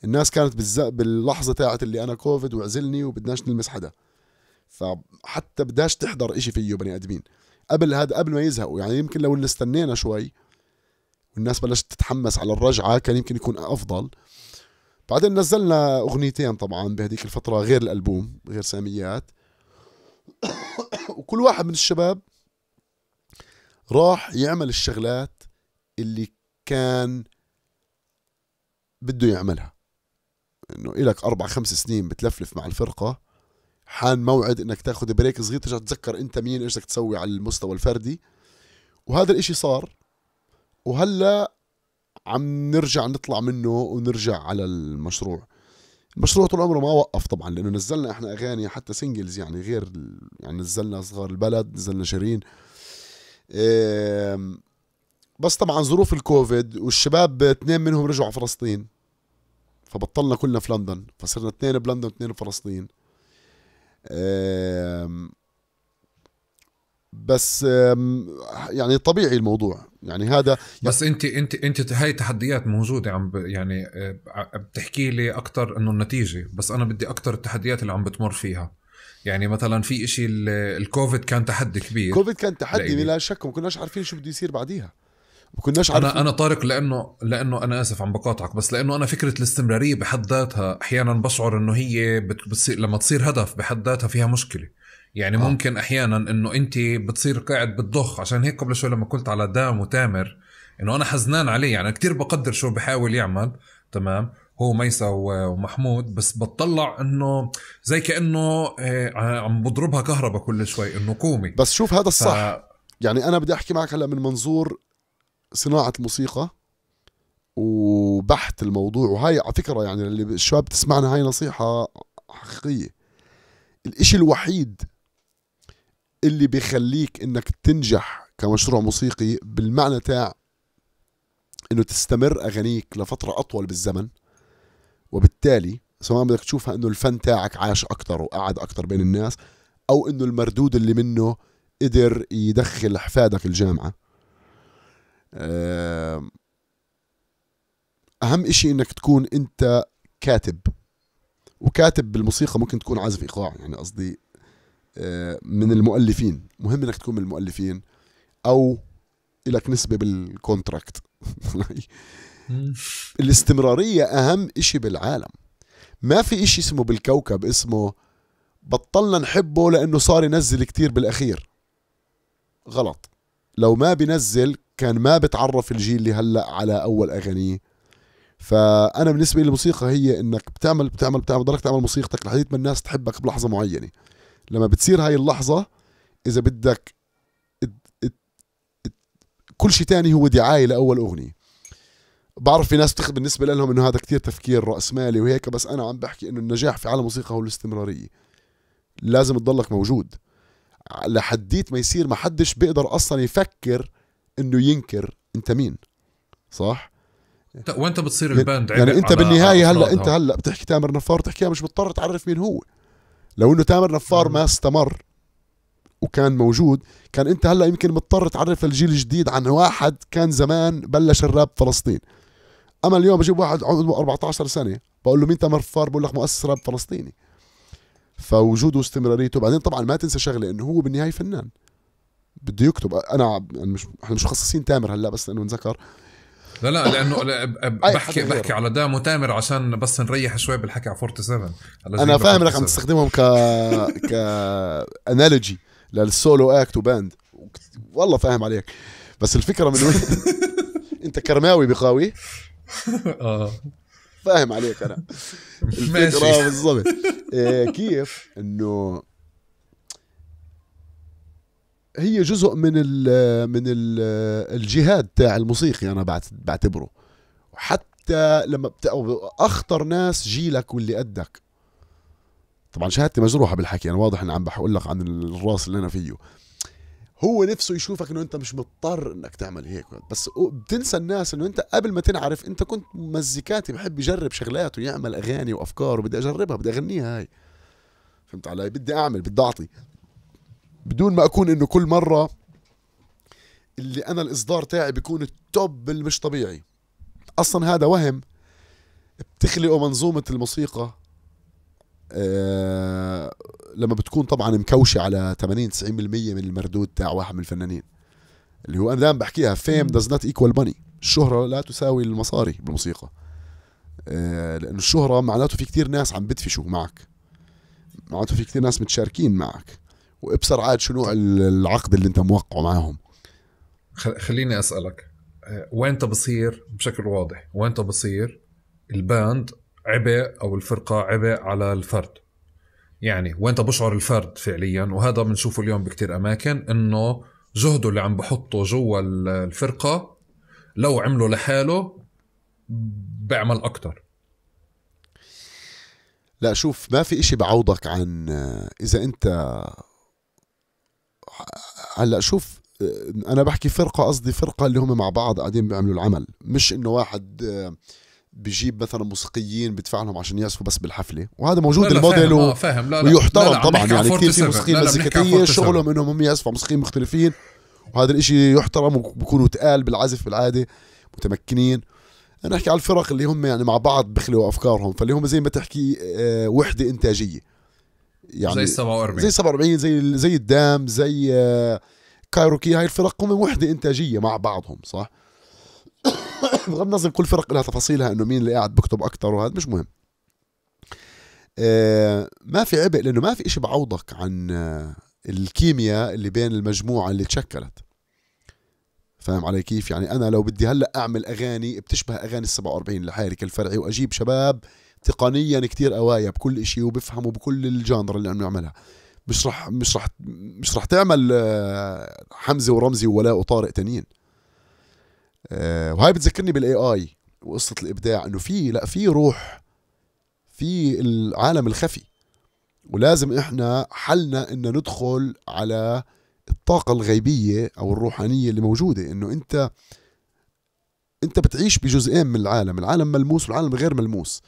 الناس كانت بالز... باللحظه تاعت اللي انا كوفيد وعزلني وبدناش نلمس حدا فحتى بداش تحضر إشي فيه بني ادمين قبل هذا قبل ما يزهقوا يعني يمكن لو اللي استنينا شوي والناس بلشت تتحمس على الرجعه كان يمكن يكون افضل بعدين نزلنا اغنيتين طبعا بهذيك الفتره غير الالبوم غير ساميات <coughs> وكل واحد من الشباب راح يعمل الشغلات اللي كان بده يعملها انه إلك اربع خمس سنين بتلفلف مع الفرقه حان موعد انك تاخذ بريك صغير ترجع تتذكر انت مين ايش بدك تسوي على المستوى الفردي وهذا الاشي صار وهلا عم نرجع نطلع منه ونرجع على المشروع المشروع طول عمره ما وقف طبعا لانه نزلنا احنا اغاني حتى سنجلز يعني غير يعني نزلنا صغار البلد نزلنا شيرين بس طبعا ظروف الكوفيد والشباب اثنين منهم رجعوا على فلسطين فبطلنا كلنا في لندن فصرنا اثنين بلندن واثنين بفلسطين بس يعني طبيعي الموضوع يعني هذا يعني بس انت انت انت هاي تحديات موجوده عم يعني آه، بتحكي لي اكثر انه النتيجه بس انا بدي اكثر التحديات اللي عم بتمر فيها يعني مثلا في إشي الكوفيد كان تحدي كبير كوفيد كان تحدي بلا شك ما كناش عارفين شو بده يصير بعديها ما كناش انا انا طارق لانه لانه انا اسف عم بقاطعك بس لانه انا فكره الاستمراريه بحد ذاتها احيانا بشعر انه هي بتصير لما تصير هدف بحد ذاتها فيها مشكله يعني آه. ممكن احيانا انه انت بتصير قاعد بتضخ عشان هيك قبل شوي لما قلت على دام وتامر انه انا حزنان عليه يعني كتير بقدر شو بحاول يعمل تمام هو ميسا ومحمود بس بتطلع انه زي كانه آه، عم بضربها كهرباء كل شوي انه قومي بس شوف هذا الصح ف... يعني انا بدي احكي معك هلا من منظور صناعه الموسيقى وبحث الموضوع وهاي على فكره يعني اللي الشباب بتسمعنا هاي نصيحه حقيقيه الإشي الوحيد اللي بيخليك انك تنجح كمشروع موسيقي بالمعنى تاع انه تستمر اغانيك لفتره اطول بالزمن وبالتالي سواء بدك تشوفها انه الفن تاعك عاش اكثر وقعد اكثر بين الناس او انه المردود اللي منه قدر يدخل احفادك الجامعه اهم اشي انك تكون انت كاتب وكاتب بالموسيقى ممكن تكون عازف ايقاع يعني قصدي آه، من المؤلفين مهم انك تكون من المؤلفين او لك نسبه بالكونتراكت <laughs> الاستمراريه اهم اشي بالعالم ما في اشي اسمه بالكوكب اسمه بطلنا نحبه لانه صار ينزل كتير بالاخير غلط لو ما بنزل كان ما بتعرف الجيل اللي هلا على اول اغانيه فانا بالنسبه لي الموسيقى هي انك بتعمل بتعمل بتعمل ضلك تعمل موسيقتك لحديت ما الناس تحبك بلحظه معينه لما بتصير هاي اللحظه اذا بدك ات ات ات كل شيء تاني هو دعايه لاول اغنيه بعرف في ناس بتخ... بالنسبه لهم انه هذا كتير تفكير راسمالي وهيك بس انا عم بحكي انه النجاح في عالم الموسيقى هو الاستمراريه لازم تضلك موجود لحديت ما يصير ما حدش بيقدر اصلا يفكر انه ينكر انت مين صح وانت بتصير الباند يعني, يعني انت بالنهايه هلا انت هلا بتحكي تامر نفار بتحكيها مش مضطر تعرف مين هو لو انه تامر نفار ما استمر وكان موجود كان انت هلا يمكن مضطر تعرف الجيل الجديد عن واحد كان زمان بلش الراب فلسطين اما اليوم بجيب واحد عمره 14 سنه بقول له مين تامر نفار بقول لك مؤسس راب فلسطيني فوجوده واستمراريته بعدين طبعا ما تنسى شغله انه هو بالنهايه فنان بده يكتب انا يعني مش احنا مش مخصصين تامر هلا بس لانه نذكر لا لا لانه بحكي بحكي على دام وتامر عشان بس نريح شوي بالحكي على 47 انا فاهم انك عم تستخدمهم ك <laughs> ك انالوجي للسولو اكت وباند والله فاهم عليك بس الفكره من وين <laughs> انت كرماوي بقاوي <laughs> اه فاهم عليك انا الفكره بالضبط إيه كيف انه هي جزء من ال من ال الجهاد تاع الموسيقي انا بعتبره وحتى لما بت... اخطر ناس جيلك واللي قدك طبعا شهادتي مجروحه بالحكي انا واضح اني عم بحكي لك عن الراس اللي انا فيه هو نفسه يشوفك انه انت مش مضطر انك تعمل هيك بس بتنسى الناس انه انت قبل ما تنعرف انت كنت مزيكاتي بحب يجرب شغلات ويعمل اغاني وافكار وبدي اجربها بدي اغنيها هاي فهمت علي بدي اعمل بدي اعطي بدون ما اكون انه كل مره اللي انا الاصدار تاعي بيكون التوب المش طبيعي اصلا هذا وهم بتخلقه منظومه الموسيقى آه لما بتكون طبعا مكوشه على 80 90% من المردود تاع واحد من الفنانين اللي هو انا دائما بحكيها فيم داز نوت ايكوال ماني الشهره لا تساوي المصاري بالموسيقى آه لانه الشهره معناته في كتير ناس عم بدفشوا معك معناته في كتير ناس متشاركين معك وابصر عاد شنو العقد اللي انت موقعه معهم خليني اسالك آه، وين بصير بشكل واضح وين بصير الباند عبء او الفرقه عبء على الفرد يعني وين بشعر الفرد فعليا وهذا بنشوفه اليوم بكتير اماكن انه جهده اللي عم بحطه جوا الفرقه لو عمله لحاله بعمل اكثر لا شوف ما في اشي بعوضك عن آه، اذا انت هلا شوف آه، انا بحكي فرقه قصدي فرقه اللي هم مع بعض قاعدين بيعملوا العمل مش انه واحد آه، بجيب مثلا موسيقيين بدفع لهم عشان ياسفوا بس بالحفله وهذا موجود لا الموديل فاهم. و... آه فاهم. لا لا. ويحترم لا لا. طبعا يعني كثير في موسيقيين مزيكتيه شغلهم انهم هم ياسفوا موسيقيين مختلفين وهذا الاشي يحترم وبكونوا تقال بالعزف بالعاده متمكنين انا احكي على الفرق اللي هم يعني مع بعض بخلوا افكارهم فاللي هم زي ما تحكي آه، وحده انتاجيه يعني زي 47 زي 47 زي زي الدام زي آه، كايروكي هاي الفرق هم وحده انتاجيه مع بعضهم صح <coughs> بغض النظر كل فرق لها تفاصيلها انه مين اللي قاعد بكتب اكثر وهذا مش مهم آه ما في عبء لانه ما في إشي بعوضك عن آه الكيمياء اللي بين المجموعه اللي تشكلت فاهم علي كيف يعني انا لو بدي هلا اعمل اغاني بتشبه اغاني ال 47 لحالي كالفرعي واجيب شباب تقنيا كتير قوايا بكل إشي وبفهموا بكل الجانر اللي عم نعملها مش رح مش رح مش رح تعمل آه، حمزه ورمزي وولاء وطارق تانيين آه، وهاي بتذكرني بالاي اي وقصه الابداع انه في لا في روح في العالم الخفي ولازم احنا حلنا ان ندخل على الطاقة الغيبية أو الروحانية اللي موجودة إنه أنت أنت بتعيش بجزئين من العالم العالم ملموس والعالم غير ملموس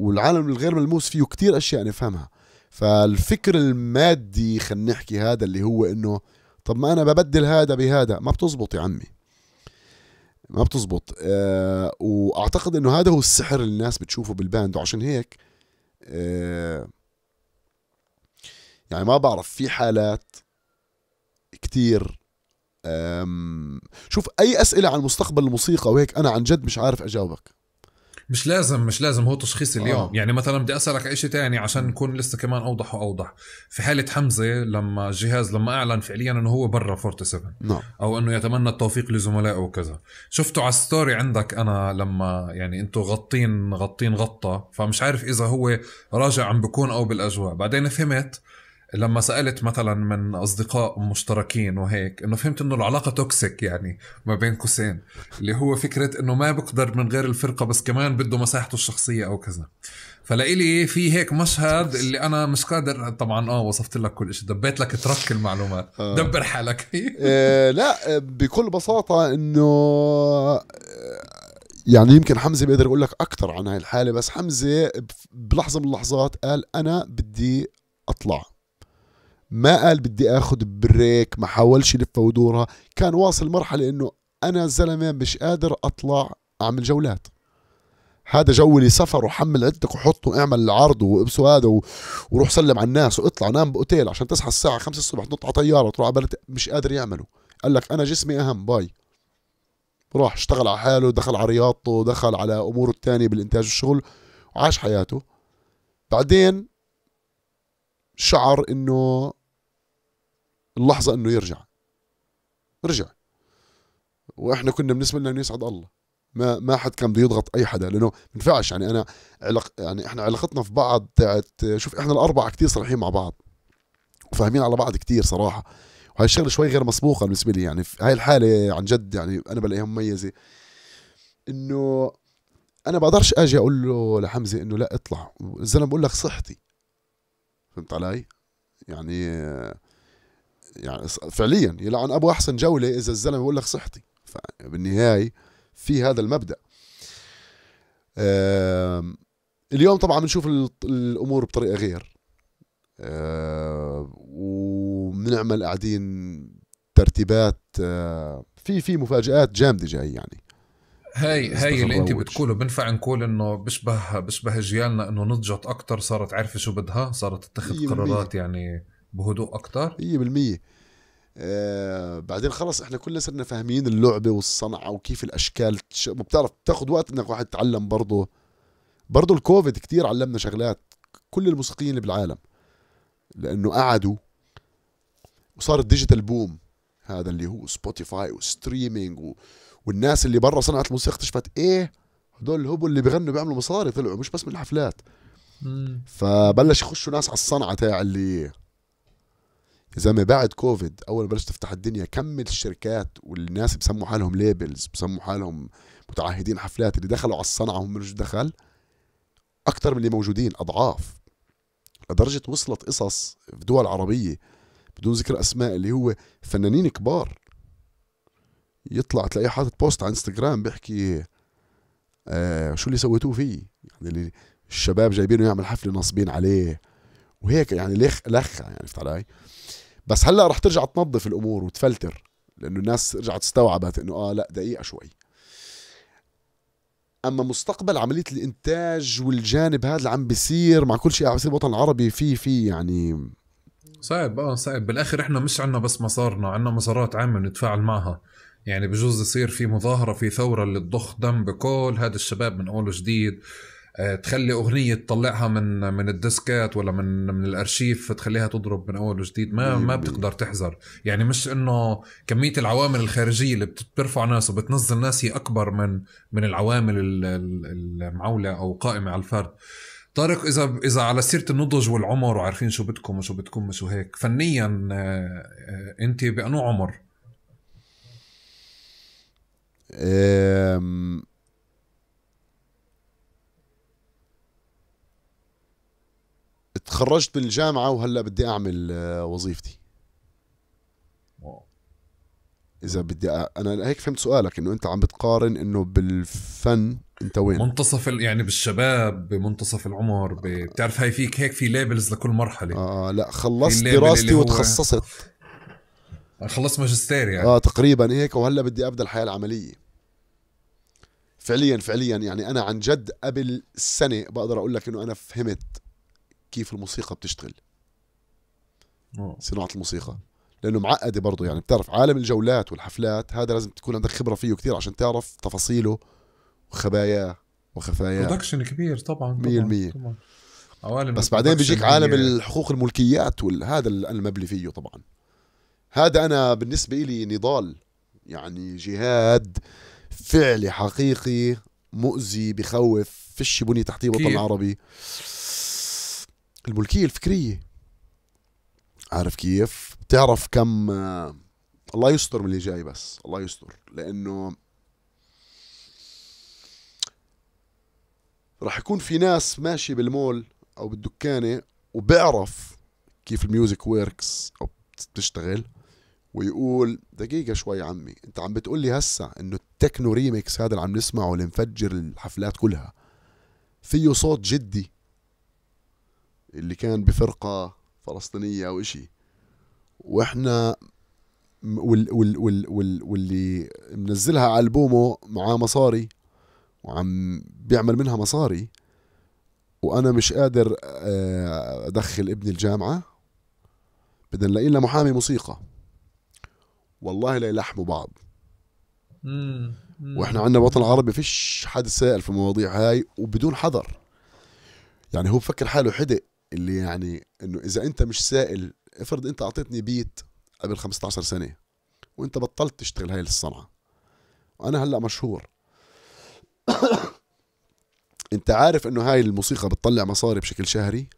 والعالم الغير ملموس فيه كتير اشياء نفهمها فالفكر المادي خلينا نحكي هذا اللي هو انه طب ما انا ببدل هذا بهذا ما بتزبط يا عمي ما بتزبط أه واعتقد انه هذا هو السحر اللي الناس بتشوفه بالباند وعشان هيك أه يعني ما بعرف في حالات كتير شوف اي اسئله عن مستقبل الموسيقى وهيك انا عن جد مش عارف اجاوبك مش لازم مش لازم هو تشخيص اليوم آه. يعني مثلا بدي اسالك على شيء ثاني عشان نكون لسه كمان اوضح واوضح في حاله حمزه لما الجهاز لما اعلن فعليا انه هو برا 47 نعم. او انه يتمنى التوفيق لزملائه وكذا شفته على الستوري عندك انا لما يعني انتم غطين غطين غطه فمش عارف اذا هو راجع عم بكون او بالاجواء بعدين فهمت لما سالت مثلا من اصدقاء مشتركين وهيك انه فهمت انه العلاقه توكسيك يعني ما بين قوسين اللي هو فكره انه ما بقدر من غير الفرقه بس كمان بده مساحته الشخصيه او كذا فلإلي في هيك مشهد اللي انا مش قادر طبعا اه وصفت لك كل شيء دبيت لك ترك المعلومات آه. دبر حالك <laughs> آه، لا بكل بساطه انه آه، يعني يمكن حمزه بيقدر يقول لك اكثر عن هاي الحاله بس حمزه بلحظه من اللحظات قال انا بدي اطلع ما قال بدي اخذ بريك ما حاولش لفه ودورها كان واصل مرحله انه انا زلمه مش قادر اطلع اعمل جولات هذا جو اللي سفر وحمل عدتك وحطه واعمل العرض وابسه هذا وروح سلم على الناس واطلع نام باوتيل عشان تصحى الساعه 5 الصبح تنط على طياره وتروح على بلد مش قادر يعمله قال لك انا جسمي اهم باي راح اشتغل على حاله دخل على رياضته دخل على اموره الثانيه بالانتاج والشغل وعاش حياته بعدين شعر انه اللحظه انه يرجع رجع واحنا كنا بالنسبه لنا انه يسعد الله ما ما حد كان بده يضغط اي حدا لانه ما ينفعش يعني انا علاق يعني احنا علاقتنا في بعض تاعت شوف احنا الاربعه كثير صريحين مع بعض وفاهمين على بعض كثير صراحه وهي الشغله شوي غير مسبوقه بالنسبه لي يعني في هاي الحاله عن جد يعني انا بلاقيها مميزه انه انا بقدرش اجي اقول له لحمزه انه لا اطلع الزلمه بقول لك صحتي فهمت علي يعني يعني فعليا يلعن ابو احسن جوله اذا الزلمه بيقول لك صحتي فبالنهايه في هذا المبدا اليوم طبعا بنشوف الامور بطريقه غير وبنعمل قاعدين ترتيبات في في مفاجات جامده جاي يعني هاي هاي اللي انت بتقوله بنفع نقول انه بشبه بشبه اجيالنا انه نضجت اكثر صارت عارفه شو بدها صارت تتخذ قرارات يعني بهدوء اكثر 100% آه بعدين خلص احنا كلنا صرنا فاهمين اللعبه والصنعه وكيف الاشكال بتعرف بتاخذ وقت انك واحد يتعلم برضه برضه الكوفيد كتير علمنا شغلات كل الموسيقيين اللي بالعالم لانه قعدوا وصار الديجيتال بوم هذا اللي هو سبوتيفاي وستريمينج و... والناس اللي برا صنعت الموسيقى اكتشفت ايه هدول الهبل اللي بغنوا بيعملوا مصاري طلعوا مش بس من الحفلات مم. فبلش يخشوا ناس على الصنعه تاع اللي يا زلمه بعد كوفيد اول ما بلشت تفتح الدنيا كم الشركات والناس بسموا حالهم ليبلز بسموا حالهم متعهدين حفلات اللي دخلوا على الصنعه هم مش دخل اكثر من اللي موجودين اضعاف لدرجه وصلت قصص في دول عربيه بدون ذكر اسماء اللي هو فنانين كبار يطلع تلاقيه حاطط بوست على انستغرام بيحكي آه شو اللي سويتوه فيه يعني اللي الشباب جايبينه يعمل حفله ناصبين عليه وهيك يعني لخ لخ يعني عرفت علي؟ بس هلا رح ترجع تنظف الامور وتفلتر لانه الناس رجعت استوعبت انه اه لا دقيقه شوي اما مستقبل عمليه الانتاج والجانب هذا اللي عم بيصير مع كل شيء عم بيصير بالوطن العربي في في يعني صعب اه صعب بالاخر احنا مش عندنا بس مسارنا عندنا مسارات عامه نتفاعل معها يعني بجوز يصير في مظاهره في ثوره اللي تضخ دم بكل هذا الشباب من اول وجديد آه، تخلي اغنيه تطلعها من من الديسكات ولا من من الارشيف تخليها تضرب من اول وجديد ما ما بتقدر تحذر يعني مش انه كميه العوامل الخارجيه اللي بترفع ناس وبتنزل ناس هي اكبر من من العوامل المعوله او قائمه على الفرد طارق اذا اذا على سيره النضج والعمر وعارفين شو بدكم وشو بدكم وشو هيك فنيا آه، آه، انت بانو عمر تخرجت من الجامعه وهلا بدي اعمل آه، وظيفتي اذا بدي أ... انا هيك فهمت سؤالك انه انت عم بتقارن انه بالفن انت وين منتصف ال... يعني بالشباب بمنتصف العمر ب... بتعرف هاي فيك هيك في ليبلز لكل مرحله اه, آه، لا خلصت دراستي هو... وتخصصت آه، خلصت ماجستير يعني اه تقريبا هيك وهلا بدي ابدا الحياه العمليه فعليا فعليا يعني انا عن جد قبل سنه بقدر اقول لك انه انا فهمت كيف الموسيقى بتشتغل صناعه الموسيقى لانه معقده برضه يعني بتعرف عالم الجولات والحفلات هذا لازم تكون عندك خبره فيه كثير عشان تعرف تفاصيله وخباياه وخفاياه برودكشن كبير طبعا 100% طبعاً, طبعاً. عوالم بس بعدين بيجيك عالم الحقوق الملكيات وهذا المبلي فيه طبعا هذا انا بالنسبه لي نضال يعني جهاد فعلي حقيقي مؤذي بخوف فيش بني تحتيه وطن عربي الملكيه الفكريه عارف كيف بتعرف كم آه، الله يستر من اللي جاي بس الله يستر لانه راح يكون في ناس ماشي بالمول او بالدكانه وبعرف كيف الميوزك ويركس او بتشتغل ويقول دقيقة شوي عمي انت عم بتقول لي هسا انه التكنو ريميكس هذا اللي عم نسمعه اللي مفجر الحفلات كلها فيه صوت جدي اللي كان بفرقة فلسطينية أو إشي وإحنا وال وال وال وال واللي منزلها على البومو معاه مصاري وعم بيعمل منها مصاري وانا مش قادر آه، ادخل ابني الجامعه بدنا نلاقي لنا محامي موسيقى والله لا يلحموا بعض واحنا عندنا الوطن العربي فيش حد سائل في المواضيع هاي وبدون حذر يعني هو بفكر حاله حدق اللي يعني انه اذا انت مش سائل افرض انت اعطيتني بيت قبل 15 سنه وانت بطلت تشتغل هاي الصنعه وانا هلا مشهور <coughs> انت عارف انه هاي الموسيقى بتطلع مصاري بشكل شهري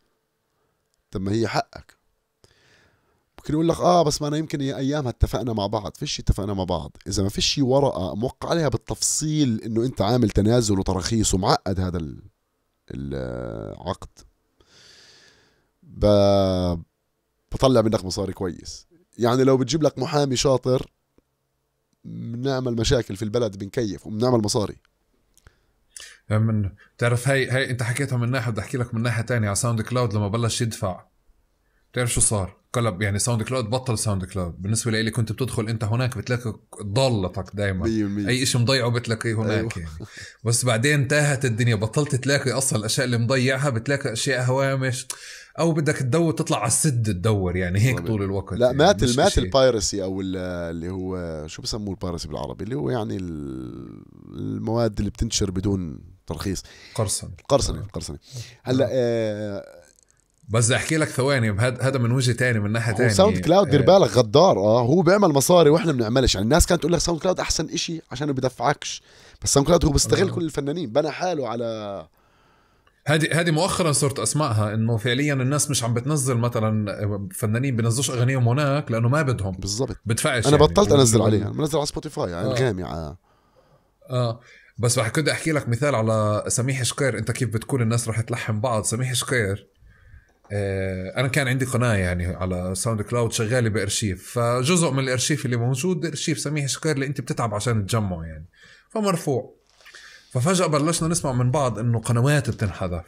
طب ما هي حقك ممكن يقول لك اه بس ما انا يمكن ايامها اتفقنا مع بعض فيش اتفقنا مع بعض اذا ما فيش ورقه موقع عليها بالتفصيل انه انت عامل تنازل وتراخيص ومعقد هذا العقد ب... بطلع منك مصاري كويس يعني لو بتجيب لك محامي شاطر بنعمل مشاكل في البلد بنكيف وبنعمل مصاري من بتعرف هي هي انت حكيتها من ناحيه بدي احكي لك من ناحيه تانية على ساوند كلاود لما بلش يدفع بتعرف شو صار قلب يعني ساوند كلاود بطل ساوند كلاود بالنسبه لي كنت بتدخل انت هناك بتلاقي ضالتك دائما اي شيء مضيعه بتلاقيه هناك أيوة. يعني. بس بعدين تاهت الدنيا بطلت تلاقي اصلا الاشياء اللي مضيعها بتلاقي اشياء هوامش او بدك تدور تطلع على السد تدور يعني هيك طول الوقت لا يعني مات مات البايرسي او اللي هو شو بسموه البايرسي بالعربي اللي هو يعني المواد اللي بتنتشر بدون ترخيص قرصنه قرصنه آه. قرصنه هلا آه, آه، بس احكي لك ثواني هذا من وجه تاني من ناحيه ثانيه ساوند كلاود دير آه. بالك غدار اه هو بيعمل مصاري واحنا بنعملش يعني الناس كانت تقول لك ساوند كلاود احسن إشي عشان ما بدفعكش بس ساوند كلاود هو بيستغل آه. كل الفنانين بنى حاله على هذه هذه مؤخرا صرت اسمعها انه فعليا الناس مش عم بتنزل مثلا فنانين بينزلوش اغانيهم هناك لانه ما بدهم بالضبط بدفعش انا يعني. بطلت انزل عليها بنزل على سبوتيفاي على آه. الجامعه على اه بس رح كنت احكي لك مثال على سميح شقير انت كيف بتكون الناس رح تلحم بعض سميح شقير آه، انا كان عندي قناه يعني على ساوند كلاود شغاله بارشيف فجزء من الارشيف اللي موجود ارشيف سميح شقير اللي انت بتتعب عشان تجمعه يعني فمرفوع ففجاه بلشنا نسمع من بعض انه قنوات بتنحذف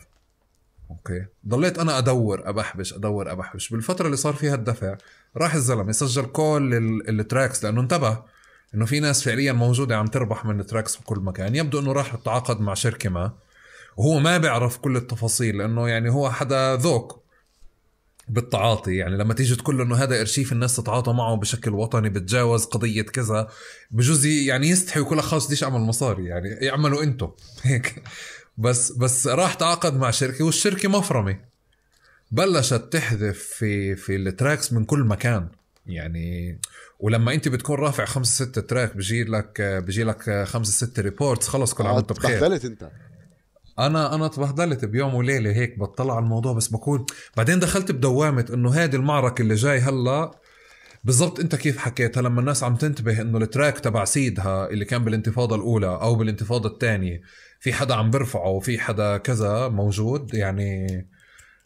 اوكي ضليت انا ادور ابحبش ادور ابحبش بالفتره اللي صار فيها الدفع راح الزلمه سجل كل التراكس لانه انتبه انه في ناس فعليا موجوده عم تربح من التراكس بكل مكان يبدو انه راح تعاقد مع شركه ما وهو ما بيعرف كل التفاصيل لانه يعني هو حدا ذوق بالتعاطي يعني لما تيجي تقول انه هذا ارشيف الناس تتعاطى معه بشكل وطني بتجاوز قضيه كذا بجوز يعني يستحي ويقول خلص بديش اعمل مصاري يعني اعملوا انتم <laughs> هيك بس بس راح تعاقد مع شركه والشركه مفرمه بلشت تحذف في في التراكس من كل مكان يعني ولما انت بتكون رافع خمسة ستة تراك بيجي لك بيجي لك خمسة ستة ريبورتس خلص كل عام آه، وانت بخير انت انا انا تبهدلت بيوم وليله هيك بطلع على الموضوع بس بقول بعدين دخلت بدوامه انه هذه المعركه اللي جاي هلا بالضبط انت كيف حكيتها لما الناس عم تنتبه انه التراك تبع سيدها اللي كان بالانتفاضه الاولى او بالانتفاضه الثانيه في حدا عم برفعه وفي حدا كذا موجود يعني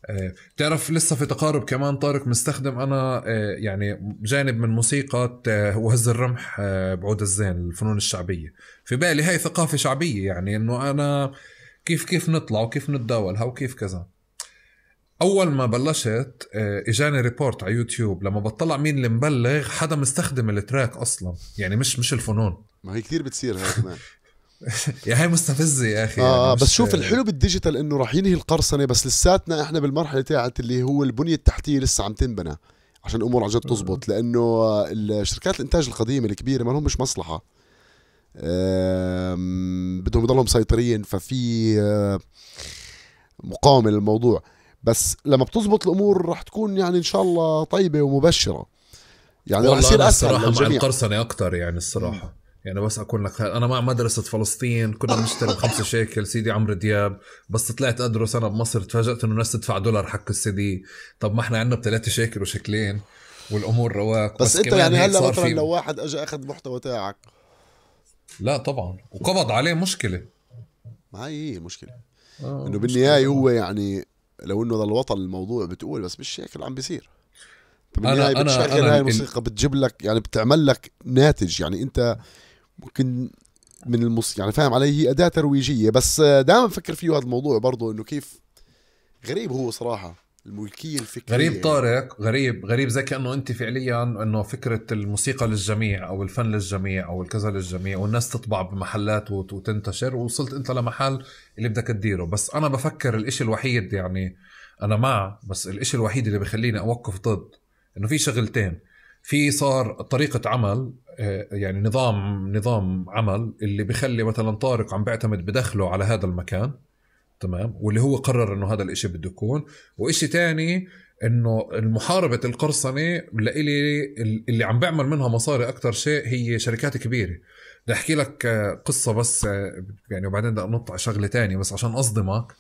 آه، بتعرف لسه في تقارب كمان طارق مستخدم انا آه، يعني جانب من موسيقى وهز الرمح آه، بعود الزين الفنون الشعبيه في بالي هاي ثقافه شعبيه يعني انه انا كيف كيف نطلع وكيف نتداولها وكيف كذا اول ما بلشت آه، اجاني ريبورت على يوتيوب لما بطلع مين اللي مبلغ حدا مستخدم التراك اصلا يعني مش مش الفنون ما هي كثير بتصير هاي كمان <laughs> يا هاي مستفزه يا اخي اه يعني بس شوف الحلو بالديجيتال انه راح ينهي القرصنه بس لساتنا احنا بالمرحله تاعت اللي هو البنيه التحتيه لسه عم تنبنى عشان الامور عن جد تزبط لانه آه، الشركات الانتاج القديمه الكبيره ما لهم مش مصلحه بدهم يضلوا مسيطرين ففي آه، مقاومه للموضوع بس لما بتزبط الامور رح تكون يعني ان شاء الله طيبه ومبشره يعني رح يصير اسهل الصراحه مع القرصنه اكثر يعني الصراحه يعني بس اكون لك انا مع مدرسه فلسطين كنا بنشتري بخمسة شيكل سيدي عمرو دياب بس طلعت ادرس انا بمصر تفاجات انه الناس تدفع دولار حق السي دي طب ما احنا عندنا بثلاثه شيكل وشكلين والامور رواق بس, بس انت يعني هلا مثلا لو واحد اجى اخذ محتوى تاعك لا طبعا وقبض عليه مشكله ما هي المشكله آه انه بالنهايه هو يعني لو انه للوطن الموضوع بتقول بس مش هيك اللي عم بيصير انا بتشغل هاي الموسيقى بتجيب لك يعني بتعمل لك ناتج يعني انت ممكن من المص يعني فاهم علي هي اداه ترويجيه بس دائما بفكر فيه هذا الموضوع برضه انه كيف غريب هو صراحه الملكيه الفكريه غريب طارق غريب غريب زي كانه انت فعليا انه فكره الموسيقى للجميع او الفن للجميع او الكذا للجميع والناس تطبع بمحلات وتنتشر ووصلت انت لمحل اللي بدك تديره بس انا بفكر الاشي الوحيد يعني انا مع بس الاشي الوحيد اللي بخليني اوقف ضد انه في شغلتين في صار طريقة عمل آه، يعني نظام نظام عمل اللي بخلي مثلا طارق عم بيعتمد بدخله على هذا المكان تمام واللي هو قرر انه هذا الاشي بده يكون واشي تاني انه المحاربة القرصنة لإلي اللي عم بعمل منها مصاري اكثر شيء هي شركات كبيرة بدي احكي لك قصة بس يعني وبعدين بدي انط على شغلة تانية بس عشان اصدمك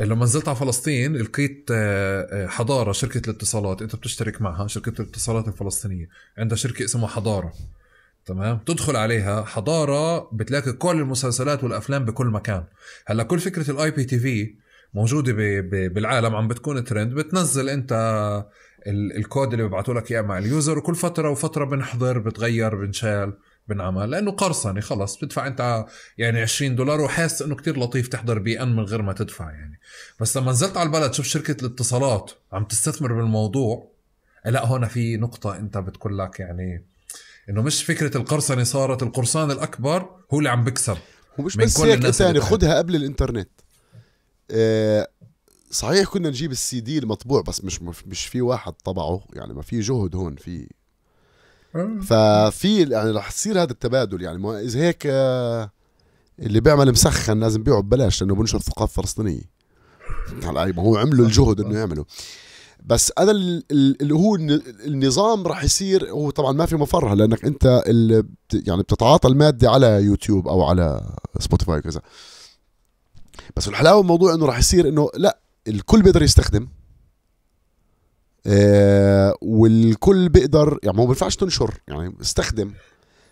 لما نزلت على فلسطين لقيت آه، حضاره شركه الاتصالات انت بتشترك معها شركه الاتصالات الفلسطينيه عندها شركه اسمها حضاره تمام تدخل عليها حضاره بتلاقي كل المسلسلات والافلام بكل مكان هلا كل فكره الاي بي تي في موجوده ب... ب... بالعالم عم بتكون ترند بتنزل انت ال... الكود اللي ببعثوا لك اياه مع اليوزر وكل فتره وفتره بنحضر بتغير بنشال بنعمل لانه قرصنه خلص بتدفع انت يعني 20 دولار وحاسس انه كتير لطيف تحضر بي ان من غير ما تدفع يعني بس لما نزلت على البلد شوف شركه الاتصالات عم تستثمر بالموضوع لا هون في نقطه انت بتقول لك يعني انه مش فكره القرصنه صارت القرصان الاكبر هو اللي عم بكسر ومش بس هيك ثاني خدها قبل الانترنت آه صحيح كنا نجيب السي دي المطبوع بس مش مش في واحد طبعه يعني ما في جهد هون في آه. ففي يعني رح يصير هذا التبادل يعني ما اذا هيك آه اللي بيعمل مسخن لازم بيعه ببلاش لانه بنشر ثقافه فلسطينيه هلا ما هو عملوا الجهد انه يعملوا بس انا اللي هو النظام راح يصير هو طبعا ما في مفرها لانك انت يعني بتتعاطى الماده على يوتيوب او على سبوتيفاي وكذا بس الحلاوه الموضوع انه راح يصير انه لا الكل بيقدر يستخدم آه والكل بيقدر يعني ما بينفعش تنشر يعني استخدم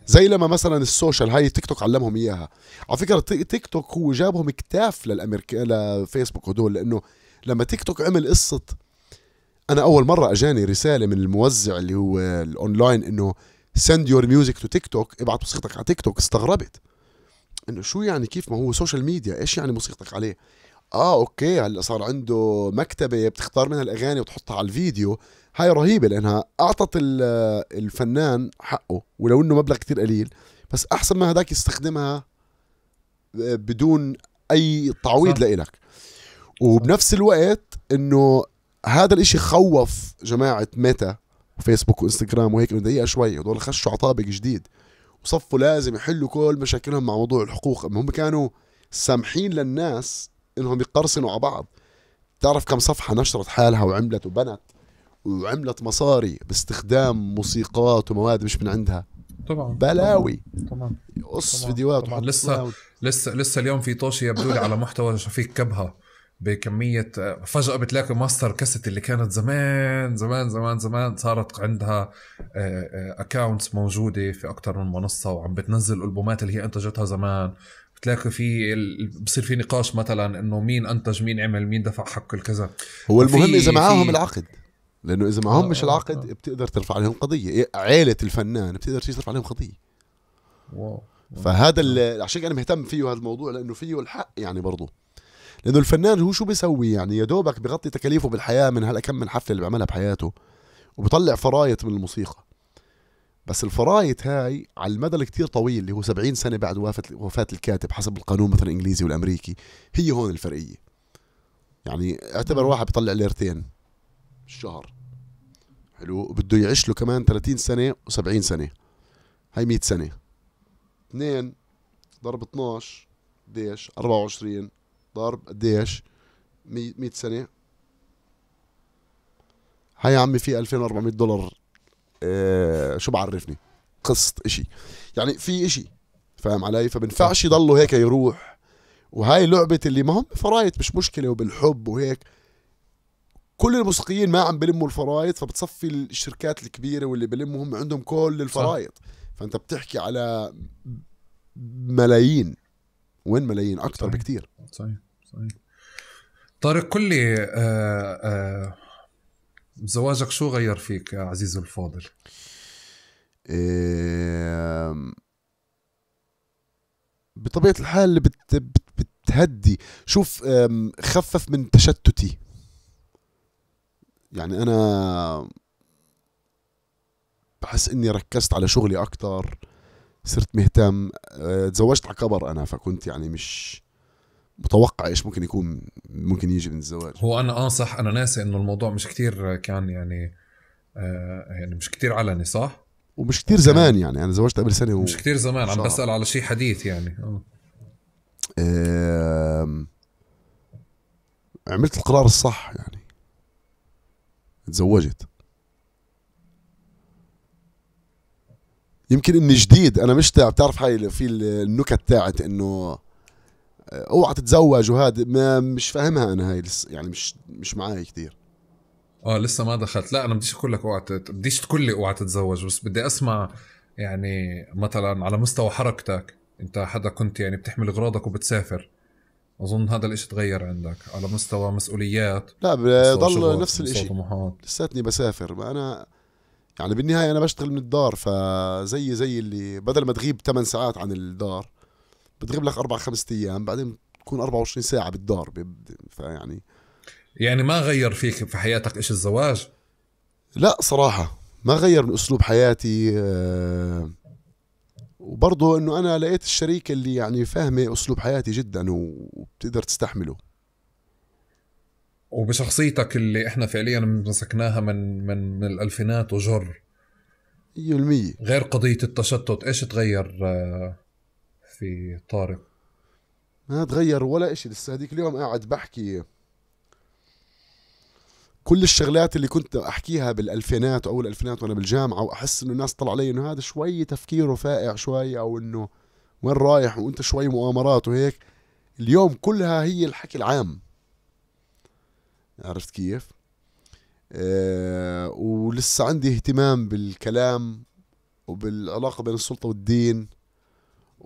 زي لما مثلا السوشيال هاي تيك توك علمهم اياها على فكره تيك توك هو جابهم اكتاف للامريكا لفيسبوك هدول لانه لما تيك توك عمل قصه انا اول مره اجاني رساله من الموزع اللي هو الاونلاين انه سند يور ميوزك تو تيك توك ابعت موسيقتك على تيك توك استغربت انه شو يعني كيف ما هو سوشيال ميديا ايش يعني موسيقتك عليه اه اوكي هلا صار عنده مكتبه بتختار منها الاغاني وتحطها على الفيديو هاي رهيبه لانها اعطت الفنان حقه ولو انه مبلغ كتير قليل بس احسن ما هداك يستخدمها آه، بدون اي تعويض لإلك وبنفس الوقت انه هذا الاشي خوف جماعه ميتا فيسبوك وانستغرام وهيك من دقيقه شوي هدول خشوا على طابق جديد وصفوا لازم يحلوا كل مشاكلهم مع موضوع الحقوق هم كانوا سامحين للناس انهم يقرصنوا على بعض تعرف كم صفحه نشرت حالها وعملت وبنت وعملت مصاري باستخدام موسيقات ومواد مش من عندها طبعا بلاوي طبعا قص فيديوهات لسه لسه لسه اليوم في طوشه يبدو لي على محتوى شفيق كبهه بكميه فجاه بتلاقي ماستر كاست اللي كانت زمان زمان زمان زمان صارت عندها اكونتس آه، آه، موجوده في اكثر من منصه وعم بتنزل البومات اللي هي انتجتها زمان بتلاقي في بصير في نقاش مثلا انه مين انتج مين عمل مين دفع حق الكذا هو المهم اذا معاهم العقد لانه اذا معاهم آه مش آه، العقد آه. بتقدر ترفع عليهم قضيه إيه، عيله الفنان بتقدر ترفع عليهم قضيه واو, واو. فهذا عشان انا مهتم فيه هذا الموضوع لانه فيه الحق يعني برضه لانه الفنان هو شو بيسوي يعني يا دوبك بغطي تكاليفه بالحياه من هلا كم من حفله اللي بيعملها بحياته وبطلع فرايط من الموسيقى بس الفرايط هاي على المدى الكتير طويل اللي هو 70 سنه بعد وفاه وفاه الكاتب حسب القانون مثلا الانجليزي والامريكي هي هون الفرقيه يعني اعتبر واحد بيطلع ليرتين بالشهر حلو بده يعيش له كمان 30 سنه و70 سنه هاي 100 سنه 2 ضرب 12 قديش 24 ضرب قديش 100 سنه هاي عمي في 2400 دولار آه شو بعرفني قصة اشي يعني في اشي فاهم علي فبنفعش يضلوا هيك يروح وهاي لعبة اللي ما هم فرايط مش مشكلة وبالحب وهيك كل الموسيقيين ما عم بلموا الفرايط فبتصفي الشركات الكبيرة واللي بلموا هم عندهم كل الفرايط فانت بتحكي على ملايين وين ملايين اكثر صحيح. بكتير صحيح طيب. طارق قل لي آه، آه، زواجك شو غير فيك يا عزيزي الفاضل؟ بطبيعة الحال اللي بت بت بتهدي شوف خفف من تشتتي يعني أنا بحس إني ركزت على شغلي أكتر صرت مهتم آه، تزوجت على كبر أنا فكنت يعني مش متوقع ايش ممكن يكون ممكن يجي من الزواج هو انا اه صح انا ناسي انه الموضوع مش كتير كان يعني آه يعني مش كتير علني صح؟ ومش كتير زمان يعني انا زوجت قبل سنه و... مش كتير زمان عم بسال على شيء حديث يعني اه عملت القرار الصح يعني تزوجت يمكن اني جديد انا مش بتعرف هاي في النكت تاعت انه اوعى تتزوج وهذا مش فاهمها انا هاي لسه يعني مش مش معاي كثير اه لسه ما دخلت لا انا بديش اقول لك اوعى بديش تقول لي اوعى تتزوج بس بدي اسمع يعني مثلا على مستوى حركتك انت حدا كنت يعني بتحمل اغراضك وبتسافر اظن هذا الاشي تغير عندك على مستوى مسؤوليات لا بضل نفس الاشي لساتني بسافر ما انا يعني بالنهايه انا بشتغل من الدار فزي زي اللي بدل ما تغيب 8 ساعات عن الدار بتغيب لك اربع خمس ايام بعدين بتكون 24 ساعه بالدار فيعني يعني ما غير فيك في حياتك ايش الزواج؟ لا صراحه ما غير من اسلوب حياتي آه، وبرضه انه انا لقيت الشريك اللي يعني فاهمه اسلوب حياتي جدا وبتقدر تستحمله وبشخصيتك اللي احنا فعليا مسكناها من من من الالفينات وجر 100% غير قضيه التشتت ايش تغير آه، في طارق ما تغير ولا إشي لسه هذيك اليوم قاعد بحكي كل الشغلات اللي كنت احكيها بالالفينات واول الالفينات وانا بالجامعه واحس انه الناس طلع علي انه هذا شوي تفكيره فائع شوي او انه وين رايح وانت شوي مؤامرات وهيك اليوم كلها هي الحكي العام عرفت كيف أه ولسه عندي اهتمام بالكلام وبالعلاقه بين السلطه والدين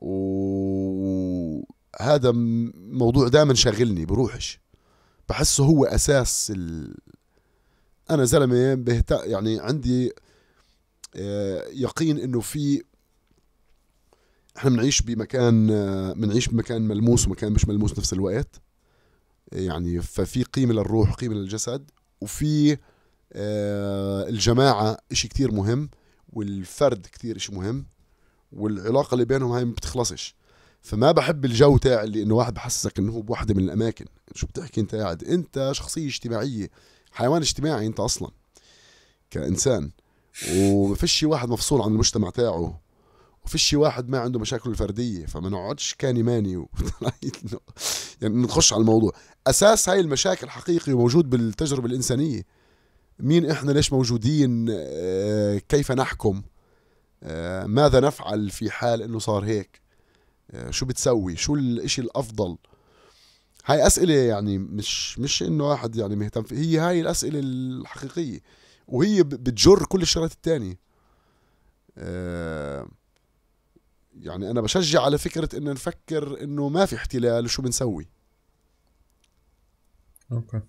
وهذا موضوع دائما شاغلني بروحش بحسه هو اساس ال... انا زلمه بهت... يعني عندي آه، يقين انه في احنا بنعيش بمكان بنعيش بمكان ملموس ومكان مش ملموس نفس الوقت يعني ففي قيمه للروح وقيمه للجسد وفي آه، الجماعه اشي كتير مهم والفرد كتير اشي مهم والعلاقه اللي بينهم هاي ما بتخلصش فما بحب الجو تاع اللي انه واحد بحسسك انه هو بوحده من الاماكن شو بتحكي انت قاعد انت شخصيه اجتماعيه حيوان اجتماعي انت اصلا كانسان وما فيش واحد مفصول عن المجتمع تاعه وفيش واحد ما عنده مشاكله الفرديه فما نقعدش كاني ماني و... <laughs> يعني نخش على الموضوع اساس هاي المشاكل حقيقي وموجود بالتجربه الانسانيه مين احنا ليش موجودين آه، كيف نحكم آه، ماذا نفعل في حال انه صار هيك آه، شو بتسوي شو الاشي الافضل هاي اسئله يعني مش مش انه واحد يعني مهتم فيه هي هاي الاسئله الحقيقيه وهي بتجر كل الشغلات التانية آه، يعني انا بشجع على فكره انه نفكر انه ما في احتلال وشو بنسوي اوكي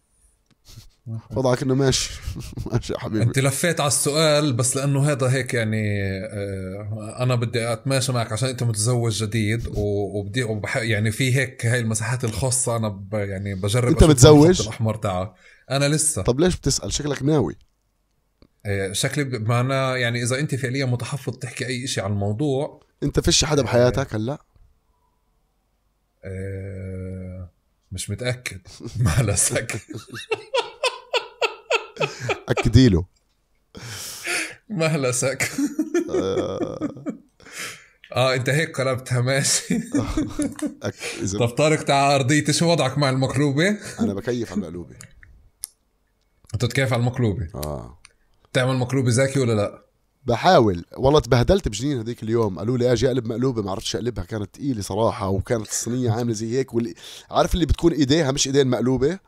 وضعك انه ماشي <laughs> ماشي يا حبيبي انت لفيت على السؤال بس لانه هذا هيك يعني آه، انا بدي اتماشى معك عشان انت متزوج جديد وبدي يعني في هيك هاي المساحات الخاصه انا يعني بجرب انت متزوج الاحمر تاعك انا لسه طب ليش بتسال شكلك ناوي آه، شكلي معنا يعني اذا انت فعليا متحفظ تحكي اي شيء عن الموضوع انت فيش حدا آه، بحياتك هلا مش متاكد <laughs> ما لسك <laughs> اكدي له مهلسك آه. اه انت هيك قلبتها ماشي <laughs> طب طارق تعال ارضيتي شو وضعك مع المقلوبه؟ انا بكيف على المقلوبه انت تكيف على المقلوبه اه بتعمل مقلوبه زاكي ولا لا؟ بحاول والله تبهدلت بجنين هذيك اليوم قالوا لي اجي اقلب مقلوبه ما عرفتش اقلبها كانت ثقيله صراحه وكانت الصينيه عامله زي هيك واللي عارف اللي بتكون ايديها مش ايدين مقلوبه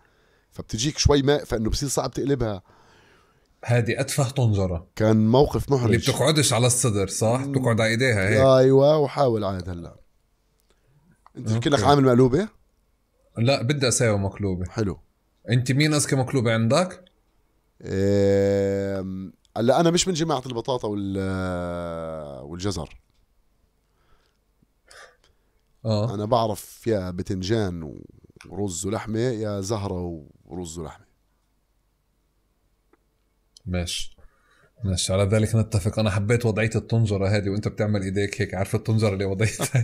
فبتجيك شوي ماء فانه بصير صعب تقلبها هذه اتفه طنجره كان موقف محرج اللي بتقعدش على الصدر صح؟ بتقعد على ايديها هيك ايوه وحاول عاد هلا انت كلك عامل مقلوبه؟ لا بدي اساوي مقلوبه حلو انت مين اذكى مقلوبه عندك؟ إيه... هلا انا مش من جماعه البطاطا وال والجزر اه انا بعرف يا بتنجان ورز ولحمه يا زهره و... ورز ولحمه ماشي ماشي على ذلك نتفق انا حبيت وضعيه الطنجره هذه وانت بتعمل ايديك هيك عارف الطنجره اللي وضعيتها <laughs>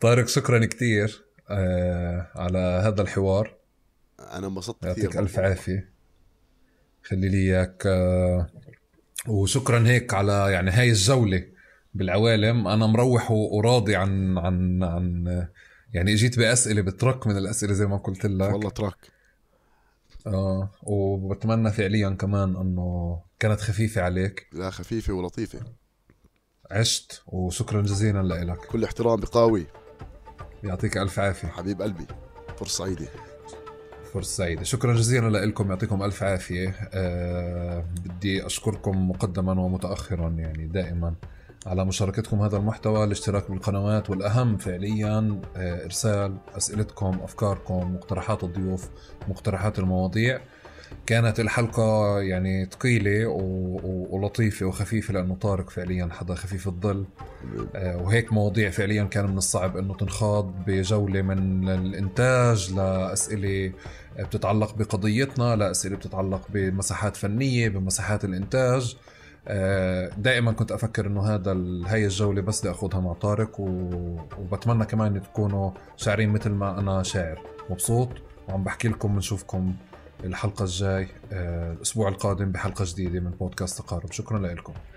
طارق شكرا كثير آه، على هذا الحوار انا انبسطت كثير يعطيك الف عافيه خلي لي اياك آه، وشكرا هيك على يعني هاي الجوله بالعوالم انا مروح وراضي عن عن عن آه، يعني اجيت باسئله بترك من الاسئله زي ما قلت لك والله ترك اه وبتمنى فعليا كمان انه كانت خفيفه عليك لا خفيفه ولطيفه عشت وشكرا جزيلا لك كل احترام بقاوي يعطيك الف عافيه حبيب قلبي فرصه سعيده فرصة سعيدة شكرا جزيلا لكم يعطيكم ألف عافية أه بدي أشكركم مقدما ومتأخرا يعني دائما على مشاركتكم هذا المحتوى الاشتراك بالقنوات والأهم فعليا آه، إرسال أسئلتكم أفكاركم مقترحات الضيوف مقترحات المواضيع كانت الحلقة يعني ثقيلة ولطيفة وخفيفة لأنه طارق فعليا حدا خفيف الظل آه، وهيك مواضيع فعليا كان من الصعب أنه تنخاض بجولة من الإنتاج لأسئلة بتتعلق بقضيتنا لأسئلة بتتعلق بمساحات فنية بمساحات الإنتاج آه، دائما كنت افكر انه هذا هي الجوله بس بدي اخذها مع طارق وبتمنى كمان تكونوا شاعرين مثل ما انا شاعر مبسوط وعم بحكي لكم بنشوفكم الحلقه الجاي آه، الاسبوع القادم بحلقه جديده من بودكاست تقارب شكرا لكم